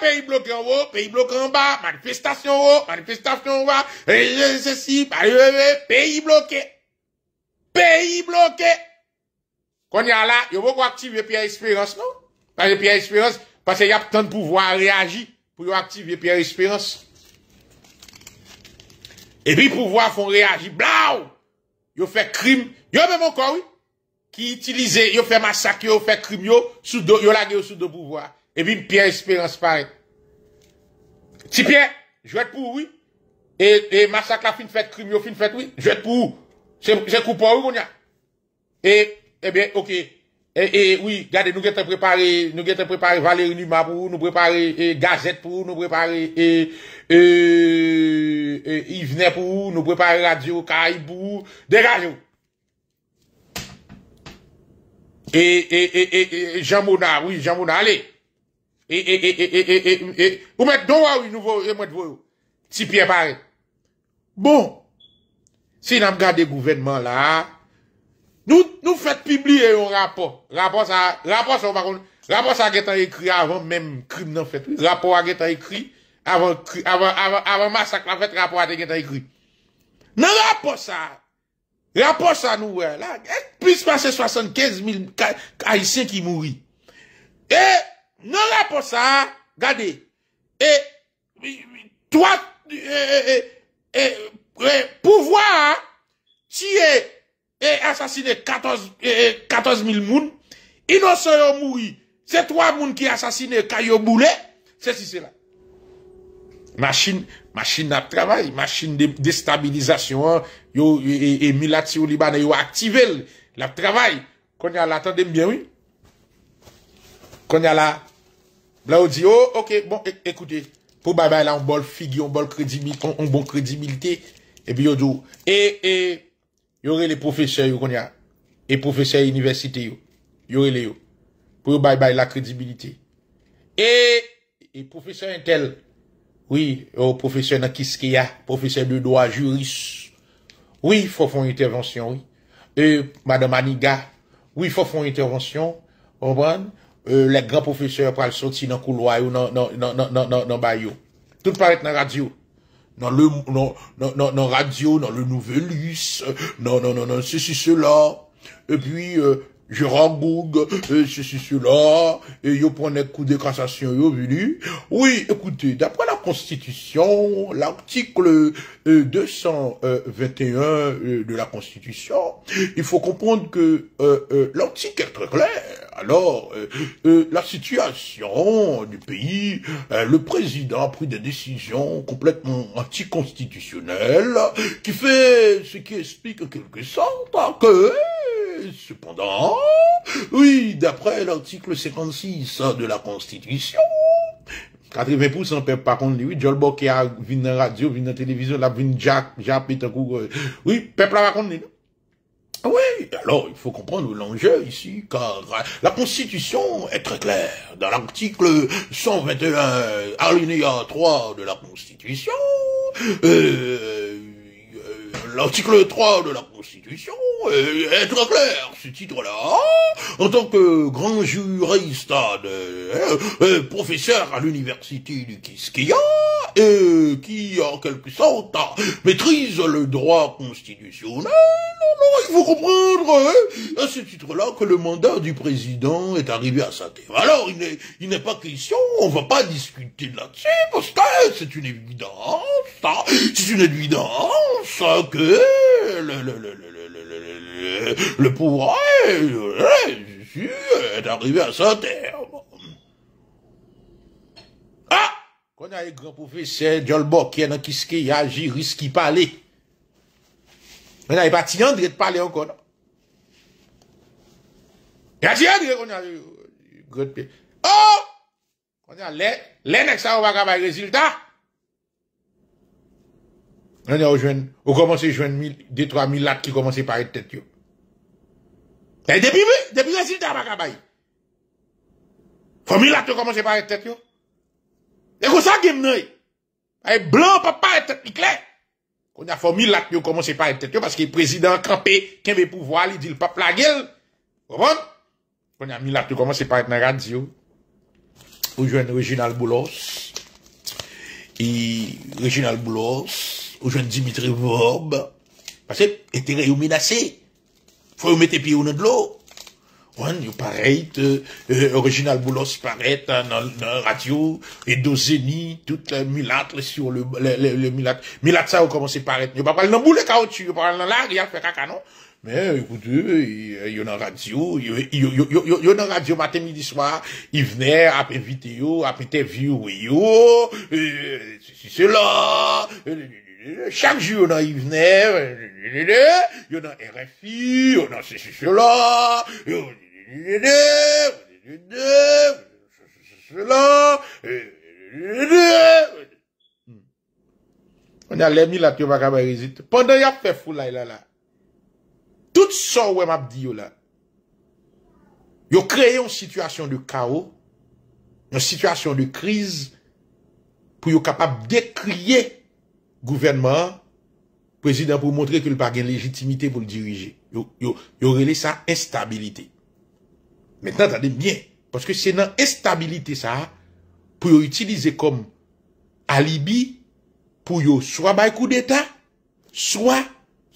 pays bloqué en haut, pays bloqué en bas, manifestation en haut, manifestation en bas, et ceci, bah, pays bloqué. Pays bloqué. il y a là, il faut activer Pierre Espérance, non? Parce que Pierre Espérance, parce qu'il y a tant de pouvoir réagir pour activer Pierre Espérance. Et puis, pouvoir font réagir, blau! Ils fait crime, ils même encore, oui, qui utilisent, ils fait massacre, ils fait crime, ils la guerre sous de pouvoir. E vi m piè espèran se pare. Ti piè, jwèt pou wou? E masak la fin fèt, krim yo fin fèt wou? Jwèt pou wou? Se koupan wou kon ya? E, e bè, ok. E, e, wou, gade nou gète prepare, nou gète prepare Valérie Nymabou, nou prepare Gazette pou wou, nou prepare, e, e, e, Yvnet pou wou, nou prepare Radio Kaibou, dégage wou. E, e, e, e, Jean Monard, wou, Jean Monard, alè. E, e, e, ou met donwa ou yon nou vode Ti piye pare Bon Si nan m gade gouvernement la Nou fèt piblye yon rapò Rapò sa Rapò sa gè tan ekri avon Mèm krim nan fèt Rapò sa gè tan ekri Avon masak la fèt rapò sa gè tan ekri Nan rapò sa Rapò sa nou wè Pise passe 75 000 Aisyen ki mouri Eee Non là regardez. gade, Toi, Et Pouvoir tuer et assassiner 14, 000 14 000 moun, innocents ont mouri, C'est 3 moun qui assassiné kayo boulet. C'est si c'est la. machine à travail, Machine de déstabilisation hein. yo, et milati ou liban, yo activer le travail. konya la, bien oui. oui? a là. Bla ou di, oh, ok, bon, e, ekoute, pou bay bay la, on bol figi, on bol kredibilite, bon epi yo dou, e, e, yore le profeseur yon kon ya, e profeseur yon universite yon, yore le yon, pou bay bay la kredibilite. E, e, profeseur entel, oui, ou profeseur na kiske ya, profeseur de doa, juris, oui, fò fòn intervensyon, oui, e, madame Aniga, oui, fò fòn intervensyon, ou ban, Euh, le gran profeseur pral soti nan kou loay ou nan bay yo. Tout paret nan radyo. Nan radyo, nan le nouvelis, nan se si se la. E pwi... Gérard c'est ceci, là et yo un coup de cassation, yo venu. Oui, écoutez, d'après la Constitution, l'article 221 euh, euh, de la Constitution, il faut comprendre que euh, l'article est très clair. Alors, la situation du pays, le président a pris des décisions complètement anticonstitutionnelles, qui fait ce qui explique en quelque sorte que Cependant, oui, d'après l'article 56 de la Constitution, 80% pep peuple par contre, oui, jol bo qui a vu radio, radio, vu la télévision, la Jack, jak, Jacques euh, oui, peuple par pas ah Oui, alors il faut comprendre l'enjeu ici, car la Constitution est très claire. Dans l'article 121, alinéa 3 de la Constitution, euh, euh, l'article 3 de la Constitution, Constitution et être clair, ce titre-là, hein, en tant que grand juriste, euh, euh, professeur à l'université du Kiskia, et qui, en quelque sorte, maîtrise le droit constitutionnel, il faut comprendre, hein, à ce titre-là, que le mandat du président est arrivé à sa terre. Alors, il n'est pas question, on va pas discuter de là-dessus, parce que c'est une évidence, hein, c'est une évidence que le euh, le pouvoir est euh, euh, arrivé à son terme. Ah! Qu'on a eu grand professeur Jolbo qui est dans qui ce qui risque qui eu Mais n'a pas tiendre de parler encore. Il a tiendre qu'on a eu. Oh! On a les, les next, ça va résultat. E On e? a rejoint, commence à joindre 2 3 000 lattes qui commençaient par être tête, yo. Et depuis, depuis résultat, pas qu'à bailler. Famille lattes commençaient par être tête, yo. Et comme ça, game n'aille. Et blanc, papa, être tête, clair. On a 1000 lattes qui commençaient par être tête, yo, parce que le président campé, qui avait pouvoir, il dit le pape la gueule. Vous comprenez? On a mis lattes qui commençaient par être dans la radio. Rejoindre Reginald Boulos. Et Reginald Boulos au jeune Dimitri Vorb, parce que était menacé. Faut vous mettre au dans de l'eau. il paraît, pareil, euh, original Boulos paraît dans la radio, et Dozeni, toute la mulâtre sur le, le, le, mulâtre. ça a commencé paraître. a pas parlé dans de caoutchouc, a pas parlé dans il il a fait caca, non? Mais écoutez, il y en a radio, il y a a radio matin, midi, soir, il venait après vidéo, après interview, yo, euh, c'est cela. Euh, Chak ju yo nan Yvner, yo nan RFI, yo nan se se se la, yo nan se se se la, yo nan se se se la, yo nan se se se la. On a lè mi la ki yo va kaba yézit. Pendè y ap fè fù la yè la la, tout son wè m'ap di yo la. Yo kreye yon situasyon de kao, yon situasyon de kriz, pou yo kapab dekriye. gouvernement, président pour montrer qu'il n'a pas de légitimité pour le diriger. Il aurait sa instabilité. Maintenant, attendez bien, parce que c'est dans instabilité ça, pour utiliser comme alibi, pour soit un coup d'État, soit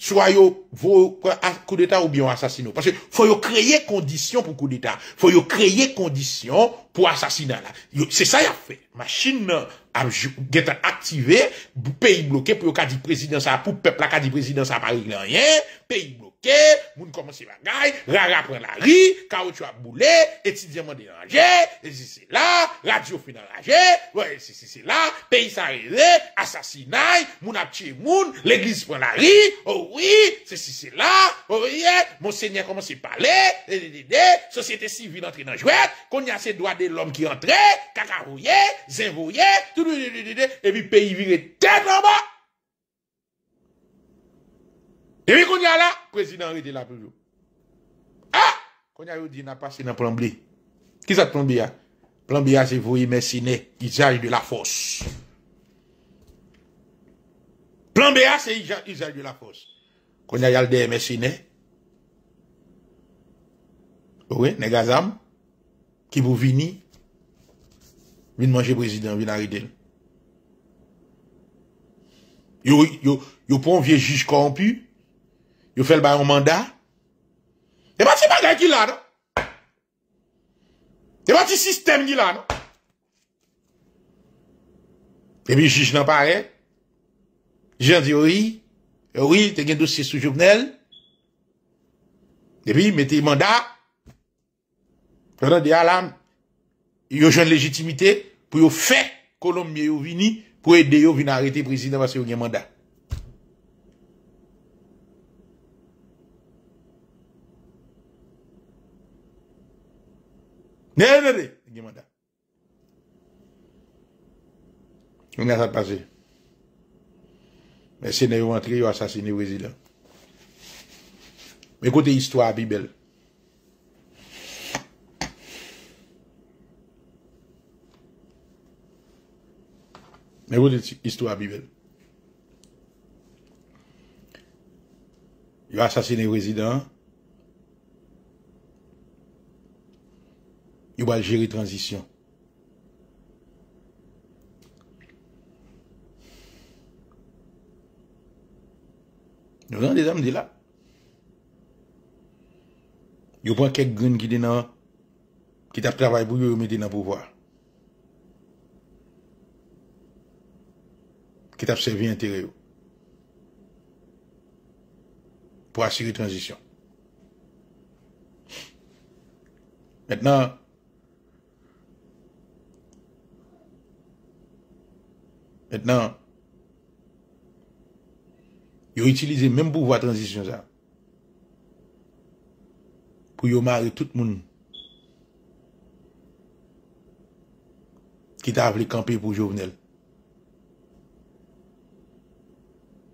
soit vos coup d'état ou bien assassinat parce que faut yo créer conditions pour coup d'état faut yo créer conditions pour assassinat c'est ça y a fait machine a activée. pays bloqué pour le cas dit président ça pour peuple la président ça pas rien pays bloqué que moun commence bagaille, rara prend la ri, caoutchouc a boulé, étudiant dérangé, et si c'est là, radio fin enragé, ouais, si c'est là, pays s'arrête, assassinat, moun a tué moun, l'église prend la ri, oh oui, c'est si c'est là, oh mon monseigneur commence à parler, société civile entre dans jouet, qu'on y a ces droits de l'homme qui entrait, cacarouillé, zinvouillé, tout, et puis pays viré tellement en bas, Demi konya la, prezident ridè la pejou. Ha! Konya yow di na pasi nan plambi. Kisa plambi ya? Plambi ya se vou yi mesine, izaj de la fos. Plambi ya se izaj de la fos. Konya yalde yi mesine, ouwe, negazam, ki vou vini, vin manje prezident, vin a ridè. Yow pon vie jishkampi, yo fèl bayon mandat, e bati bagay ki la, no? E bati sistem ki la, no? Ebi, jij nan pare, jen di ori, ori, e te gen dosye sou jounel, epi, meti mandat, fèl nan di alam, yo jen legitimite, pou yo fè kolom miye yo vini, pou ede yo vina arete prezident vase yo gen mandat. Mwen genman da. Mwen genman sa pase. Mwen se ne yon antre yon asasine wezidant. Mwen kote istwa bi bel. Mwen kote istwa bi bel. Yon asasine wezidant. yo ba jiri tranjisyon. Nou nan de zanm de la. Yo pon kek goun ki de nan ki tap travay pou yo ou me de nan pouvoar. Ki tap sevi entere yo. Po a jiri tranjisyon. Metnan, Mètenan, yo itilize mèm pou vwa transisyon sa, pou yo mare tout moun, ki ta avle kampe pou Jovenel.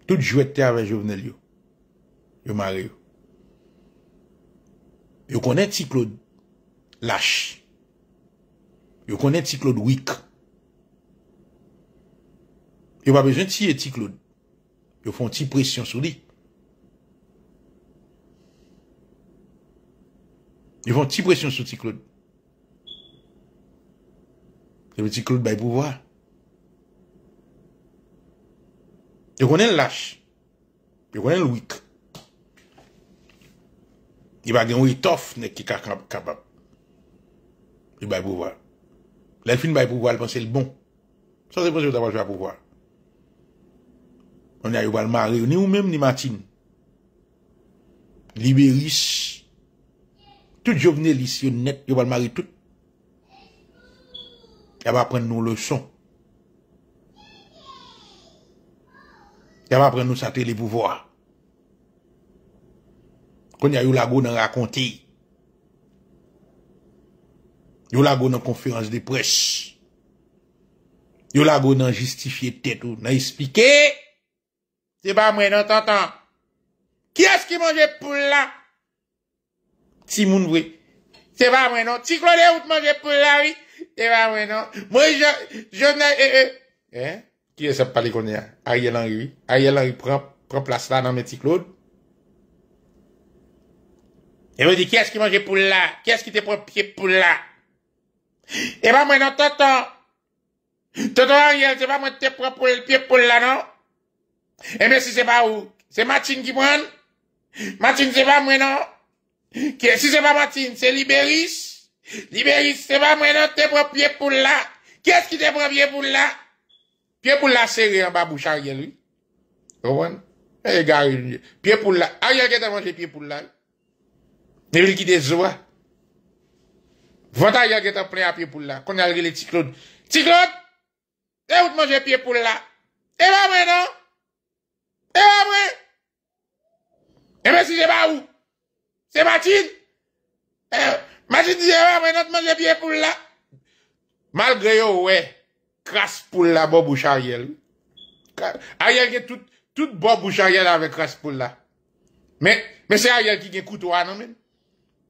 Tout jwette avle Jovenel yo, yo mare yo. Yo konen si Claude, lâche. Yo konen si Claude, wik. Yo wap bezwen ti eti kloud. Yo fon ti presyon sou li. Yo fon ti presyon sou ti kloud. Yo vè ti kloud bè pou vwa. Yo konen lache. Yo konen l wik. Yo wak gen wik tof nek ki kakabab. Yo bè pou vwa. Lè fin bè pou vwa, lè panse l bon. San se panse yo daba jwa pou vwa. Kon ya yo bal mare, yo ni ou menm ni matin. Libe ris. Tout jo vne lis, yo net, yo bal mare tout. Ya va pren nou le son. Ya va pren nou sa te le pouvoi. Kon ya yo la go nan rakonte. Yo la go nan konferans de pres. Yo la go nan justifiye tet ou nan esplikey. Seba mwen nan tantan. Ki as ki manje pou la? Ti moun vwe. Seba mwen nan. Ti klo de ou te manje pou la vwe? Wi? Seba mwen nan. Mwen jò, jò nan e e. Eh? Ki e sebe palikoni a? Ariel Henry. Wi? Ariel Henry pran, pran plas la nan meti klo. E mwen di ki as ki manje pou la? Ki as ki te pran piye pou la? Seba mwen nan tantan. Toto Ariel, seba mwen te pran pou la nan? E eh men si se pa ou, se Matin ki mwen Matin se pa mwen nou Si se pa Matin, se Liberis Liberis se pa mwen nou Te mwen pye poula Kè s ki te mwen pye poula eh, Pye poula seri an ba bouchan gen lui Owen Pye poula, a yon gen te manje pye poula Ne vil ki de zo Vot a yon gen te pre a pye poula Kon alre le tiklod Tiklod, e ou te manje pye poula E mwen mwen nou Et après, et même si c'est pas où, c'est Mathilde. Eh, Mathilde disait, eh, oui, non notre mange bien pour là. Malgré eux, oh, ouais, crasse pour là, Bob bouche Ariel. qui tout, tout avec crasse pour là. Mais, mais c'est Ariel qui écoute coutoua, ah, non, même.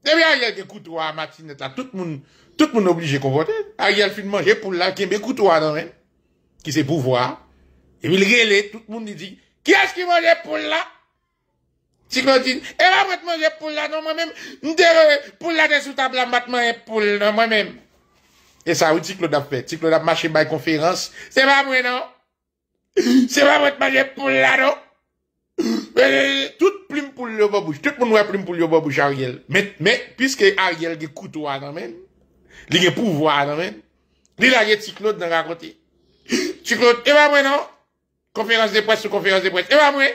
et eh bien, Ariel qui écoute coutoua, ah, Mathilde, là, tout le monde, tout le monde obligé de comporter. Ariel finit manger pour là, qui écoute coutoua, ah, non, même. Qui c'est pouvoir. Et puis, il est tout le monde dit, qui est-ce qui mange poule là? dit, Et là, moi, manger poule là, non, moi-même. M'dere, euh, poule là, sous table, là, maintenant, poule, non, moi-même. Et ça, où Ticlode a fait? Ticlode a marché by conférence. C'est pas moi, non? C'est pas moi, manger poule là, non? Euh, toute plume poule le bouche. Tout le monde a plume poule le Ariel. Mais, mais, puisque Ariel a couteau, non, même. Il a pouvoir, non, même. Il a Ticlode dans la côté. Claude, et pas moi, non? conférence de presse ou conférence de presse. Et pas moi.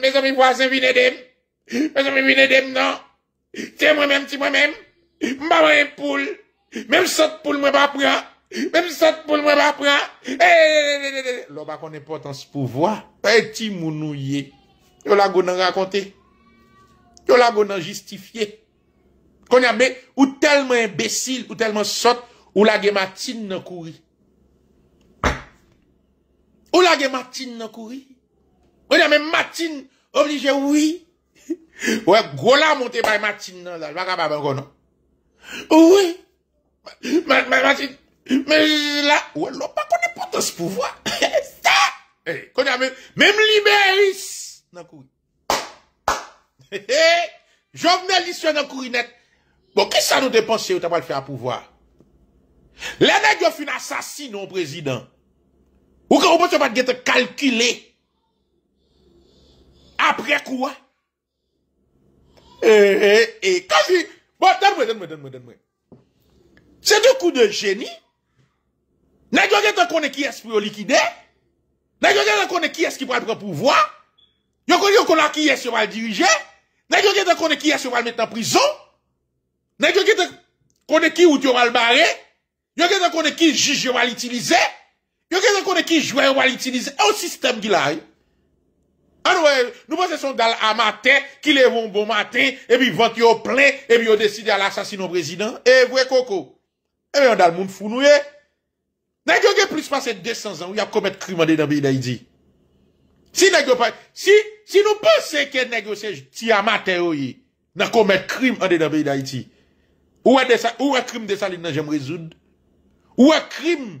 Mes amis voisins viennent d'eux. Mes amis viennent d'eux, non. Tiens, moi-même, tiens, moi-même. M'a une poule. Même saute poule, moi, pas prendre. Même saute poule, moi, pas prendre. Eh, eh, eh, L'on va qu'on importance pouvoir. Petit mounouillé. Yo la go nan Yo la go Qu'on justifier. y mais ou tellement imbécile, ou tellement sotte, ou la guématine nan courir. Ou la gen Matin nan kouri? Ou ya men Matin Oblige woui? Ou ya gwo la monte bay Matin nan zay? Maka baban konon? Ou woui? Men Matin Men la Ou ya lopak konen poten si pouvoi? Sa! Konen a men Men mlibeis nan kouri? Jou vnen lisyon nan kouri net Bon, ki sa nou te pense ou ta wale fe a pouvoi? Lene di ofi nan sasi non prezident? Ou quand on peut pas calculer après quoi? Et, eh, eh, eh quasi, bon, donne-moi, donne-moi, donne-moi, donne C'est un coup de génie. N'a pas qui est pour liquider. N'est-ce pas qui est qui prend le pouvoir. Yo pas qui est qui va le diriger. N'est-ce pas qui est qui va le mettre en prison. N'a pas qu'on qui ou tu vas le barrer. qui est qu'on qui juge va l'utiliser. Yo qu'est-ce qu'on qui jouait ou à l'utiliser e au système qu'il Alors, nous pensons son dal à matin, qui les bon bon matin, et puis vente yo plein, et puis ont décide à l'assassin au président. Eh, vous coco. Eh bien, on dal monde fou nouye. N'est-ce plus est plus passé 200 ans où y a commettre crime en dedans pays Si nest pas, si, si nous pensons que nest c'est ti à matin ou y, commettre crime en dedans pays d'Aïdi? Ou est-ce, ou crime de saline n'a j'aime résoudre? Ou est crime?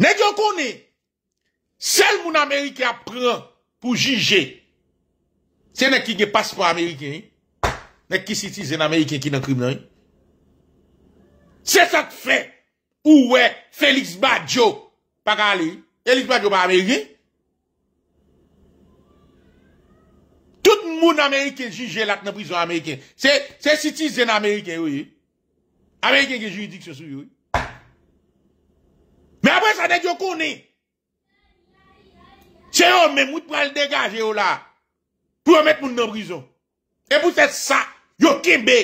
Nèg qu'on est, seul mon américain apprend pour juger. C'est qui qui un passeport américain. C'est qui un américain qui dans crime. C'est ça que fait ou est Félix Badjo pas aller. Félix Badjo pas américain. Tout le monde américain jugé là dans prison américaine. C'est c'est citoyen américain oui. Américain qui juridiction sur oui. Mè apwè sa de diyo kounè. Se yon mè mwit pral degaje yo la. Pou yon mèt moun nan brison. E pou fè sa, yo kimbe.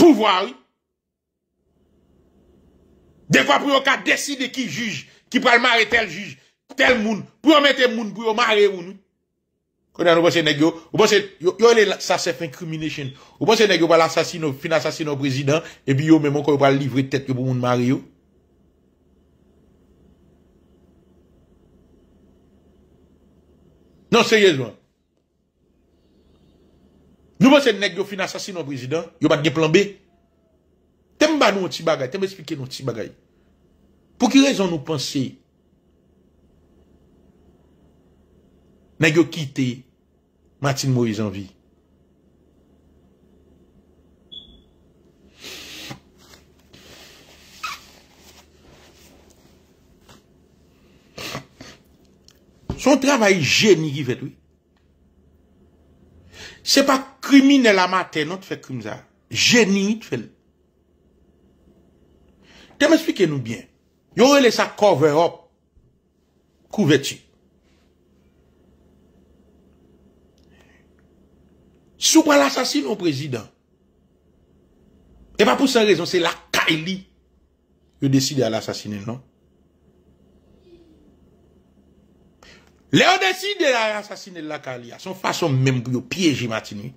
Pou vwari. De fwa pou yon ka deside ki juj. Ki pral mare tel juj. Tel moun. Pou yon mèt tel moun pou yon mare yon. Kounè an ou bwase negyo. Ou bwase, yo yon lè sa sef incrimination. Ou bwase negyo pal asasino, fin asasino prezident. E bi yo mè mwen kon yon pral livre tèt yo pou moun mare yon. Non, sérieusement. Nous pensons que nous fin assassiné président, a pas de plan B. T'aimes pas nous un petit bagage. t'aimes expliquer nous un petit bagay. Pour quelle raison nous pensons Nous avons quitté Martin Moïse en vie. Son travay geni gifet wè. Se pa krimine la mate non te fè krimza. Geni yi te fè. Te mè spike nou bien. Yon wè lè sa kovè hop. Kou vè ti. Sou pa l'assassin nou prezident. E pa pou sa rezon se la ka e li. Yon deside a l'assassinè nan. Le ou desi de la y asasine lakali a son fason menm pou y piyeji matin, oui.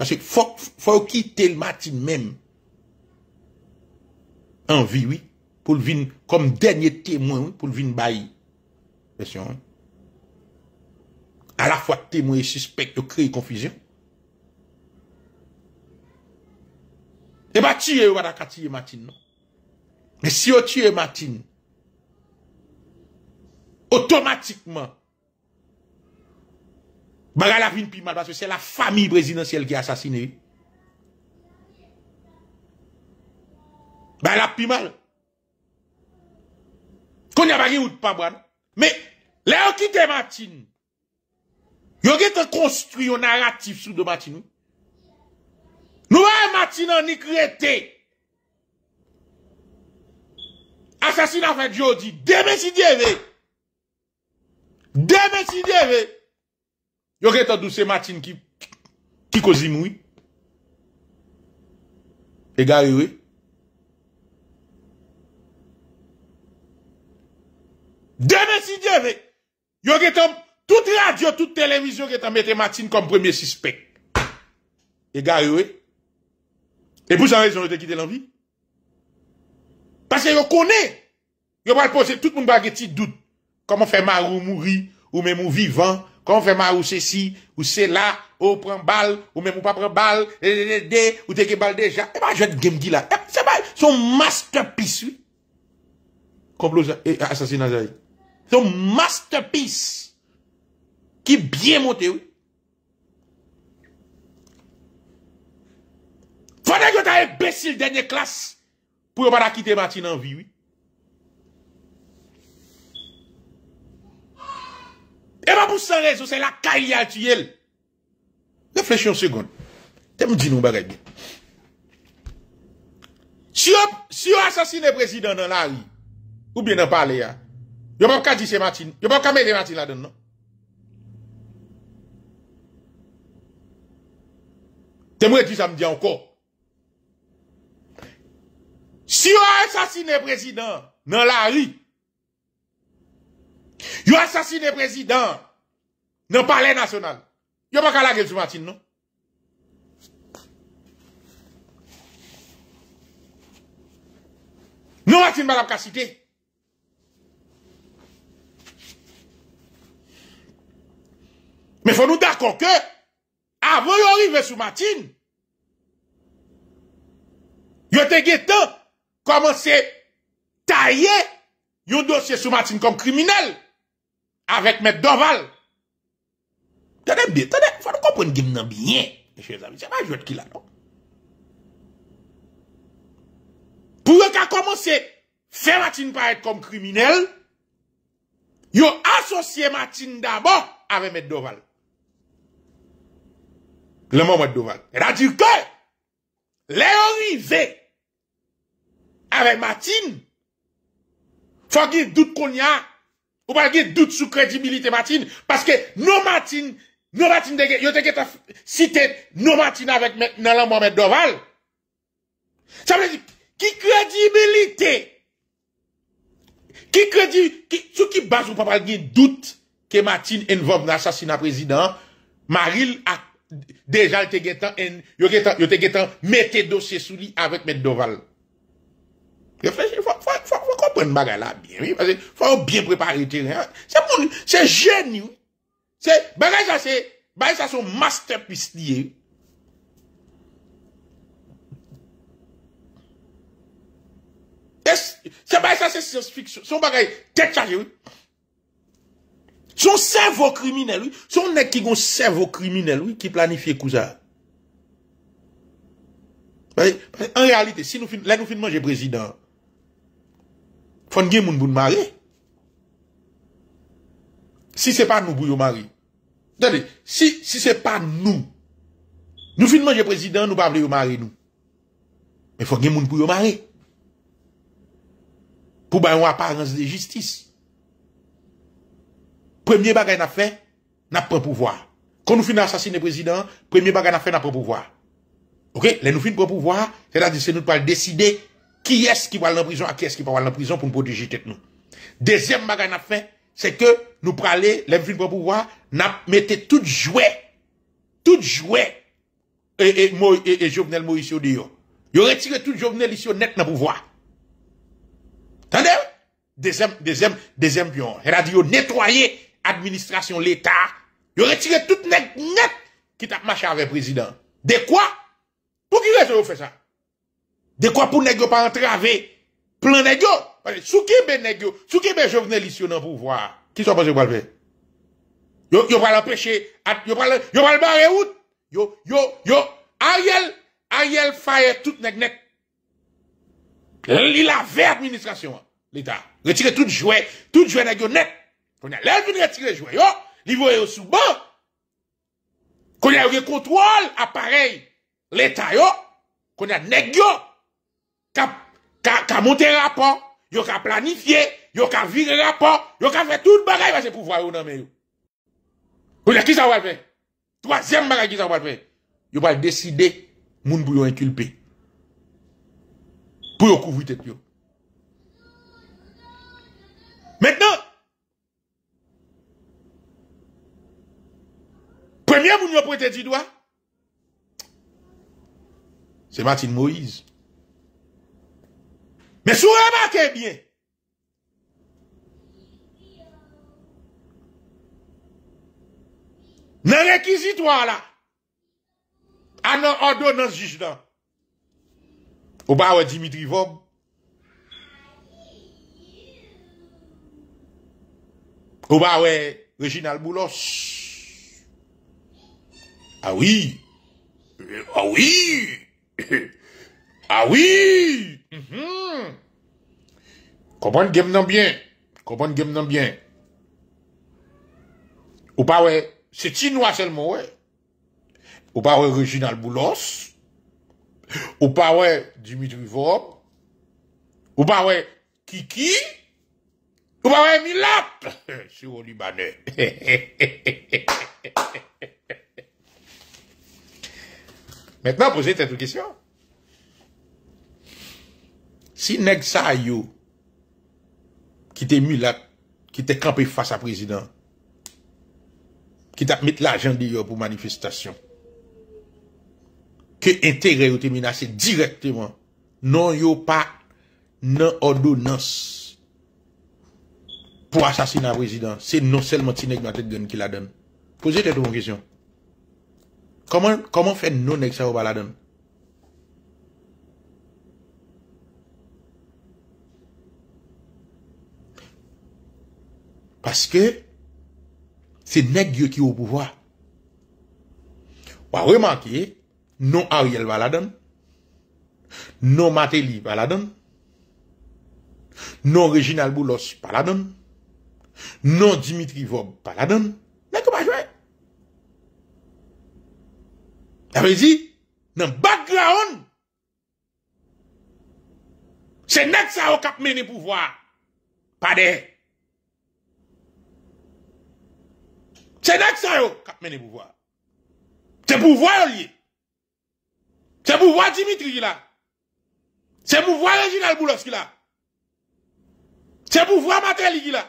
Pase fòk, fòk ki tel matin menm anvi, oui, pou l'vin kom denye temwen, oui, pou l'vin bayi. Pese yon, oui. A la fwa temwen y e suspect yo kreye konfisyon. E ba tiye wadakati ye matin, non. E si yo tiye matin, otomatikman Baga la vin pi mal, parce que c'est la famille présidentielle qui a assassiné. Elle a pi mal. Qu'on y a pas ou de pas, Mais, là, on quitte Martine. Yo a construit un narratif sur de Martine. Nous, à Martine, on y crété. Assassinat fait jeudi. Demain, si Dieu Yo reta douce matin qui qui cause moui. Égaré. E Demain si Dieu yo reta toute radio, toute télévision reta mette matin comme premier suspect. Égaré. E Et pour ça raison, te quitté l'envie. Parce que yo connaît. Yo va poser tout le monde de petit doute. Comment faire Marou mourir ou même vivant Konferman ou se si, ou se la, ou pren bal, ou men mou pa pren bal, de de de de, ou teke bal deja, e ba jwet gemdi la. Epe se bay, son masterpiece, oui. Komplo e eh, asasin aja yi. Son masterpiece, ki byen moti, oui. Fwane yon ta e besil denye klas, pou yon para kite mati nan vi, oui. Et pas pour sans raison, c'est la caille à tuer. Réfléchis une seconde. Tu me dis nous, bien. Si vous si assassinez le président dans la rue, ou bien dans le palais, vous ne pouvez pas dire c'est matin, y'a pas qu'à pas mettre Martine là-dedans, non? T'aimerais dire ça me dit encore. Si on assassine le président dans la rue, Yo assassiné président dans le palais national. Yo pas la gueule du matin, non? Non, Martin madame pas cité. Mais faut nous d'accord que, avant d'arriver sur Martin, yo te de commencer tailler, le dossier sur Martin comme criminel avec M. Doval. Tenez bien, tenez, faut nous comprendre game bien, mes chers amis. C'est pas jouet qui là, non? Pour qu'à commencer, faire Martine paraître comme criminel, yo associé Martine d'abord avec M. Doval. Le moment Doval. Doval. C'est-à-dire que, les arrivés avec Martine, faut qu'il doute qu'on y a ou pas de doute sur crédibilité Martine, parce que non Martine, non Martine, yo te cité non Martine avec maintenant Mohamed Doval. Ça veut dire, qui crédibilité? Qui crédibilité, qui, qui base ou pas de doute que Martine involve l'assassinat président, Maril a déjà te getan, yo te getan, mette dossier sous lui avec M. Doval. Fwa kompwen bagay la biye. Fwa ou biye preparite. Se geni ou. Se bagay sa se. Bagay sa son master pisti e ou. Se bagay sa se sas fiksyon. Son bagay tet chaje ou. Son servo krimine ou. Son nek ki gon servo krimine ou. Ki planifiye kouza. En realite. Si nou fin manje prezident. faut que gen pour mari. Si c'est pas nous, le mari. Attendez, si, ce n'est pas nous, nous finissons manger président, nous pas de mari nous. Mais faut nous moun le mari. Pour une apparence de justice. Premier bagarre n'a fait, n'a pas pouvoir. Quand nous finissons assassiner le président, premier bagarre n'a fait, n'a pas pouvoir. Ok? Les nous finissons pour pouvoir, c'est-à-dire, c'est nous pas décider qui est-ce qui va aller en prison à qui est-ce qui va aller en prison pour nous protéger nous deuxième bagage à fait c'est que nous parler les vins pouvoir n'a mettez tout jouet tout jouet et moi et, Jovenel Moïse de yo aurait tiré tout Jovenel ici net dans pouvoir Tandem? deuxième deuxième deuxième pion elle a dit nettoyer administration l'état ont retiré tout net net qui t'a marché avec le président de quoi pour qui raison vous fait ça de quoi pour nèg pas entraver plan nèg Sou qui ben nèg sou qui be Jovenel ici pouvoir. Qui sont pas le faire Yo yo pas l'empêcher, yo pas yo pas le barrer Yo yo yo Ariel Ariel fire tout nèg net. Il a fait administration l'État. Retire tout jouet, tout jouet nèg net. On a l'air de retirer jouet yo, li voye au sous banc. Qu'on a eu contrôle appareil l'État yo, qu'on a nèg yo qui a monté rapport, qui a planifié, qui a viré rapport, qui a fait tout le bagage, parce que pouvoir ou non, mais Vous qui ça va faire? Troisième bagage qui ça va faire? Vous va décider, moun pour inculper. Pour couvrir tête Maintenant, premier moun yo prêter du doigt, c'est Martin Moïse. Mè sou wè mè kemye. Nè rekizit wò la. An nan odon nan zij nan. Ou ba wè Dimitri Vom. Ou ba wè Reginald Moulos. A ah wè. A ah wè. Ah oui! Mhm. comprends bien? comprends game bien? Ou pas, ouais? C'est chinois seulement, ouais? Ou pas, ouais, Reginald Boulos? Ou pas, ouais, Dimitri Vob? Ou pas, ouais, Kiki? Ou pas, ouais, Milap? Sur au Libanais. Maintenant, posez-vous une question. Si neg sa yo ki te mülap, ki te kampe fasa prezident, ki te apmite la jan di yo pou manifestasyon, ke ente reyo te minase direktyman, non yo pa nan odonans pou asasina prezident, se non selman ti neg nan tet den ki la den. Poze te tou mwen kisyon. Koman fè nan non neg sa yo pa la den? Paske, se nek yo ki ou pouvoi. Ou a remanke, non Ariel Baladon, non Mateli Baladon, non Reginald Boulos Baladon, non Dimitri Vogue Baladon, nek ou pa jwe? Ne? A vezi, nan background, se nek sa ou kap mene pouvoi, pa dek. Se neksa yo, kap mene bouvoa. Se bouvoa yo liye. Se bouvoa Dimitri ki la. Se bouvoa original boulos ki la. Se bouvoa mater li ki la.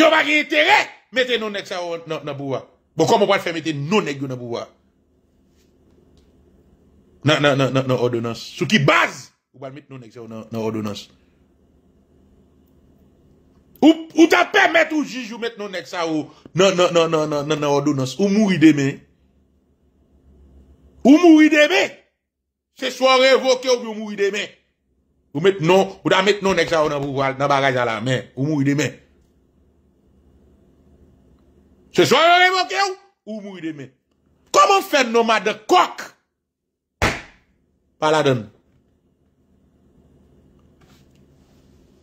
Yo bagi etere, mette nou neksa yo nan bouvoa. Boko moun wad feme te nou negyo nan bouvoa. Bon, non nan, nan, nan, nan, nan odonans. Sou ki baz, moun mette nou neksa yo nan odonans. Ou ta permèt ou jige ou mèt non neksa ou... Non, non, non, non, non, non, non, non, non, non, non, non... Ou mouri deme? Ou mouri deme? Se soye evoke ou mouri deme? Ou mèt non? Ou ta mèt non neksa ou nan baraj a la men? Ou mouri deme? Se soye evoke ou? Ou mouri deme? Koman fè noma de kok? Paladon.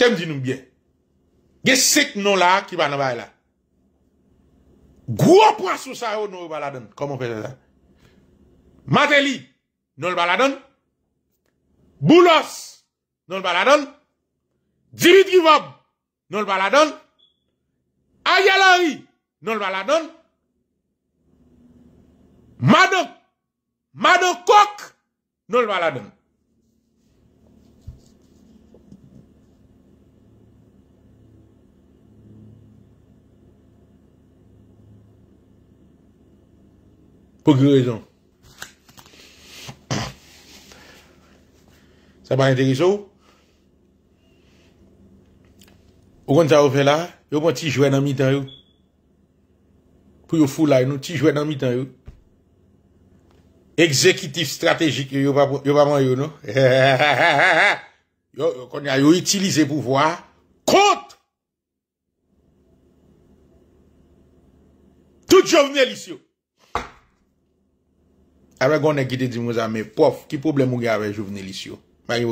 Temzy nou biye? Gesek nou la ki banan bay la. Gwo pwa sou sa yo nou bala don. Koman fe de la? Mateli nou bala don. Boulos nou bala don. Djibit givob nou bala don. Ayalari nou bala don. Madok. Madok kok nou bala don. Pou ki rezon. Sa ba enteriso ou? Ou kon ta ou fe la, yo mwen ti jwè nan mi tan yo. Pou yo fulay nou, ti jwè nan mi tan yo. Ekzekitif strategik yo, yo pa man yo nou. Yo kon ya yo itilize pou vwa. Kont! Tout jwè vne li si yo. Awe konen ki te di mou zame, prof, ki problem moun gen avè jovne lisyon? Mwen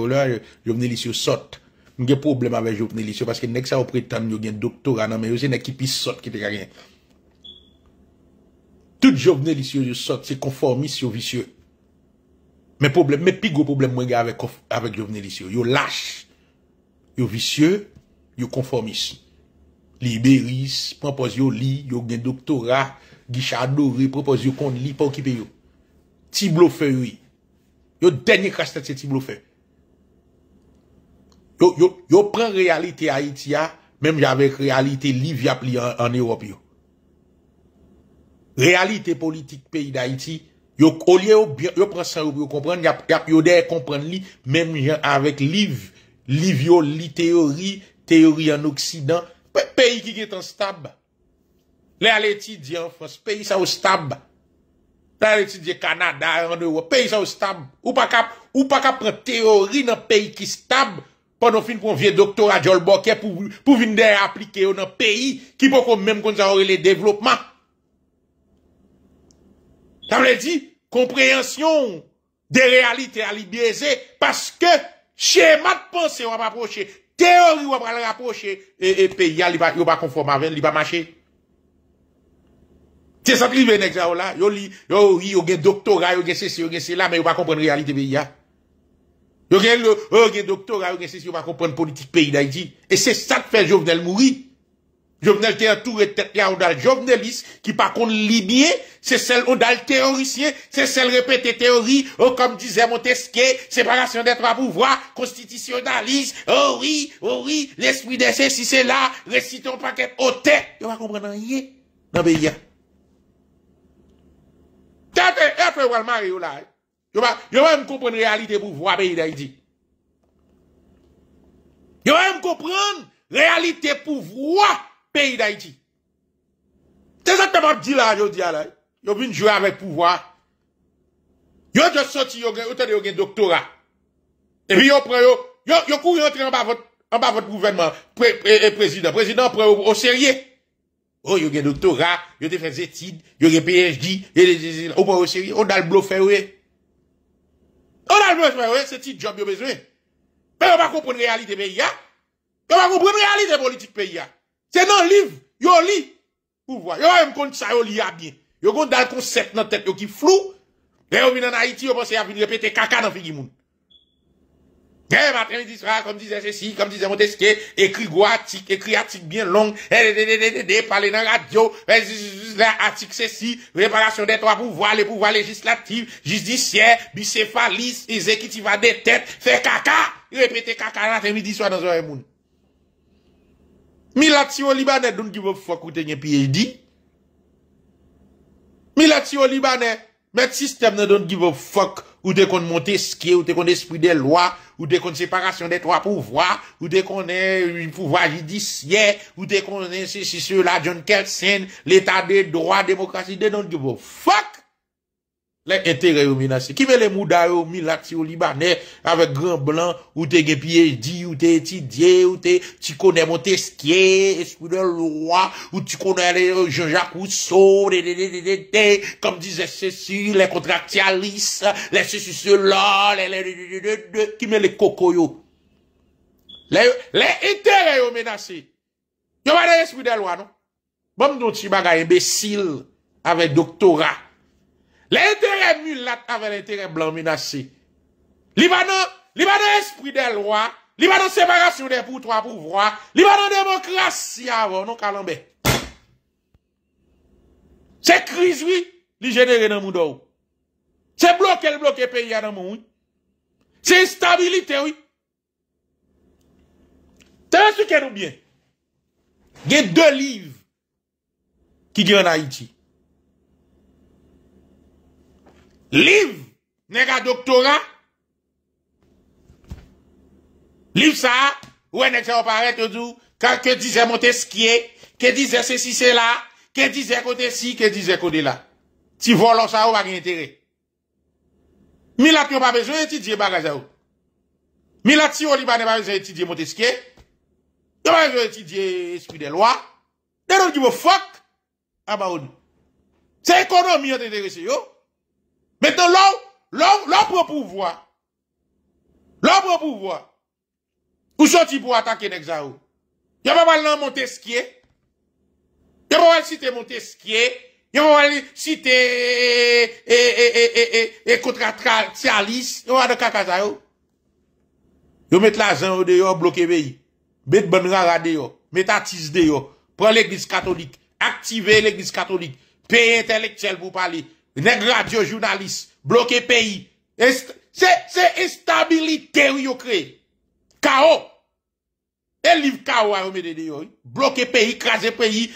gen problem avè jovne lisyon sot. Mwen gen problem avè jovne lisyon, paske nek sa ou pritam yo gen doktora nan, men yo se ne ki pi sot ki te kagyen. Tout jovne lisyon yo sot, se konformis yo visyon. Men problem, men pi go problem moun gen avè jovne lisyon. Yo lache, yo visyon, yo konformis. Li beris, propos yo li, yo gen doktora, gisha adori, propos yo kon li, pou ki pe yo. tiblo fe yoy. Yo denye kastat se tiblo fe. Yo pren realite Haiti ya, mem jan avèk realite Liv yap li an Europe yo. Realite politik peyi da Haiti, yo prensan yop yo kompren, yop yo dey kompren li, mem jan avèk Liv, Liv yo li teori, teori an Occident, peyi ki get an stab. Le aleti di an France, peyi sa ou stab. Ta le ti diye Kanada, en Europe, peyi sa ou stab. Ou pa ka pren teori nan peyi ki stab, pwennon fin kon vie doktorat djol bokye pou vin de aplike yo nan peyi, ki pou kon menm konti sa ori le devlopman. Ta me le di? Kompreyansyon de realite a li beze, paske chema de panse wap aproche, teori wap apra le raproche, e peyi a li wap konforma ven, li wap mache. C'est ça qui veut nèg ça là, yo li, yo yo gen doctorat, yo gen ceci, yo gen cela, mais yo pas comprendre réalité pays a. Yo gen le, yo gen doctorat, yo gen ceci, pas comprendre politique pays d'Haïti. Et c'est ça que fait Jovenel mourir. Jovenel te entouré tête là on dal journaliste qui par contre libyen, c'est celle on dal théoricien, c'est celle répéter théorie, oh, comme disait Montesquieu, séparation des trois pouvoirs, constitutionnaliste, oh oui, oh oui, l'esprit des si c'est là, récitons pas paquet au tête, yo pas comprendre rien dans pays F, vous allez là. comprendre la réalité pour voir pays d'Haïti. Vous allez comprendre la réalité pour voir pays d'Haïti. C'est ça que je dis là, je dis là. Vous venez jouer avec pouvoir. Yo de sorti yo gen, yo doctorat. Et puis yo prend yo, yo, yo en bas votre, en bas votre gouvernement, pré, président. Président prend au sérieux. Oh, yo gen doktora, yo te fè zetid, yo gen PhD, ou pa ou seri, ou dal blo fè we. Ou dal blo fè we, se ti job yo bezwe. Pe yo pa kompren realite pe ya. Yo pa comprendre realite politik pe ya. Se nan liv, yo li. Ou vwa, yo yon konti sa yo li a bien. Yo kon dal konsept nan tèt yo ki flou. De yo vin an Haiti, yo pense ya vin repete kaka nan fi matin, midi, soir, comme disait ceci, comme disait Montesquieu, écrit gros écrit article bien long, eh, eh, eh, parler dans la radio, article ceci, réparation des trois pouvoirs, les pouvoirs législatifs, judiciaires, bicéphalistes, exécutif à des têtes, fait caca, répéter caca matin, midi, soir dans un monde. Milati au Libanais, don't give veut fuck, coûter un PhD. Milati au Libanais, mettre système ne don't give a fuck ou de qu'on Montesquieu, ou de qu'on esprit des lois, ou de qu'on séparation des trois pouvoirs, ou de qu'on est eh, pouvoir judiciaire, ou de qu'on est eh, sur la John Kelsen, l'état des droits, démocratie, de non, du fuck! Le intere yo menase. Ki me le mouda yo milati yo libanè avèk Grand Blanc, ou te Gépiedi, ou te Etidier, ou te Ticone Montesquieu, Espoudeloua, ou Ticone euh, Jean-Jacques Rousseau, kom dize Sessi, le Kontraktialis, le Sessi-Selon, ki me le Kokoyo. Le intere yo menase. Yo manè Espoudeloua, non? Bon, m'don ti baga imbesil avèk Doktora. Non, le intere mulat ave le intere blan minase. Li va nan espri de lwa. Li va nan separasyon de poutroa pou vwa. Li va nan demokrasi avon. Non kalanbe. Se kriz wik li genere nan moun do. Se bloke l bloke peya nan moun wik. Se instabilite wik. Se wensou ken ou bien. Ge de liv. Ki gen na iti. Liv, nega doktora. Liv sa, we neche opare tezou, kan ke di zemote skye, ke di zese si se la, ke di zekote si, ke di zekote la. Ti volon sa ou bagi entere. Milat yon pa bezo etidye bagaj a ou. Milat si olibane ba bezo etidye moteske, yon pa bezo etidye eski de lwa, denon di bo fok, aba ou nou. Se ekono mi yote entere se yo, Maintenant, l'homme prend pouvoir. L'homme prend pouvoir. sont-ils pour attaquer Nexao. Il Ils pas aller Montesquieu. tu va pas citer Montesquieu. Ils va aller citer, et, et, et, et, contre Tialis. Il va dans vont Yo met l'argent de dehors bloquer pays. Mettre bonne rara dehors. yo. Met dehors. de Prends l'église catholique. Activez l'église catholique. Paye intellectuel pour parler nèg radio journaliste, bloquer pays. C'est instabilité yo créé. Chaos. Et livre chaos à remettre de Bloquer pays, craser pays,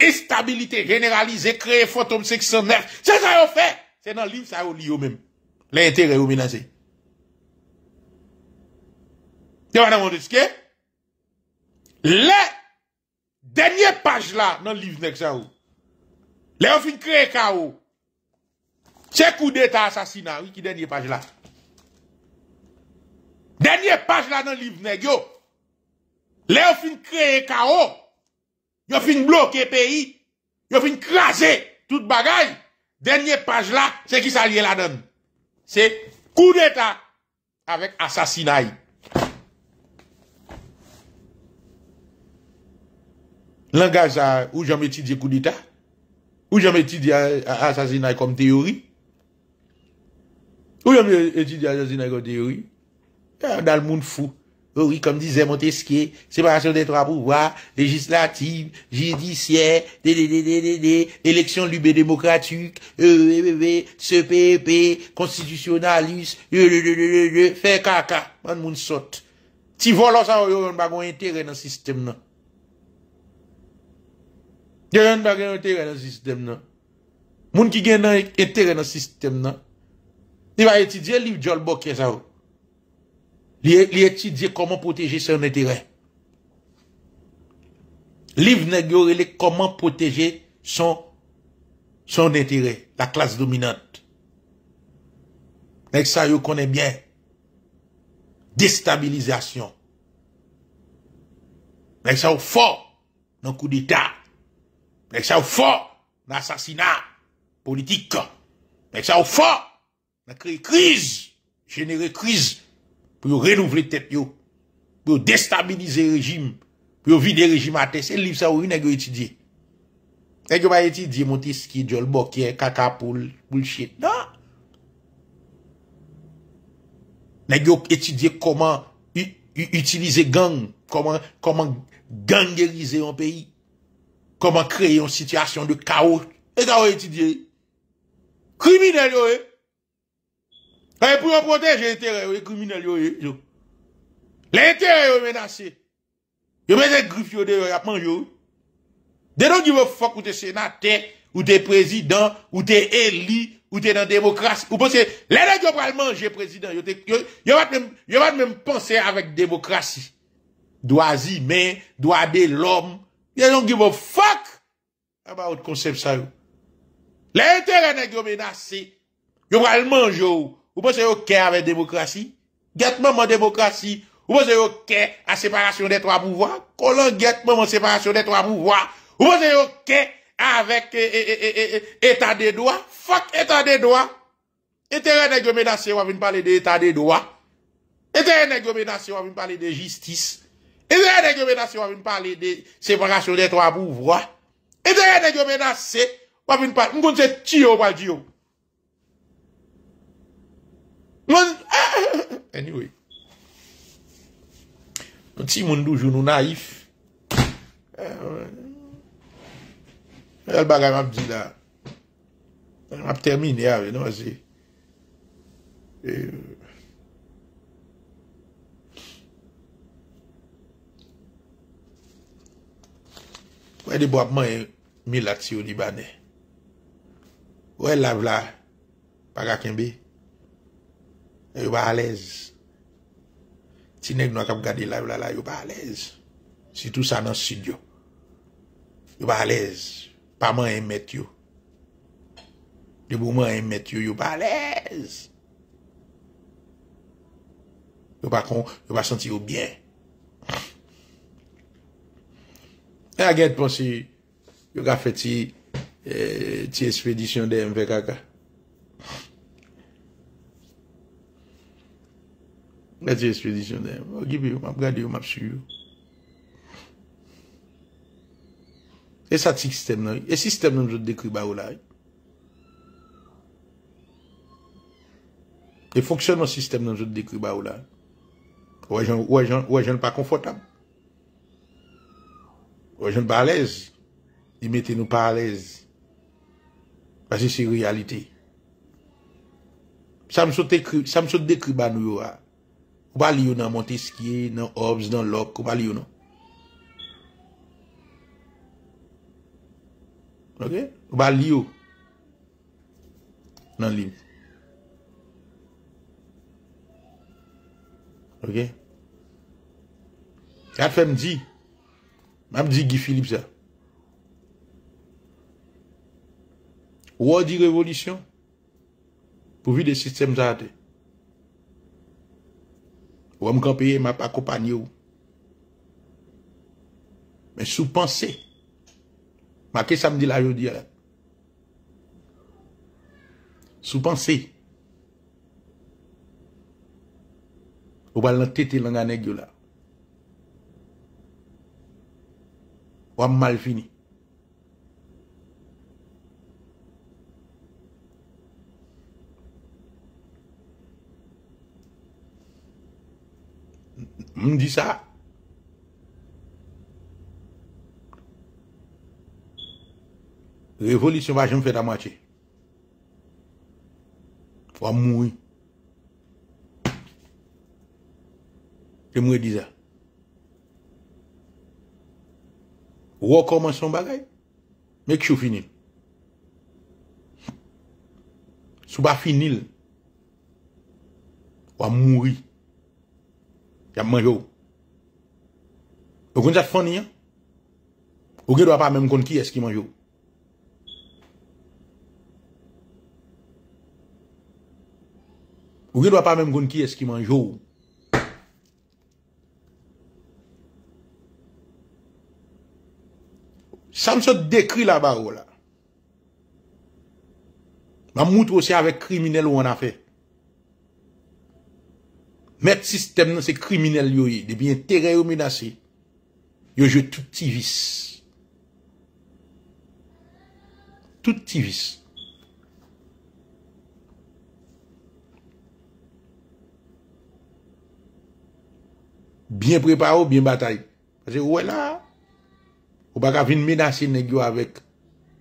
instabilité généralisée, créer fantôme 609. C'est ça yo fait. C'est dans le livre ça yo li yo même. L'intérêt yo menacé. Tu vas dans mon hein? Les dernières pages là, dans le livre, les ont fin créer chaos. C'est coup d'état assassinat, oui, qui dernière page là. Dernière page là dans le livre, nèg yo. Là, on fin créer chaos. Yo fin bloquer pays. Yo fin craser toute bagage. Dernière page là, c'est qui s'allie la donne. C'est coup d'état avec assassinat. Langage où ou jamais étudié coup d'état? Où jamais étudier assassinat comme théorie? Ou yon mwen etid ya zinagote yoy? E, da l moun fou. Yoy oh, kom dizè Montesquieu, semanasyon detra pou wa, legislatif, judisyè, dede dede dede dede, eleksyon lube demokratik, ewewewe, sepepe, konstitisyon e, alis, ewewewewe, e, fe kaka, man moun sot. Ti volos a yon bagon enteren nan sistem nan. Yon bagon enteren nan sistem nan. Moun ki gen nan enteren nan sistem nan. Li va etidye liv Jolbo Kezao. Li etidye koman poteje son netire. Liv negyo rele koman poteje son netire. La klas dominante. Nek sa yo kone bien destabilizasyon. Nek sa yo fò nan kou dita. Nek sa yo fò nan sasina politik. Nek sa yo fò crise, générer crise, pour renouveler tête, pour déstabiliser le régime, pour vider le régime à tête C'est le livre ça où il a étudié. Il a étudié Montiski, Jol Bokier, Kaka Poul, Bullshit. Non! Il a étudié comment utiliser gang, comment, comment gangériser un pays, comment créer une situation de chaos. Et ça, on étudié criminel, eh. Et ben, pour protéger l'intérêt des criminels, l'intérêt est menacé. Ils mettent des griffes yo, ils manjo They don't give a ou sénateur, ou t'es président, ou t'es élu, ou t'es dans la démocratie. Ou pensez les gens manger président, Yo vont même penser avec démocratie. dois mais dois de l'homme. They don't give a fuck about ah bah, concept ça. L'intérêt n'est menacé. Vous le manger. Vous pensez ok avec démocratie? Guettement en démocratie. Vous pensez ok à séparation des trois pouvoirs? Colon guettement en séparation des trois pouvoirs. Vous pensez ok avec eh, eh, eh, état des droits? Fuck état des droits. Et vous êtes menacé, on va parler d'état des droits. Et nèg yo menacé, on va parler de justice. Et nèg yo menacé, on va parler de séparation des trois pouvoirs. Et nèg yo menacé, on va parler, on connaît tuer ou pas Anyway Nouti moun doujou nou naif El eh, baga map di da Map termine ya ve Noun se Ou eh. e di bwa mwen Mila ti ou di bane Ou e lav la Pag a kenbe E yo pa alez. Ti neg nou akap gade la yo la la, yo pa alez. Si tout sa nan sid yo. Yo pa alez. Pa man emet yo. Yo pou man emet yo, yo pa alez. Yo pa kont, yo pa senti yo byen. E a get pon si yo ga fe ti espedisyon eh, de MVK ka. La ti espedisyon den. O give you, map gade you, map su you. E satik sistem nan yon. E sistem nan yon dekri ba ou la. E fonksyon nan sistem nan yon dekri ba ou la. Ou a jen pa konfotab. Ou a jen pa alez. Yon mette nou pa alez. Pase se realite. Sa m sote dekri ba nou yo a. Ou ba liyo nan Montesquieu, nan Hobbes, nan Locke? Ou ba liyo nan? Ok? Ou ba liyo nan Lim? Ok? Yat fe m di, m ap di G. Phillips ya. Ou wou di revolisyon pou vi de sistem za ate? Ou am gampye, ma pa kopanyou. Men sou pense, ma ke samdi la yodi ya la. Sou pense, sou pense, ou bal nan tete lan anegyo la. Ou am mal fini. Moun di sa. Revolisyon wajan fè da mati. Waman moun. Jè mwen di za. Wou wakoman son bagay. Mèk chou finil. Sou ba finil. Waman moun. Moun moun. Y ap manjou. Ou kon sa fwani ya? Ou gen do ap ap menm kon ki eski manjou? Ou gen do ap ap menm kon ki eski manjou? Sa m se dekri la barou la. Ma mout wose avek krimine lou an a fey. Mert sistem nan se kriminel yoye, debyen tereyo menase, yoye touti vis. Touti vis. Bien prepa ou, bien batay. Wala, ou baka vin menase negyo avèk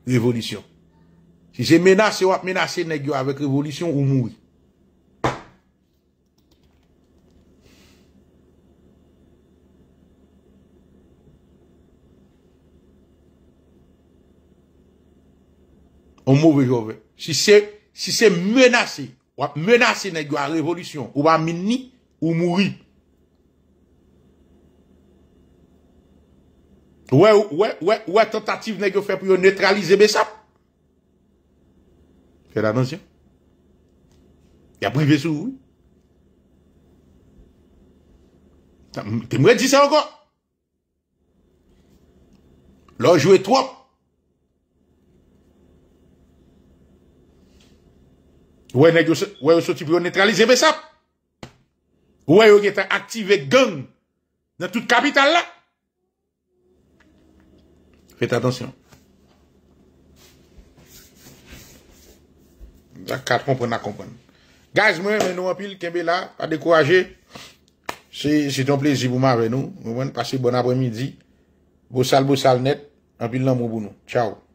revolisyon. Si se menase wap, menase negyo avèk revolisyon ou moui. Si se menase Menase negyo a revolisyon Ou ba minni ou mouri Ou e tentative negyo fe pou yo Neutralize besap Fè la dansyon Ya privé sou Te mwè di se ankon Lò jouè tròp Ouais, nèg yo que sorti pour neutraliser ça. Ouais, yo était activé gang dans toute capitale là. Faites attention. D'accord, comprendre, comprendre. Guys, moi, mais nous en pile, Kembe là, pas découragé. C'est ton plaisir pour moi avec nous. Passez bon après-midi. bon sale net. En pile l'amour pour nous. Ciao.